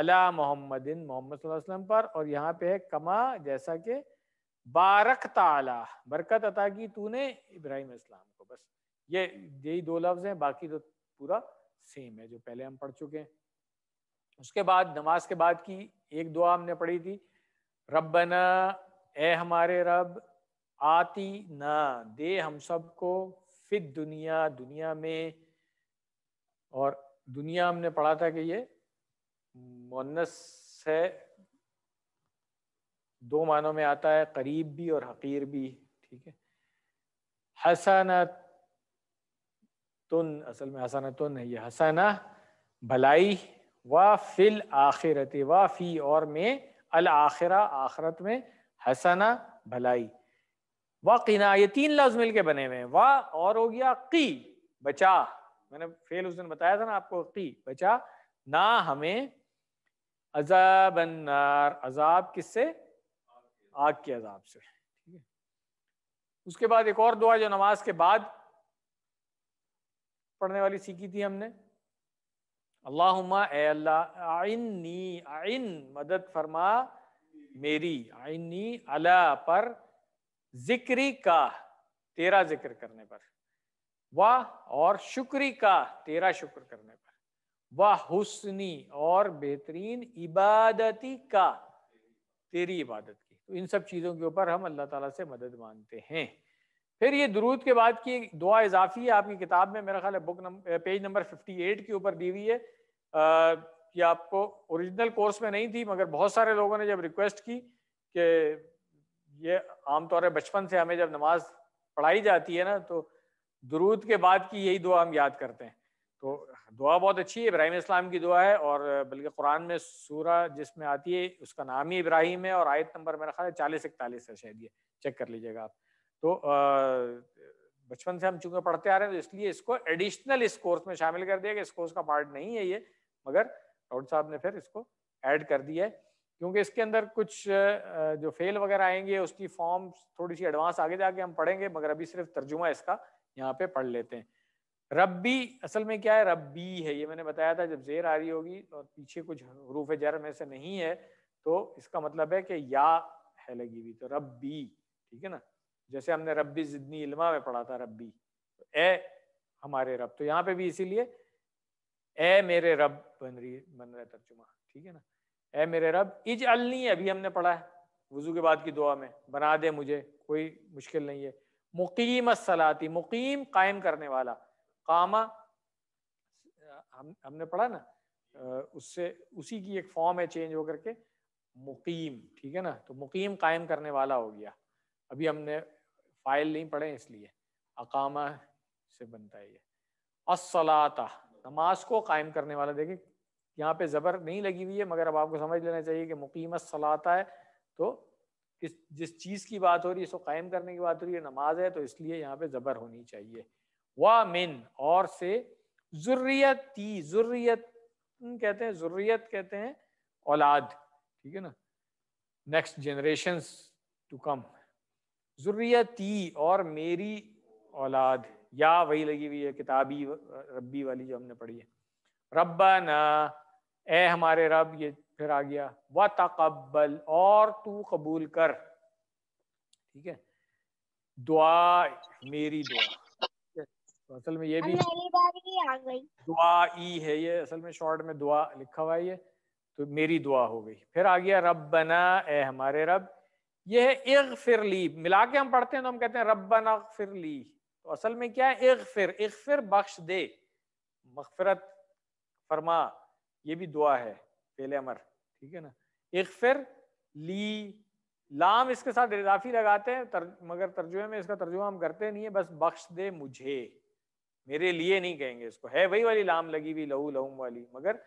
अला मोहम्मद मोहम्मद पर और यहाँ पे है कमा जैसा कि बारक ताला बरकत अता की तूने इब्राहिम इस्लाम को बस ये यही दो लफ्ज़ हैं बाकी तो पूरा सेम है जो पहले हम पढ़ चुके हैं उसके बाद नमाज के बाद की एक दुआ हमने पढ़ी थी रबना ए हमारे रब आती ना दे हम सबको फिर दुनिया दुनिया में और दुनिया हमने पढ़ा था कि ये मुन्नस है दो मानों में आता है करीब भी और हकीर भी ठीक है हसना तुन असल में हसना तुन है ये हसना भलाई व फिल आखिरत व फी और में अल आखिरा आखरत में हसना भलाई व ये तीन लफ्ज के बने हुए हैं व और हो गया की बचा मैंने फेल उस दिन बताया था ना आपको की बचा ना हमें अजाब अन्नार अजाब किससे आग के अजाब से ठीक है उसके बाद एक और दुआ जो नमाज के बाद पढ़ने वाली सीखी थी हमने अल्लाहुमा ए अल्लाह आइन्नी आइन मदद फरमा मेरी आइन्नी अला पर जिक्री का तेरा जिक्र करने पर वाह और शुक्री का तेरा शुक्र करने पर वाह हुस्नी और बेहतरीन इबादती का तेरी इबादत की तो इन सब चीज़ों के ऊपर हम अल्लाह ताला से मदद मांगते हैं फिर ये दुरूद के बाद की दुआ इजाफी है आपकी किताब में मेरा ख्याल है बुक नंबर पेज नंबर 58 के ऊपर दी हुई है कि आपको ओरिजिनल कोर्स में नहीं थी मगर बहुत सारे लोगों ने जब रिक्वेस्ट की कि ये आमतौर पर बचपन से हमें जब नमाज पढ़ाई जाती है ना तो दुरूद के बाद की यही दुआ हम याद करते हैं तो दुआ बहुत अच्छी है इब्राहिम इस्लाम की दुआ है और बल्कि कुरान में सूरा जिसमें आती है उसका नाम ही इब्राहिम है और आयत नंबर मेरा ख्याल है चालीस इकतालीस है शायद ये चेक कर लीजिएगा आप तो बचपन से हम चूंकि पढ़ते आ रहे हैं तो इसलिए इसको एडिशनल इस कोर्स में शामिल कर दिया कि इस कोर्स का पार्ट नहीं है ये मगर डॉक्टर साहब ने फिर इसको ऐड कर दिया है क्योंकि इसके अंदर कुछ जो फेल वगैरह आएंगे उसकी फॉर्म थोड़ी सी एडवांस आगे जाके हम पढ़ेंगे मगर अभी सिर्फ तर्जुमा इसका यहाँ पे पढ़ लेते हैं रब्बी असल में क्या है रब्बी है ये मैंने बताया था जब जेर आ रही होगी और तो पीछे कुछ रूफ़ जर में से नहीं है तो इसका मतलब है कि या है लगी हुई तो रब्बी ठीक है ना जैसे हमने रब्बी जिदनी इल्मा में पढ़ा था रब्बी तो ए हमारे रब तो यहाँ पे भी इसीलिए ए मेरे रब बन रही बन रहा है तर्जुमा ठीक है ना ए मेरे रब इज अलनी अभी हमने पढ़ा है वजू के बाद की दुआ में बना दे मुझे कोई मुश्किल नहीं है मुकीम सलाती मुकीम कायम करने वाला कामा हम हमने पढ़ा ना उससे उसी की एक फॉर्म है चेंज होकर के मुकीम ठीक है ना तो मुकीम कायम करने वाला हो गया अभी हमने फाइल नहीं पढ़े इसलिए अकामा से बनता है ये असलाता नमाज को कायम करने वाला देखिए यहाँ पे ज़बर नहीं लगी हुई है मगर अब आपको समझ लेना चाहिए कि मुकीम सलाता है तो इस जिस चीज़ की बात हो रही है इसको कायम करने की बात हो रही है नमाज है तो इसलिए यहाँ पे ज़बर होनी चाहिए व मिन और से ती ज़ुर्रियत कहते हैं ज़रूरीत कहते हैं औलाद ठीक है ना नेक्स्ट जनरेशन टू कम ज़ुर्रियती और मेरी औलाद या वही लगी हुई है किताबी रब्बी वाली जो हमने पढ़ी है रब्बा ना ए हमारे रब ये फिर आ गया व तकबल और तू कबूल कर ठीक है दुआ मेरी दुआ तो असल में ये भी दुआ ई है ये असल में शॉर्ट में दुआ लिखा हुआ है ये तो मेरी दुआ हो गई फिर आ गया रब बना ए हमारे रब ये है इग ली मिला के हम पढ़ते हैं तो हम कहते हैं रबन अग ली तो असल में क्या है इग फिर इग फिर बख्श दे मगफरत फरमा ये भी दुआ है पहले अमर ठीक है ना इग फिर ली लाम इसके साथ इजाफी लगाते हैं तर, मगर तर्जुमे में इसका तर्जुमा हम करते नहीं है बस बख्श दे मुझे मेरे लिए नहीं कहेंगे इसको है वही वाली लाम लगी हुई लहू लहूम वाली मगर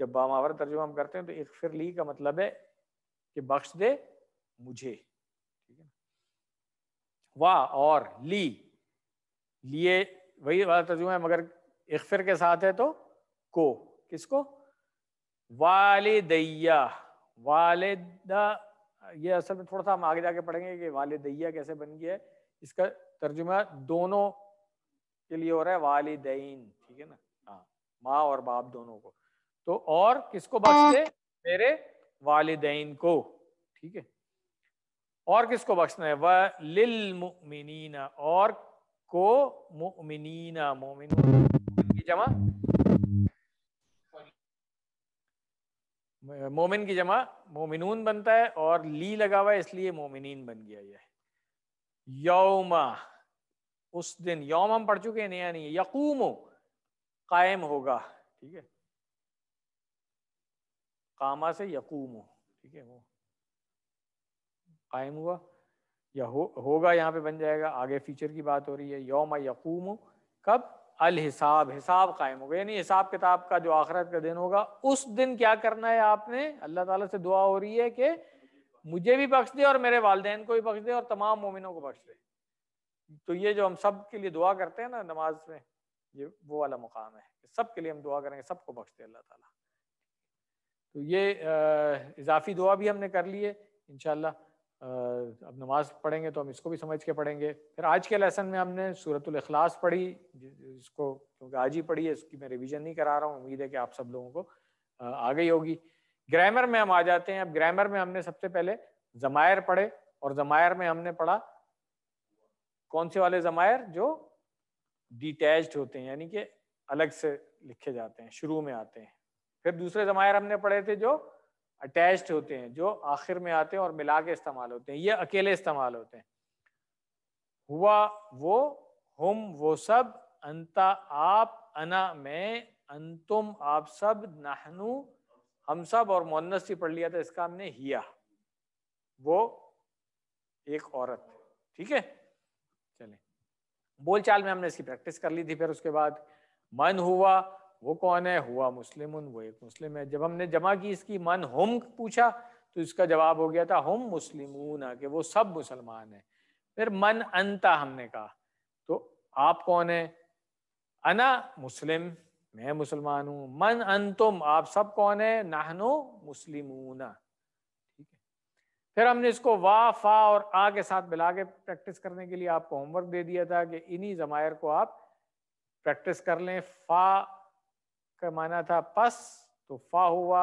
जब बामावर तर्जुमा हम करते हैं तो फिर ली का मतलब है कि बख्श दे मुझे ठीक है ना वाह और ली लिए वही वाला तर्जुमा है मगर इकफिर के साथ है तो को किसको वालदैया वालदा ये असल में थोड़ा सा हम आगे जाके पढ़ेंगे कि वालिदैया कैसे बन गया है इसका तर्जुमा दोनों के लिए हो रहा है वालदेन ठीक है ना हाँ माँ और बाप दोनों को तो और किसको बख्श दे मेरे वालदेन को ठीक है और किसको बख्शना है वह लिल मुमिनीना और को मुमिनीना मोमिन जमा मोमिन की जमा मोमिनून बनता है और ली लगा हुआ है इसलिए मोमिनीन बन गया यह यौमा उस दिन यौम हम पढ़ चुके हैं नया नहीं है यकूम कायम होगा ठीक है कामा से यकूम ठीक है वो कायम हुआ या हो होगा यहाँ पे बन जाएगा आगे फ्यूचर की बात हो रही है योम यकूम कब अल हिसाब हिसाब कायम होगा यानी हिसाब किताब का जो आखरत का दिन होगा उस दिन क्या करना है आपने अल्लाह ताला से दुआ हो रही है कि मुझे भी बख्श दे और मेरे वालदे को भी बख्श दे और तमाम मोमिनों को बख्श दे तो ये जो हम सब के लिए दुआ करते हैं ना नमाज में ये वो वाला मुकाम है सब के लिए हम दुआ करेंगे सबको बख्श दे अल्लाह ताला तो ये इजाफी दुआ भी हमने कर ली है इनशाला अब नमाज पढ़ेंगे तो हम इसको भी समझ के पढ़ेंगे फिर आज के लेसन में हमने सूरतुल पढ़ी इसको क्योंकि आज ही पढ़ी है इसकी मैं रिवीजन नहीं करा रहा हूँ उम्मीद है कि आप सब लोगों को आ गई होगी ग्रामर में हम आ जाते हैं अब ग्रामर में हमने सबसे पहले जमायर पढ़े और जमायर में हमने पढ़ा कौन से वाले जमायर जो डिटैच होते हैं यानी कि अलग से लिखे जाते हैं शुरू में आते हैं फिर दूसरे जमायर हमने पढ़े थे जो अटैच्ड होते हैं जो आखिर में आते हैं और मिला के इस्तेमाल होते हैं ये अकेले इस्तेमाल होते हैं हुआ वो हम वो सब अंता आप अना मैं अंतुम आप सब नहनु हम सब और मोन्नस ही पढ़ लिया था इसका हमने हिया वो एक औरत ठीक है चले बोलचाल में हमने इसकी प्रैक्टिस कर ली थी फिर उसके बाद मन हुआ वो कौन है हुआ मुस्लिम वो एक मुस्लिम है जब हमने जमा की इसकी मन हम पूछा तो इसका जवाब हो गया था हम मुस्लिम के वो सब मुसलमान है फिर मन अंता हमने कहा तो आप कौन है अना मुस्लिम मैं मुसलमान हूँ मन अंतुम आप सब कौन है नाहनो मुस्लिम ठीक है फिर हमने इसको वाह फा और आ के साथ मिला के प्रैक्टिस करने के लिए आपको होमवर्क दे दिया था कि इन्हीं जमायर को आप प्रैक्टिस कर लें फा का माना था पस तो फा हुआ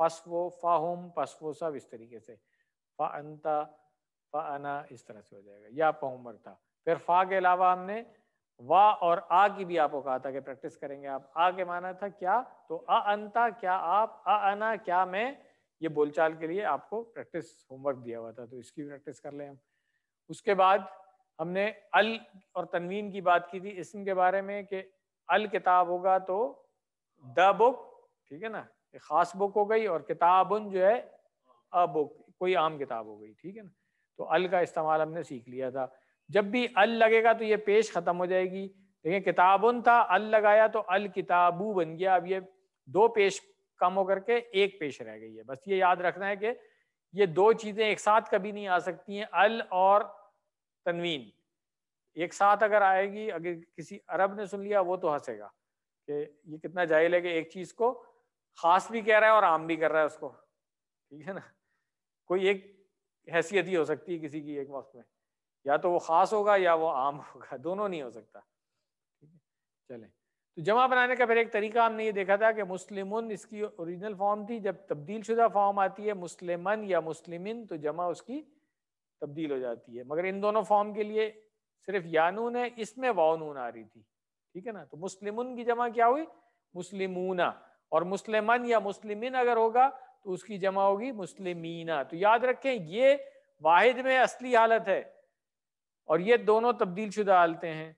पस पसवो फाहुम वो सब इस तरीके से फा अंता फा अना इस तरह से हो जाएगा या पहुमर था फिर फा के अलावा हमने वा और आ की भी आपको कहा था कि प्रैक्टिस करेंगे आप आ के माना था क्या तो अ अंता क्या आप अ अना क्या मैं ये बोलचाल के लिए आपको प्रैक्टिस होमवर्क दिया हुआ था तो इसकी भी प्रैक्टिस कर लें हम उसके बाद हमने अल और तनवीन की बात की थी इसम के बारे में कि अल किताब होगा तो द बुक ठीक है ना एक खास बुक हो गई और किताबुन जो है अ बुक कोई आम किताब हो गई ठीक है ना तो अल का इस्तेमाल हमने सीख लिया था जब भी अल लगेगा तो ये पेश ख़त्म हो जाएगी देखिए किताबुन था अल लगाया तो अल किताबू बन गया अब ये दो पेश कम होकर के एक पेश रह गई है बस ये याद रखना है कि ये दो चीज़ें एक साथ कभी नहीं आ सकती हैं अल और तनवीन एक साथ अगर आएगी अगर किसी अरब ने सुन लिया वो तो हंसेगा कि ये कितना जाहिल है कि एक चीज को खास भी कह रहा है और आम भी कर रहा है उसको ठीक है ना कोई एक हैसियत ही हो सकती है किसी की एक वक्त में या तो वो खास होगा या वो आम होगा दोनों नहीं हो सकता ठीक है तो जमा बनाने का फिर एक तरीका हमने ये देखा था कि मुस्लिम इसकी ओरिजिनल फॉर्म थी जब तब्दील शुदा फॉर्म आती है मुस्लिमन या मुस्लिमिन तो जमा उसकी तब्दील हो जाती है मगर इन दोनों फॉर्म के लिए सिर्फ यानून है इसमें वानून आ रही थी ठीक है ना तो मुस्लिम की जमा क्या हुई मुस्लिमूना और मुस्लिम या मुस्लिम अगर होगा तो उसकी जमा होगी मुस्लिमीना तो याद रखें ये वाहिद में असली हालत है और ये दोनों तब्दील शुदा आलते हैं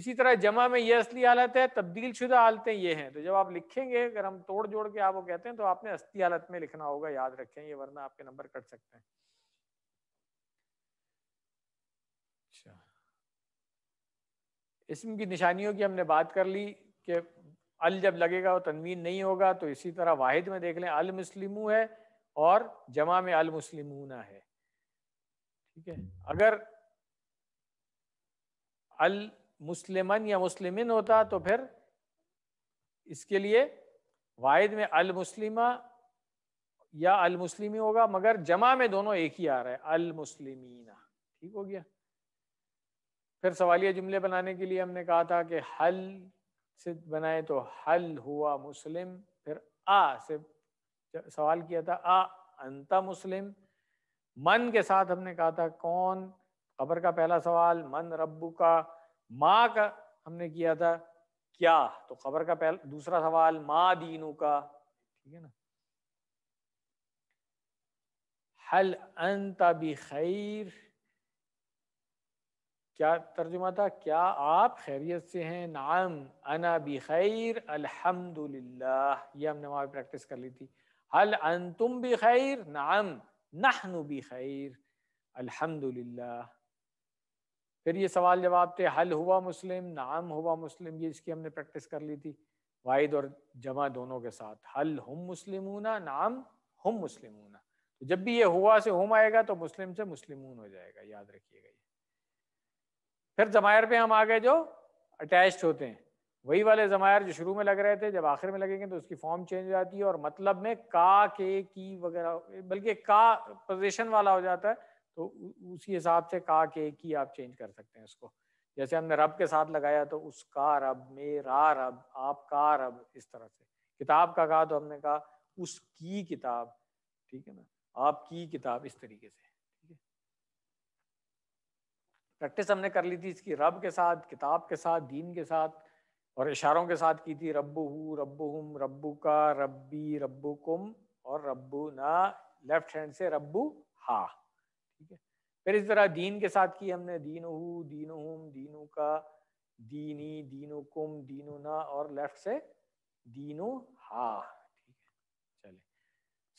इसी तरह जमा में ये असली हालत है तब्दील शुदा हालतें ये हैं तो जब आप लिखेंगे अगर हम तोड़ जोड़ के आप वो कहते हैं तो आपने असली हालत में लिखना होगा याद रखें ये वरना आपके नंबर कट सकते हैं इसम की निशानियों की हमने बात कर ली कि अल जब लगेगा वो तनवीन नहीं होगा तो इसी तरह वाहिद में देख लें अल है और जमा में अल मुस्लिमूना है ठीक है अगर अल मुस्लिमन या मुस्लिमिन होता तो फिर इसके लिए वाहिद में अल मुस्लिमा या अल मुस्लिमी होगा मगर जमा में दोनों एक ही आ रहा है अल मुस्लिमीना ठीक हो गया फिर सवालिया जुमले बनाने के लिए हमने कहा था कि हल से बनाए तो हल हुआ मुस्लिम फिर आ से सवाल किया था आ अंता मुस्लिम मन के साथ हमने कहा था कौन खबर का पहला सवाल मन रब्बू का माँ का हमने किया था क्या तो खबर का पहला दूसरा सवाल माँ दीनू का ठीक है ना हल अंता भी खैर क्या तर्जुमा था क्या आप खैरियत से हैं नाम अना बिखैर अलहमदुल्ला ये हमने वहाँ प्रैक्टिस कर ली थी हल अंतुम खैर नाम नहनु खैर अलहमदुल्ला फिर ये सवाल जवाब थे हल हुआ मुस्लिम नाम हुआ मुस्लिम ये इसकी हमने प्रैक्टिस कर ली थी वाहिद और जमा दोनों के साथ हल हम ऊना नाम हम मुस्लिम तो जब भी ये हुआ से हम आएगा तो मुस्लिम से ऊन हो जाएगा याद रखिएगा ये फिर जमायर पे हम आ गए जो अटैच्ड होते हैं वही वाले जमायर जो शुरू में लग रहे थे जब आखिर में लगेंगे तो उसकी फॉर्म चेंज हो जाती है और मतलब में का के की वगैरह बल्कि का पोजिशन वाला हो जाता है तो उसी हिसाब से का के की आप चेंज कर सकते हैं उसको जैसे हमने रब के साथ लगाया तो उसका रब मेरा रब आपका रब इस तरह से किताब का कहा तो हमने कहा उसकी किताब ठीक है ना आपकी किताब इस तरीके से प्रैक्टिस हमने कर ली थी इसकी रब के साथ किताब के साथ दीन के साथ और इशारों के साथ की थी रब हु रब हम रबू का रब्बी रब्बू कुम और रब्बू ना लेफ्ट हैंड से रब्बू हा ठीक है फिर इस तरह दीन के साथ की हमने दीन हु दीन हम दीनू का दीनी दीनू कुम दीनू ना और लेफ्ट से दीनु हा ठीक है चले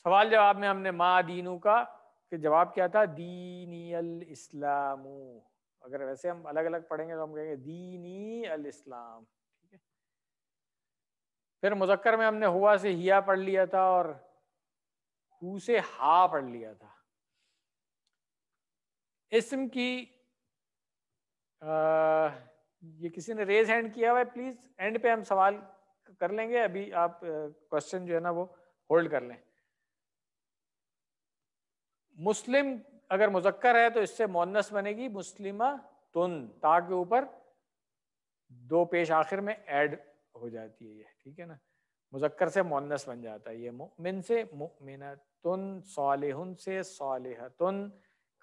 सवाल जवाब में हमने माँ दीनू का जवाब क्या था दीनियल इस्लामू अगर वैसे हम अलग अलग पढ़ेंगे तो हम कहेंगे दीनी अल इस्लाम ठीक है फिर मुजक्कर में हमने हुआ से हिया पढ़ लिया था और हु से हा पढ़ लिया था इसम की आ, ये किसी ने रेज हैंड किया हुआ है प्लीज एंड पे हम सवाल कर लेंगे अभी आप क्वेश्चन जो है ना वो होल्ड कर लें मुस्लिम अगर मुजक्कर है तो इससे मोनस बनेगी मुस्लिमा तुन ता के ऊपर दो पेश आखिर में ऐड हो जाती है ये ठीक है ना मुजक्कर से मोनस बन जाता है ये मुमिन से मुमिन तुन साल से तुन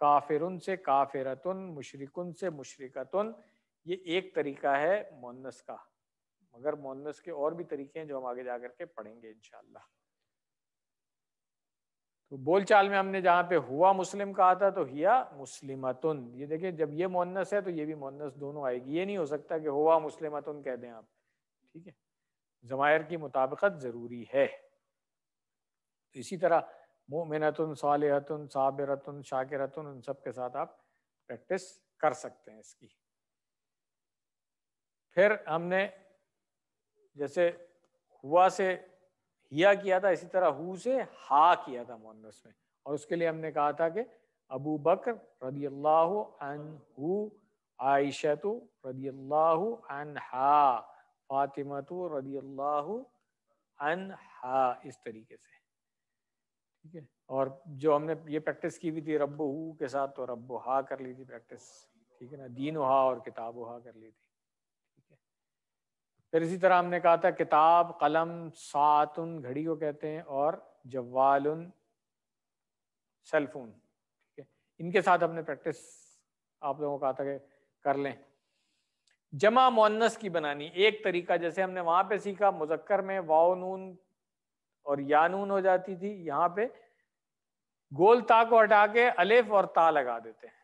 काफिरुन से काफिरतुन मुशरकुन से मुशरकतुन ये एक तरीका है मोनस का मगर मोनस के और भी तरीके हैं जो हम आगे जा करके पढ़ेंगे इनशाला तो बोलचाल में हमने जहाँ पे हुआ मुस्लिम कहा था तो हिया मुस्लिमतुन ये देखिए जब ये मोनस है तो ये भी मोहनस दोनों आएगी ये नहीं हो सकता कि हुआ मुस्लिमतुन कह दें आप ठीक है जमायर की मुताबिकत ज़रूरी है तो इसी तरह मोमिनतुन सालहतुन साबिरतुन शाकिरतुन उन सब के साथ आप प्रैक्टिस कर सकते हैं इसकी फिर हमने जैसे हुआ से हिया किया था इसी तरह हु से हा किया था मोनस में और उसके लिए हमने कहा था कि अबू बकर रदी अल्लाह अनहू आयशतु रदी अल्लाह अनहा फातिमतु रदी अल्लाह हा इस तरीके से ठीक है और जो हमने ये प्रैक्टिस की हुई थी रब्बू के साथ तो रब्बू हा कर ली थी प्रैक्टिस ठीक है ना दीन हा और किताब हा कर ली थी फिर इसी तरह हमने कहा था किताब कलम सातुन घड़ी को कहते हैं और जवाल सेलफोन ठीक है इनके साथ हमने प्रैक्टिस आप लोगों को कहा था कि कर लें जमा मोनस की बनानी एक तरीका जैसे हमने वहां पे सीखा मुजक्कर में वाओ नून और यानून हो जाती थी यहाँ पे गोल ता को हटा के अलेफ और ता लगा देते हैं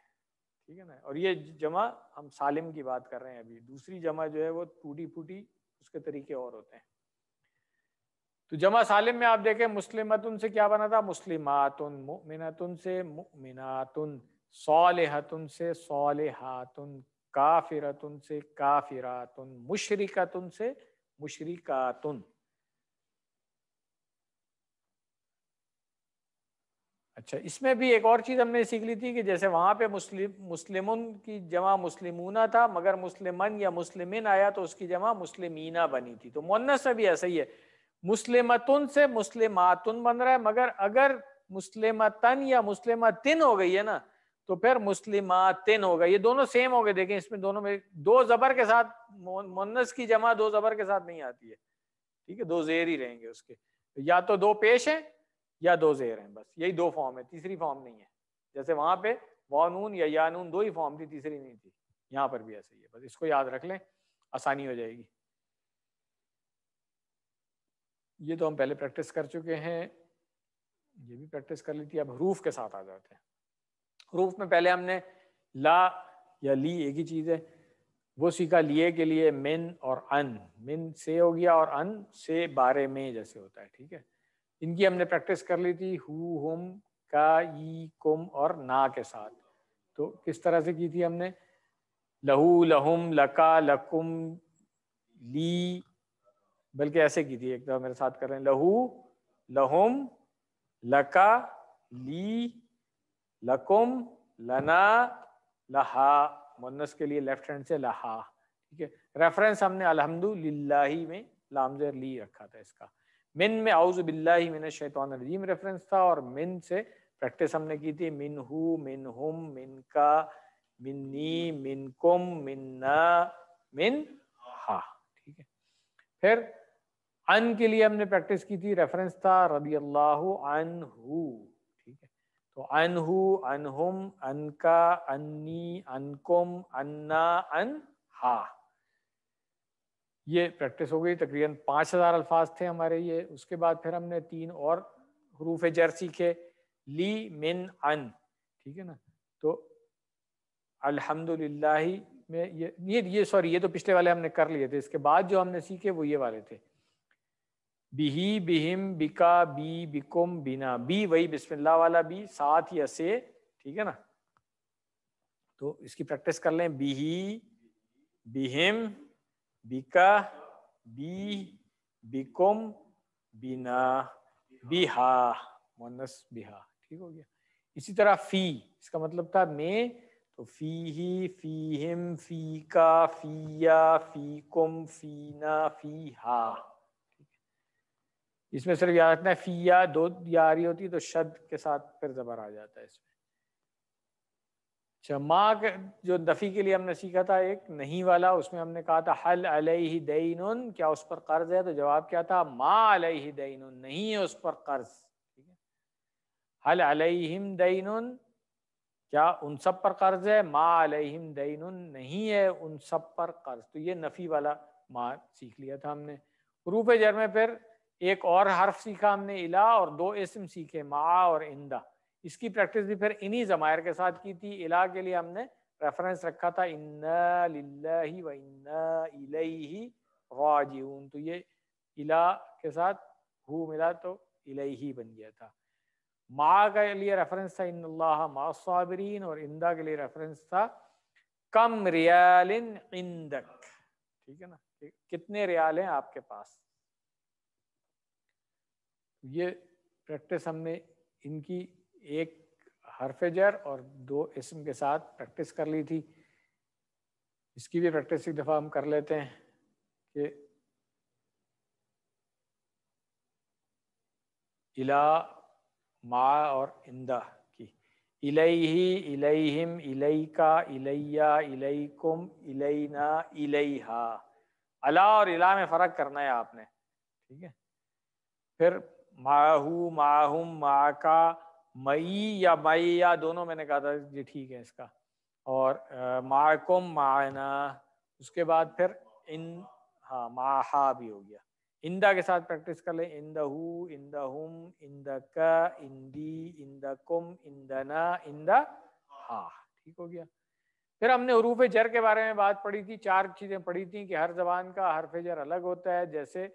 ठीक है ना और ये जमा हम सालिम की बात कर रहे हैं अभी दूसरी जमा जो है वो टूटी फूटी उसके तरीके और होते हैं तो जमा सालिम में आप देखें मुस्लिमतुन से क्या बना था मुस्लिमातुन मुमिनतुन से मुमिनातुन सोलहतुन से सोलहातुन काफिरतुन से काफिरातुन मुशरिकतुन से मुशरिकातुन अच्छा इसमें भी एक और चीज़ हमने सीख ली थी कि जैसे वहाँ पे मुस्लिम मुस्लिमुन की जमा मुस्लिमूना था मगर मुस्लिम या मुस्लिमिन आया तो उसकी जमा मुस्लिमीना बनी थी तो मुन्नस में भी ऐसा ही है मुस्लिमतुन से मुस्लिमातुन बन रहा है मगर अगर मुस्लिमतन या मुस्लिमतिन हो गई है ना तो फिर मुस्लिमातिन गई ये दोनों सेम हो गए देखें इसमें दोनों में दो जबर के साथ मुन्नस की जमा दो जबर के साथ नहीं आती है ठीक है दो जेर ही रहेंगे उसके या तो दो पेश हैं या दो जेर हैं बस यही दो फॉर्म है तीसरी फॉर्म नहीं है जैसे वहाँ पे वानून या यानून दो ही फॉर्म थी तीसरी नहीं थी यहाँ पर भी ऐसे ही है बस इसको याद रख लें आसानी हो जाएगी ये तो हम पहले प्रैक्टिस कर चुके हैं ये भी प्रैक्टिस कर ली थी अब हरूफ के साथ आ जाते हैं हरूफ में पहले हमने ला या ली एक ही चीज़ है वो सीखा लिए के लिए मिन और अन मिन से हो गया और अन से बारे में जैसे होता है ठीक है इनकी हमने प्रैक्टिस कर ली थी हु होम का ई कुम और ना के साथ तो किस तरह से की थी हमने लहू लहुम लका लकुम ली बल्कि ऐसे की थी एक दफा मेरे साथ कर रहे हैं लहू लहुम लका ली लकुम लना लहा मुन्नस के लिए लेफ्ट हैंड से लहा ठीक है रेफरेंस हमने अलहमदुल्ला में लामजर ली रखा था इसका मिन में आउज रजीम रेफरेंस था और मिन से प्रैक्टिस हमने की थी मिन हु मिन हुम मिन का मिन्नी मिन कुम न मिन हा ठीक है फिर अन के लिए हमने प्रैक्टिस की थी रेफरेंस था रबी अल्लाह अन हु ठीक है तो अन हु अनहुम अन का अन्नी अनकुम अन्ना अन हा ये प्रैक्टिस हो गई तकरीबन पाँच हज़ार अल्फाज थे हमारे ये उसके बाद फिर हमने तीन और हरूफ जर सीखे ली मिन अन ठीक है ना तो अल्हम्दुलिल्लाह में ये ये ये सॉरी ये तो पिछले वाले हमने कर लिए थे इसके बाद जो हमने सीखे वो ये वाले थे बिही बिहिम बिका बी बिकुम बिना बी वही बिस्मिल्लाह वाला बी साथ या से ठीक है ना तो इसकी प्रैक्टिस कर लें बिही बिहिम bika, bi, बिकुम बिना बिहा Monas, Biha. ठीक हो गया इसी तरह फी इसका मतलब था मैं तो फी ही फी हिम फी का फीया फी कुम फीना फी हा इसमें सिर्फ याद रखना है फीया दो यारी होती है तो शब्द के साथ फिर जबर आ जाता है इसमें अच्छा माँ जो दफ़ी के लिए हमने सीखा था एक नहीं वाला उसमें हमने कहा था हल अलही दईन क्या उस पर कर्ज है तो जवाब क्या था माँ ही दईन नहीं है उस पर कर्ज ठीक है हल अलहिम दईन क्या उन सब पर कर्ज है माँ अलहिम दईन नहीं है उन सब पर कर्ज तो ये नफ़ी वाला माँ सीख लिया था हमने रूप जर में फिर एक और हर्फ सीखा हमने इला और दो इसम सीखे माँ और इंदा इसकी प्रैक्टिस भी फिर इन्हीं जमायर के साथ की थी इला के लिए हमने रेफरेंस रखा था इन्ना व इन्ना इलैही राजिऊन तो ये इला के साथ हु मिला तो इलैही बन गया था माँ के लिए रेफरेंस था इन अल्लाह मा साबरीन और इंदा के लिए रेफरेंस था कम रियाल इंदक ठीक है ना कितने रियाल हैं आपके पास ये प्रैक्टिस हमने इनकी एक हरफेजर और दो इसम के साथ प्रैक्टिस कर ली थी इसकी भी प्रैक्टिस एक दफ़ा हम कर लेते हैं कि इला मा और इंदा की इलही इलहिम इलैका इलैया इलैकुम इलैना इलैहा अला और इला में फ़र्क करना है आपने ठीक है फिर माहू माहुम माका मई या मई या दोनों मैंने कहा था ये ठीक है इसका और माकुम मायना उसके बाद फिर इन हाँ माहा भी हो गया इंदा के साथ प्रैक्टिस कर लें इंद हु इंद हुम इंद क इंदी इंद कुम इंद न इंद हा ठीक हो गया फिर हमने हरूफ जर के बारे में बात पढ़ी थी चार चीज़ें पढ़ी थी कि हर जबान का हरफ जर अलग होता है जैसे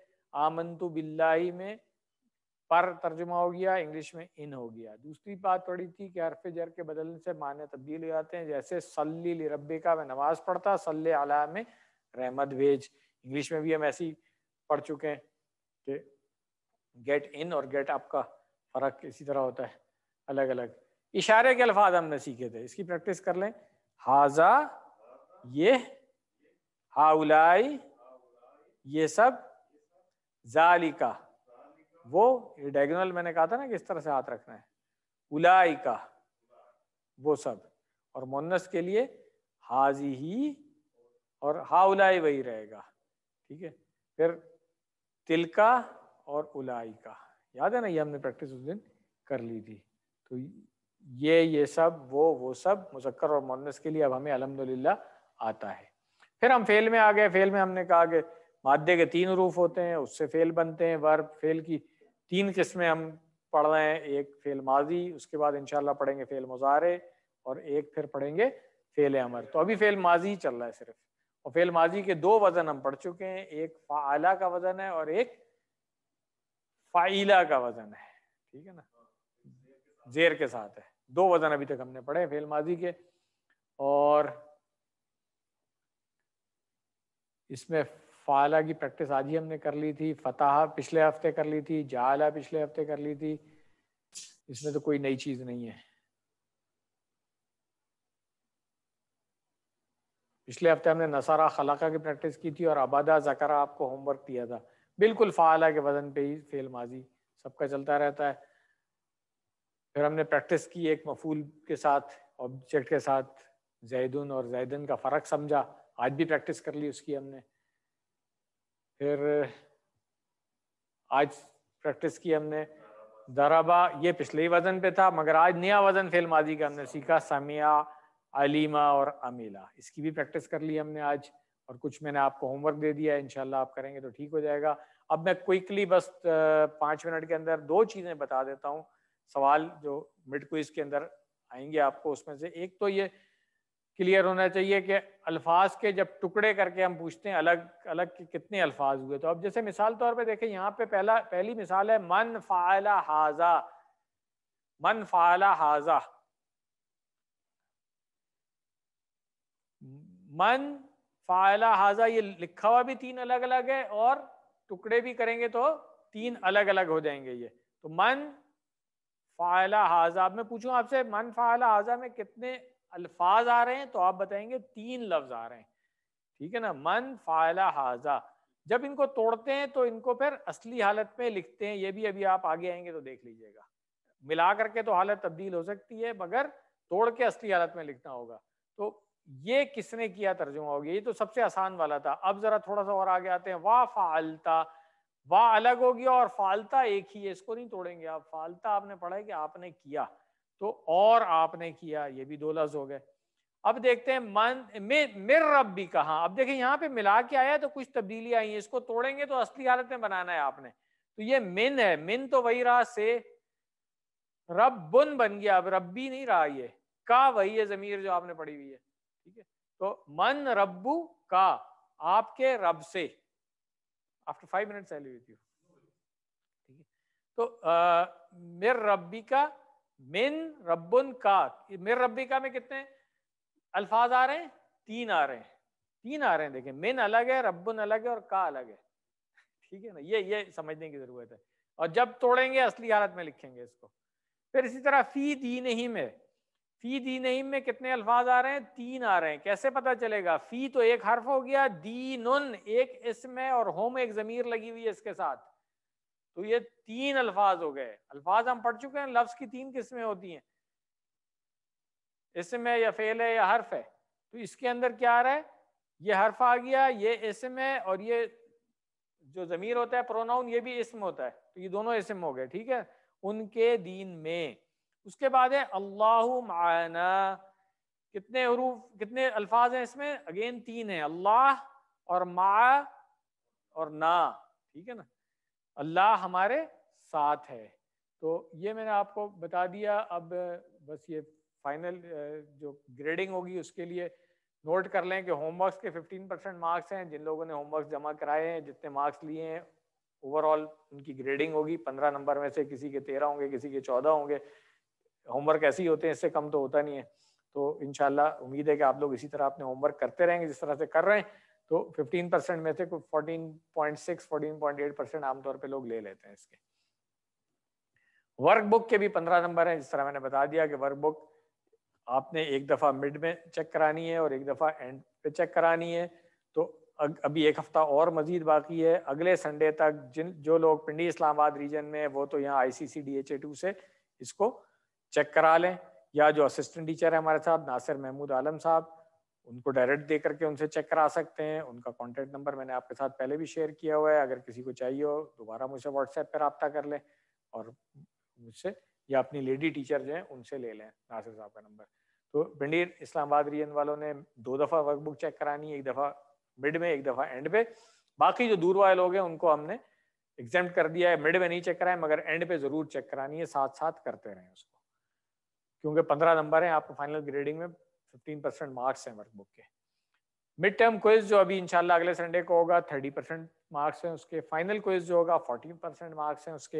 आमंतु बिल्लाही में पर तर्जुमा हो गया इंग्लिश में इन हो गया दूसरी बात पड़ी थी कि हरफ जर के बदलने से मान्य तब्दील हो जाते हैं जैसे सल रबे का मैं नमाज पढ़ता सल आला में रहमत भेज इंग्लिश में भी हम ऐसी पढ़ चुके हैं कि गेट इन और गेट अप का फ़र्क इसी तरह होता है अलग अलग इशारे के अल्फाज हमने सीखे थे इसकी प्रैक्टिस कर लें हाजा ये हाउलाई ये सब जालिका वो ये डायगोनल मैंने कहा था ना कि इस तरह से हाथ रखना है उलाई का वो सब और मोनस के लिए हाजी ही और हाउलाई वही रहेगा ठीक है फिर तिलका और उलाई का याद है ना ये हमने प्रैक्टिस उस दिन कर ली थी तो ये ये सब वो वो सब मुजक्कर और मोनस के लिए अब हमें अलहमदुल्ला आता है फिर हम फेल में आ गए फेल में हमने कहा कि माद्य के तीन रूफ होते हैं उससे फेल बनते हैं वर्ब फेल की तीन किस्में हम पढ़ रहे हैं एक फेल माजी उसके बाद इनशाला पढ़ेंगे फेल मुजारे और एक फिर पढ़ेंगे फेल अमर तो अभी फेल माजी चल रहा है सिर्फ और फेल माजी के दो वजन हम पढ़ चुके हैं एक फ़ाला का वजन है और एक फ़ाइला का वजन है ठीक है ना जेर के साथ है दो वजन अभी तक हमने पढ़े फेल माजी के और इसमें फ़ाला की प्रैक्टिस आज ही हमने कर ली थी फताह पिछले हफ्ते कर ली थी जाला पिछले हफ्ते कर ली थी इसमें तो कोई नई चीज़ नहीं है पिछले हफ्ते हमने नसारा खलाका की प्रैक्टिस की थी और आबादा जकरा आपको होमवर्क दिया था बिल्कुल फ़ाला के वजन पे ही फेल माजी सबका चलता रहता है फिर हमने प्रैक्टिस की एक मफूल के साथ ऑब्जेक्ट के साथ जैदन और जैदन का फ़र्क समझा आज भी प्रैक्टिस कर ली उसकी हमने फिर आज प्रैक्टिस की हमने दराबा ये पिछले ही वजन पे था मगर आज नया वजन फेल मादी का हमने सीखा समिया अलीमा और अमीला इसकी भी प्रैक्टिस कर ली हमने आज और कुछ मैंने आपको होमवर्क दे दिया है इनशाला आप करेंगे तो ठीक हो जाएगा अब मैं क्विकली बस पाँच मिनट के अंदर दो चीज़ें बता देता हूँ सवाल जो मिड क्विज के अंदर आएंगे आपको उसमें से एक तो ये क्लियर होना चाहिए कि अल्फाज के जब टुकड़े करके हम पूछते हैं अलग अलग के कितने अल्फाज हुए तो अब जैसे मिसाल तौर पे देखें यहाँ पे पहला पहली मिसाल है मन फाला हाजा मन फाला हाजा मन फाला हाजा ये लिखा हुआ भी तीन अलग अलग है और टुकड़े भी करेंगे तो तीन अलग अलग हो जाएंगे ये तो मन फाला हाजा अब मैं पूछूं आपसे मन फाला हाजा में कितने अल्फाज आ रहे हैं तो आप बताएंगे तीन लफ्ज आ रहे हैं ठीक है ना मन फायला हाजा जब इनको तोड़ते हैं तो इनको फिर असली हालत में लिखते हैं ये भी अभी आप आगे आएंगे तो देख लीजिएगा मिला करके तो हालत तब्दील हो सकती है मगर तोड़ के असली हालत में लिखना होगा तो ये किसने किया तर्जुमा हो गया ये तो सबसे आसान वाला था अब जरा थोड़ा सा और आगे आते हैं वाह फालता वाह अलग हो गया और फालता एक ही है इसको नहीं तोड़ेंगे आप फालता आपने पढ़ा है कि आपने किया तो और आपने किया ये भी दो लफ्ज हो गए अब देखते हैं मन मिर रब भी कहा अब देखिए यहाँ पे मिला के आया तो कुछ तब्दीली आई है इसको तोड़ेंगे तो असली हालत में बनाना है आपने तो ये मिन है मिन तो वही रहा से बुन बन गया अब रब्बी नहीं रहा ये का वही है जमीर जो आपने पढ़ी हुई है ठीक है तो मन रब्बू का आपके रब से after five minutes I you ठीक है तो आ, मिर रब्बी का मिन रब्बुन का मिर रब्बी का में कितने अल्फाज आ रहे हैं तीन आ रहे हैं तीन आ रहे हैं देखें मिन अलग है रब्बुन अलग है और का अलग है ठीक है ना ये ये समझने की जरूरत है और जब तोड़ेंगे असली हालत में लिखेंगे इसको फिर इसी तरह फी दी नहीं में फी दी नहीं में कितने अल्फाज आ रहे हैं तीन आ रहे हैं कैसे पता चलेगा फी तो एक हर्फ हो गया नुन एक इसमें और होम एक जमीर लगी हुई है इसके साथ तो ये तीन अल्फाज हो गए अल्फाज हम पढ़ चुके हैं लफ्ज की तीन किस्में होती हैं इसम है या फेल है या हर्फ है तो इसके अंदर क्या आ रहा है ये हर्फ आ गया ये इसम है और ये जो जमीर होता है प्रोनाउन ये भी इसम होता है तो ये दोनों इसम हो गए ठीक है उनके दीन में उसके बाद है अल्लाह मायना कितने हरूफ कितने अल्फाज हैं इसमें अगेन तीन है अल्लाह और मा और ना ठीक है ना अल्लाह हमारे साथ है तो ये मैंने आपको बता दिया अब बस ये फाइनल जो ग्रेडिंग होगी उसके लिए नोट कर लें कि होमवर्क्स के 15 परसेंट मार्क्स हैं जिन लोगों ने होमवर्क जमा कराए हैं जितने मार्क्स लिए हैं ओवरऑल उनकी ग्रेडिंग होगी 15 नंबर में से किसी के 13 होंगे किसी के 14 होंगे होमवर्क ऐसे ही होते हैं इससे कम तो होता नहीं है तो इनशाला उम्मीद है कि आप लोग इसी तरह अपने होमवर्क करते रहेंगे जिस तरह से कर रहे हैं तो 15 परसेंट में से 14.6 14.8 परसेंट आमतौर पे लोग ले लेते हैं इसके वर्कबुक के भी 15 नंबर हैं जिस तरह मैंने बता दिया कि वर्कबुक आपने एक दफ़ा मिड में चेक करानी है और एक दफ़ा एंड पे चेक करानी है तो अभी एक हफ्ता और मजीद बाकी है अगले संडे तक जिन जो लोग पिंडी इस्लामाबाद रीजन में है वो तो यहाँ I C C D H A two से इसको चेक करा लें या जो असिस्टेंट टीचर है हमारे साथ नासिर महमूद आलम साहब उनको डायरेक्ट दे करके उनसे चेक करा सकते हैं उनका कॉन्टेक्ट नंबर मैंने आपके साथ पहले भी शेयर किया हुआ है अगर किसी को चाहिए हो दोबारा मुझसे व्हाट्सएप पर रबता कर लें और मुझसे या अपनी लेडी टीचर जो हैं उनसे ले लें नासिर साहब का नंबर तो भिंडी इस्लामाबाद रीजन वालों ने दो दफ़ा वर्कबुक चेक करानी है एक दफ़ा मिड में एक दफ़ा एंड पे बाकी जो दूर वाले लोग हैं उनको हमने एग्जाम कर दिया है मिड में नहीं चेक कराए मगर एंड पे ज़रूर चेक करानी है साथ साथ करते रहें उसको क्योंकि पंद्रह नंबर हैं आपको फाइनल ग्रेडिंग में फिफ्टीन परसेंट मार्क्स हैं वर्कबुक के मिड टर्म क्विज जो अभी इंशाल्लाह अगले संडे को होगा थर्टी परसेंट मार्क्स हैं उसके फाइनल क्विज जो होगा फोर्टीन परसेंट मार्क्स हैं उसके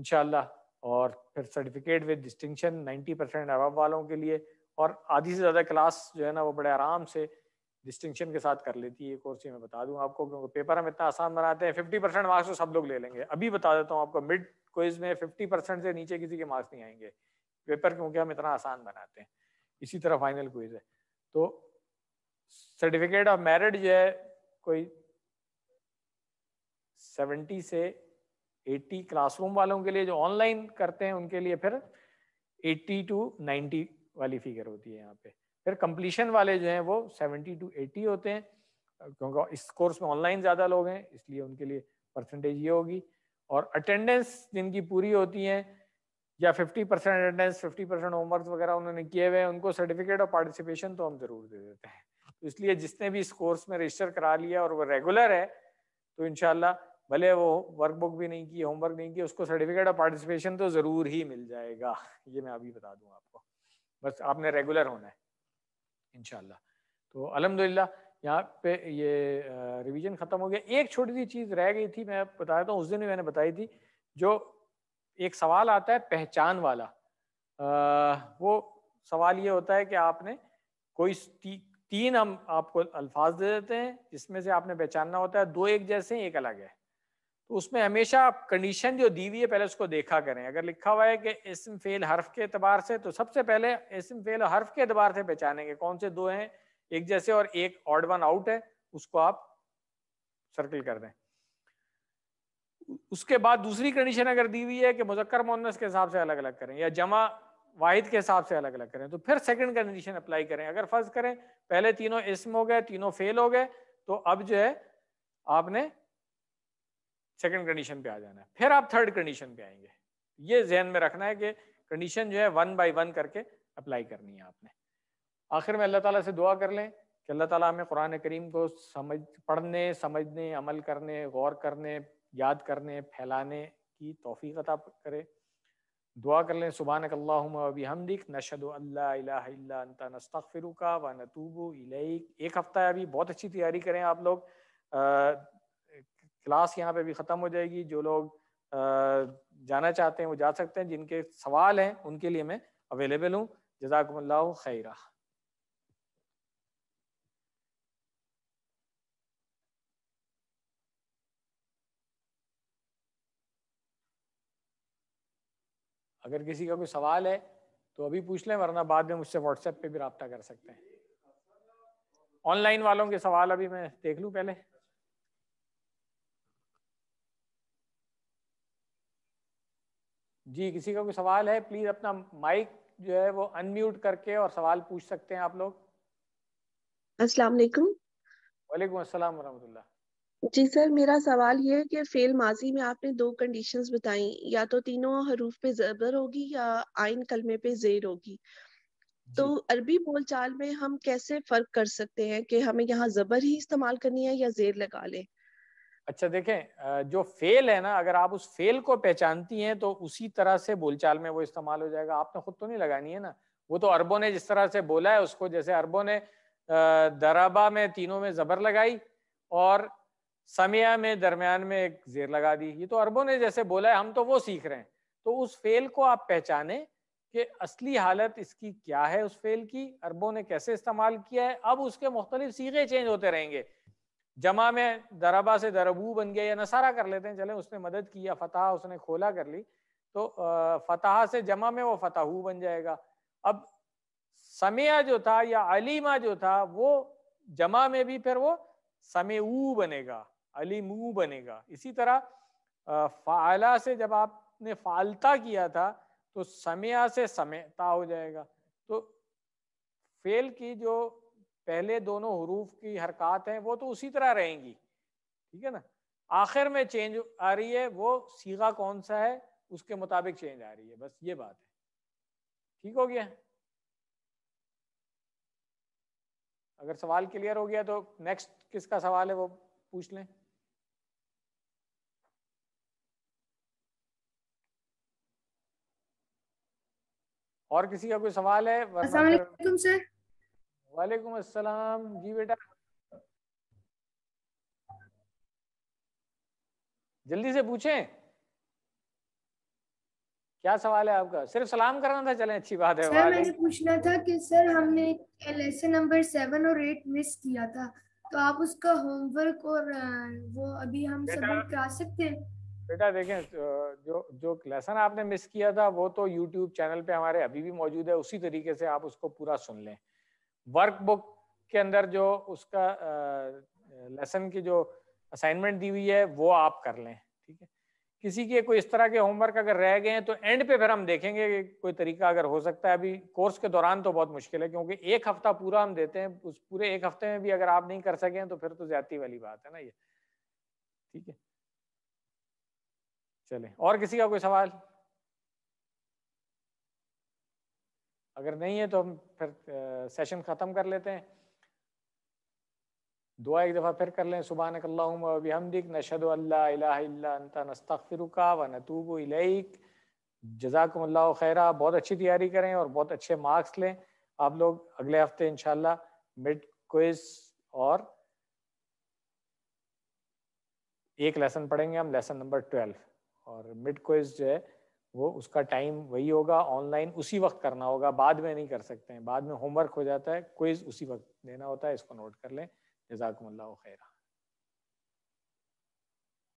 इनशाला और फिर certificate with distinction ninety percent above वालों के लिए और आधी से ज़्यादा क्लास जो है ना वो बड़े आराम से डिस्टिंक्शन के साथ कर लेती है ये कोर्स मैं बता दूँ आपको क्योंकि पेपर हम इतना आसान बनाते हैं फिफ्टी परसेंट मार्क्स तो सब लोग ले लेंगे अभी बता देता हूँ आपको मिड क्विज में फिफ्टी परसेंट से नीचे किसी के मार्क्स नहीं आएंगे पेपर क्योंकि हम इतना आसान बनाते हैं इसी तरह फाइनल क्विज है तो सर्टिफिकेट ऑफ मैरिट जो है कोई सेवेंटी से एट्टी क्लासरूम वालों के लिए जो ऑनलाइन करते हैं उनके लिए फिर एट्टी टू नाइन्टी वाली फिगर होती है यहाँ पे फिर कंप्लीशन वाले जो हैं वो सेवेंटी टू एट्टी होते हैं क्योंकि इस कोर्स में ऑनलाइन ज़्यादा लोग हैं इसलिए उनके लिए परसेंटेज ये होगी और अटेंडेंस जिनकी पूरी होती है या 50 percent attendance fifty percent homework वगैरह उन्होंने किए हुए हैं उनको सर्टिफिकेट ऑफ पार्टिसिपेशन तो हम जरूर दे देते हैं तो इसलिए जिसने भी इस कोर्स में रजिस्टर करा लिया और वो रेगुलर है तो इनशाला भले वो वर्कबुक भी नहीं की होमवर्क नहीं किया उसको सर्टिफिकेट ऑफ पार्टिसिपेशन तो ज़रूर ही मिल जाएगा ये मैं अभी बता दूँ आपको बस आपने रेगुलर होना है इनशाला तो अलहमदिल्ला यहाँ पे ये रिवीजन ख़त्म हो गया एक छोटी सी चीज़ रह गई थी मैं बताता हूँ उस दिन भी मैंने बताई थी जो एक सवाल आता है पहचान वाला आ, वो सवाल ये होता है कि आपने कोई ती, तीन हम आपको अल्फाज दे देते हैं जिसमें से आपने पहचानना होता है दो एक जैसे एक अलग है तो उसमें हमेशा कंडीशन जो दी हुई है पहले उसको देखा करें अगर लिखा हुआ है कि इसम फेल हर्फ के अतबार से तो सबसे पहले इसम फेल हर्फ के अतबार से पहचानेंगे कौन से दो हैं एक जैसे और एक ऑड वन आउट है उसको आप सर्कल कर दें उसके बाद दूसरी कंडीशन अगर दी हुई है कि मुजक्कर मोनस के हिसाब से अलग अलग करें या जमा वाहिद के हिसाब से अलग अलग करें तो फिर सेकंड कंडीशन अप्लाई करें अगर फर्ज करें पहले तीनों इसम हो गए तीनों फेल हो गए तो अब जो है आपने सेकंड कंडीशन पे आ जाना है फिर आप थर्ड कंडीशन पे आएंगे ये जहन में रखना है कि कंडीशन जो है वन बाई वन करके अप्लाई करनी है आपने आखिर में अल्लाह तला से दुआ कर लें कि अल्लाह तला हमें कुरान करीम को समझ पढ़ने समझने अमल करने गौर करने याद करने फैलाने की तोफ़ी अता करे दुआ कर लें सुबह अल्लाबी हमदिक नशद अल्लाता नस्तफ़िरुका व नतूबू एक हफ़्ता अभी बहुत अच्छी तैयारी करें आप लोग क्लास यहाँ पे भी ख़त्म हो जाएगी जो लोग जाना चाहते हैं वो जा सकते हैं जिनके सवाल हैं उनके लिए मैं अवेलेबल हूँ जजाकमल्ला खैरा अगर किसी का कोई सवाल है तो अभी पूछ लें वरना बाद में मुझसे व्हाट्सएप पे भी रबता कर सकते हैं ऑनलाइन वालों के सवाल अभी मैं देख लूँ पहले जी किसी का कोई सवाल है प्लीज अपना माइक जो है वो अनम्यूट करके और सवाल पूछ सकते हैं आप लोग अस्सलाम वालेकुम वालेकुम जी सर मेरा सवाल ये है कि फेल माजी में आपने दो कंडीशंस बताई या तो तीनों हरूफ पे जबर होगी या आइन कलमे पे जेर होगी तो अरबी बोलचाल में हम कैसे फर्क कर सकते हैं कि हमें यहाँ जबर ही इस्तेमाल करनी है या जेर लगा ले अच्छा देखें जो फेल है ना अगर आप उस फेल को पहचानती हैं तो उसी तरह से बोलचाल में वो इस्तेमाल हो जाएगा आपने खुद तो नहीं लगानी है ना वो तो अरबों ने जिस तरह से बोला है उसको जैसे अरबों ने दराबा में तीनों में जबर लगाई और समिया में दरमियान में एक जेर लगा दी ये तो अरबों ने जैसे बोला है हम तो वो सीख रहे हैं तो उस फेल को आप पहचाने कि असली हालत इसकी क्या है उस फेल की अरबों ने कैसे इस्तेमाल किया है अब उसके मुख्तलिफ सीखे चेंज होते रहेंगे जमा में दरबा से दरबू बन गया या नसारा कर लेते हैं चले उसने मदद की या फतह उसने खोला कर ली तो फतह से जमा में वो फतहू बन जाएगा अब समिया जो था या अलीमा जो था वो जमा में भी फिर वो समेऊ बनेगा अली मु बनेगा इसी तरह फाला से जब आपने फालता किया था तो समया से समयता हो जाएगा तो फेल की जो पहले दोनों हरूफ की हरकत हैं वो तो उसी तरह रहेंगी ठीक है ना आखिर में चेंज आ रही है वो सीगा कौन सा है उसके मुताबिक चेंज आ रही है बस ये बात है ठीक हो गया अगर सवाल क्लियर हो गया तो नेक्स्ट किसका सवाल है वो पूछ लें और किसी का कोई सवाल है वालेकुम अस्सलाम जी बेटा जल्दी से पूछें क्या सवाल है आपका सिर्फ सलाम करना था चलें अच्छी बात है सर मैंने पूछना था कि सर हमने लेसन नंबर सेवन और एट मिस किया था तो आप उसका होमवर्क और वो अभी हम सबमिट करा सकते हैं बेटा देखें जो जो लेसन आपने मिस किया था वो तो यूट्यूब चैनल पे हमारे अभी भी मौजूद है उसी तरीके से आप उसको पूरा सुन लें वर्कबुक के अंदर जो उसका लेसन की जो असाइनमेंट दी हुई है वो आप कर लें ठीक है किसी के कोई इस तरह के होमवर्क अगर रह गए हैं तो एंड पे फिर हम देखेंगे कि कोई तरीका अगर हो सकता है अभी कोर्स के दौरान तो बहुत मुश्किल है क्योंकि एक हफ्ता पूरा हम देते हैं उस पूरे एक हफ्ते में भी अगर आप नहीं कर सकें तो फिर तो ज्यादा वाली बात है ना ये ठीक है चले और किसी का कोई सवाल अगर नहीं है तो हम फिर आ, सेशन ख़त्म कर लेते हैं दुआ एक दफ़ा फिर कर लें सुबह हमदिक नशद नस्तरुका व नतूब इलाइक जजाकमल्ला खैरा बहुत अच्छी तैयारी करें और बहुत अच्छे मार्क्स लें आप लोग अगले हफ्ते इनशाला मिड क्विज और एक लेसन पढ़ेंगे हम लेसन नंबर ट्वेल्व और मिड क्विज जो है वो उसका टाइम वही होगा ऑनलाइन उसी वक्त करना होगा बाद में नहीं कर सकते हैं बाद में होमवर्क हो जाता है क्विज उसी वक्त देना होता है इसको नोट कर लें जजाकमल्ला खैरा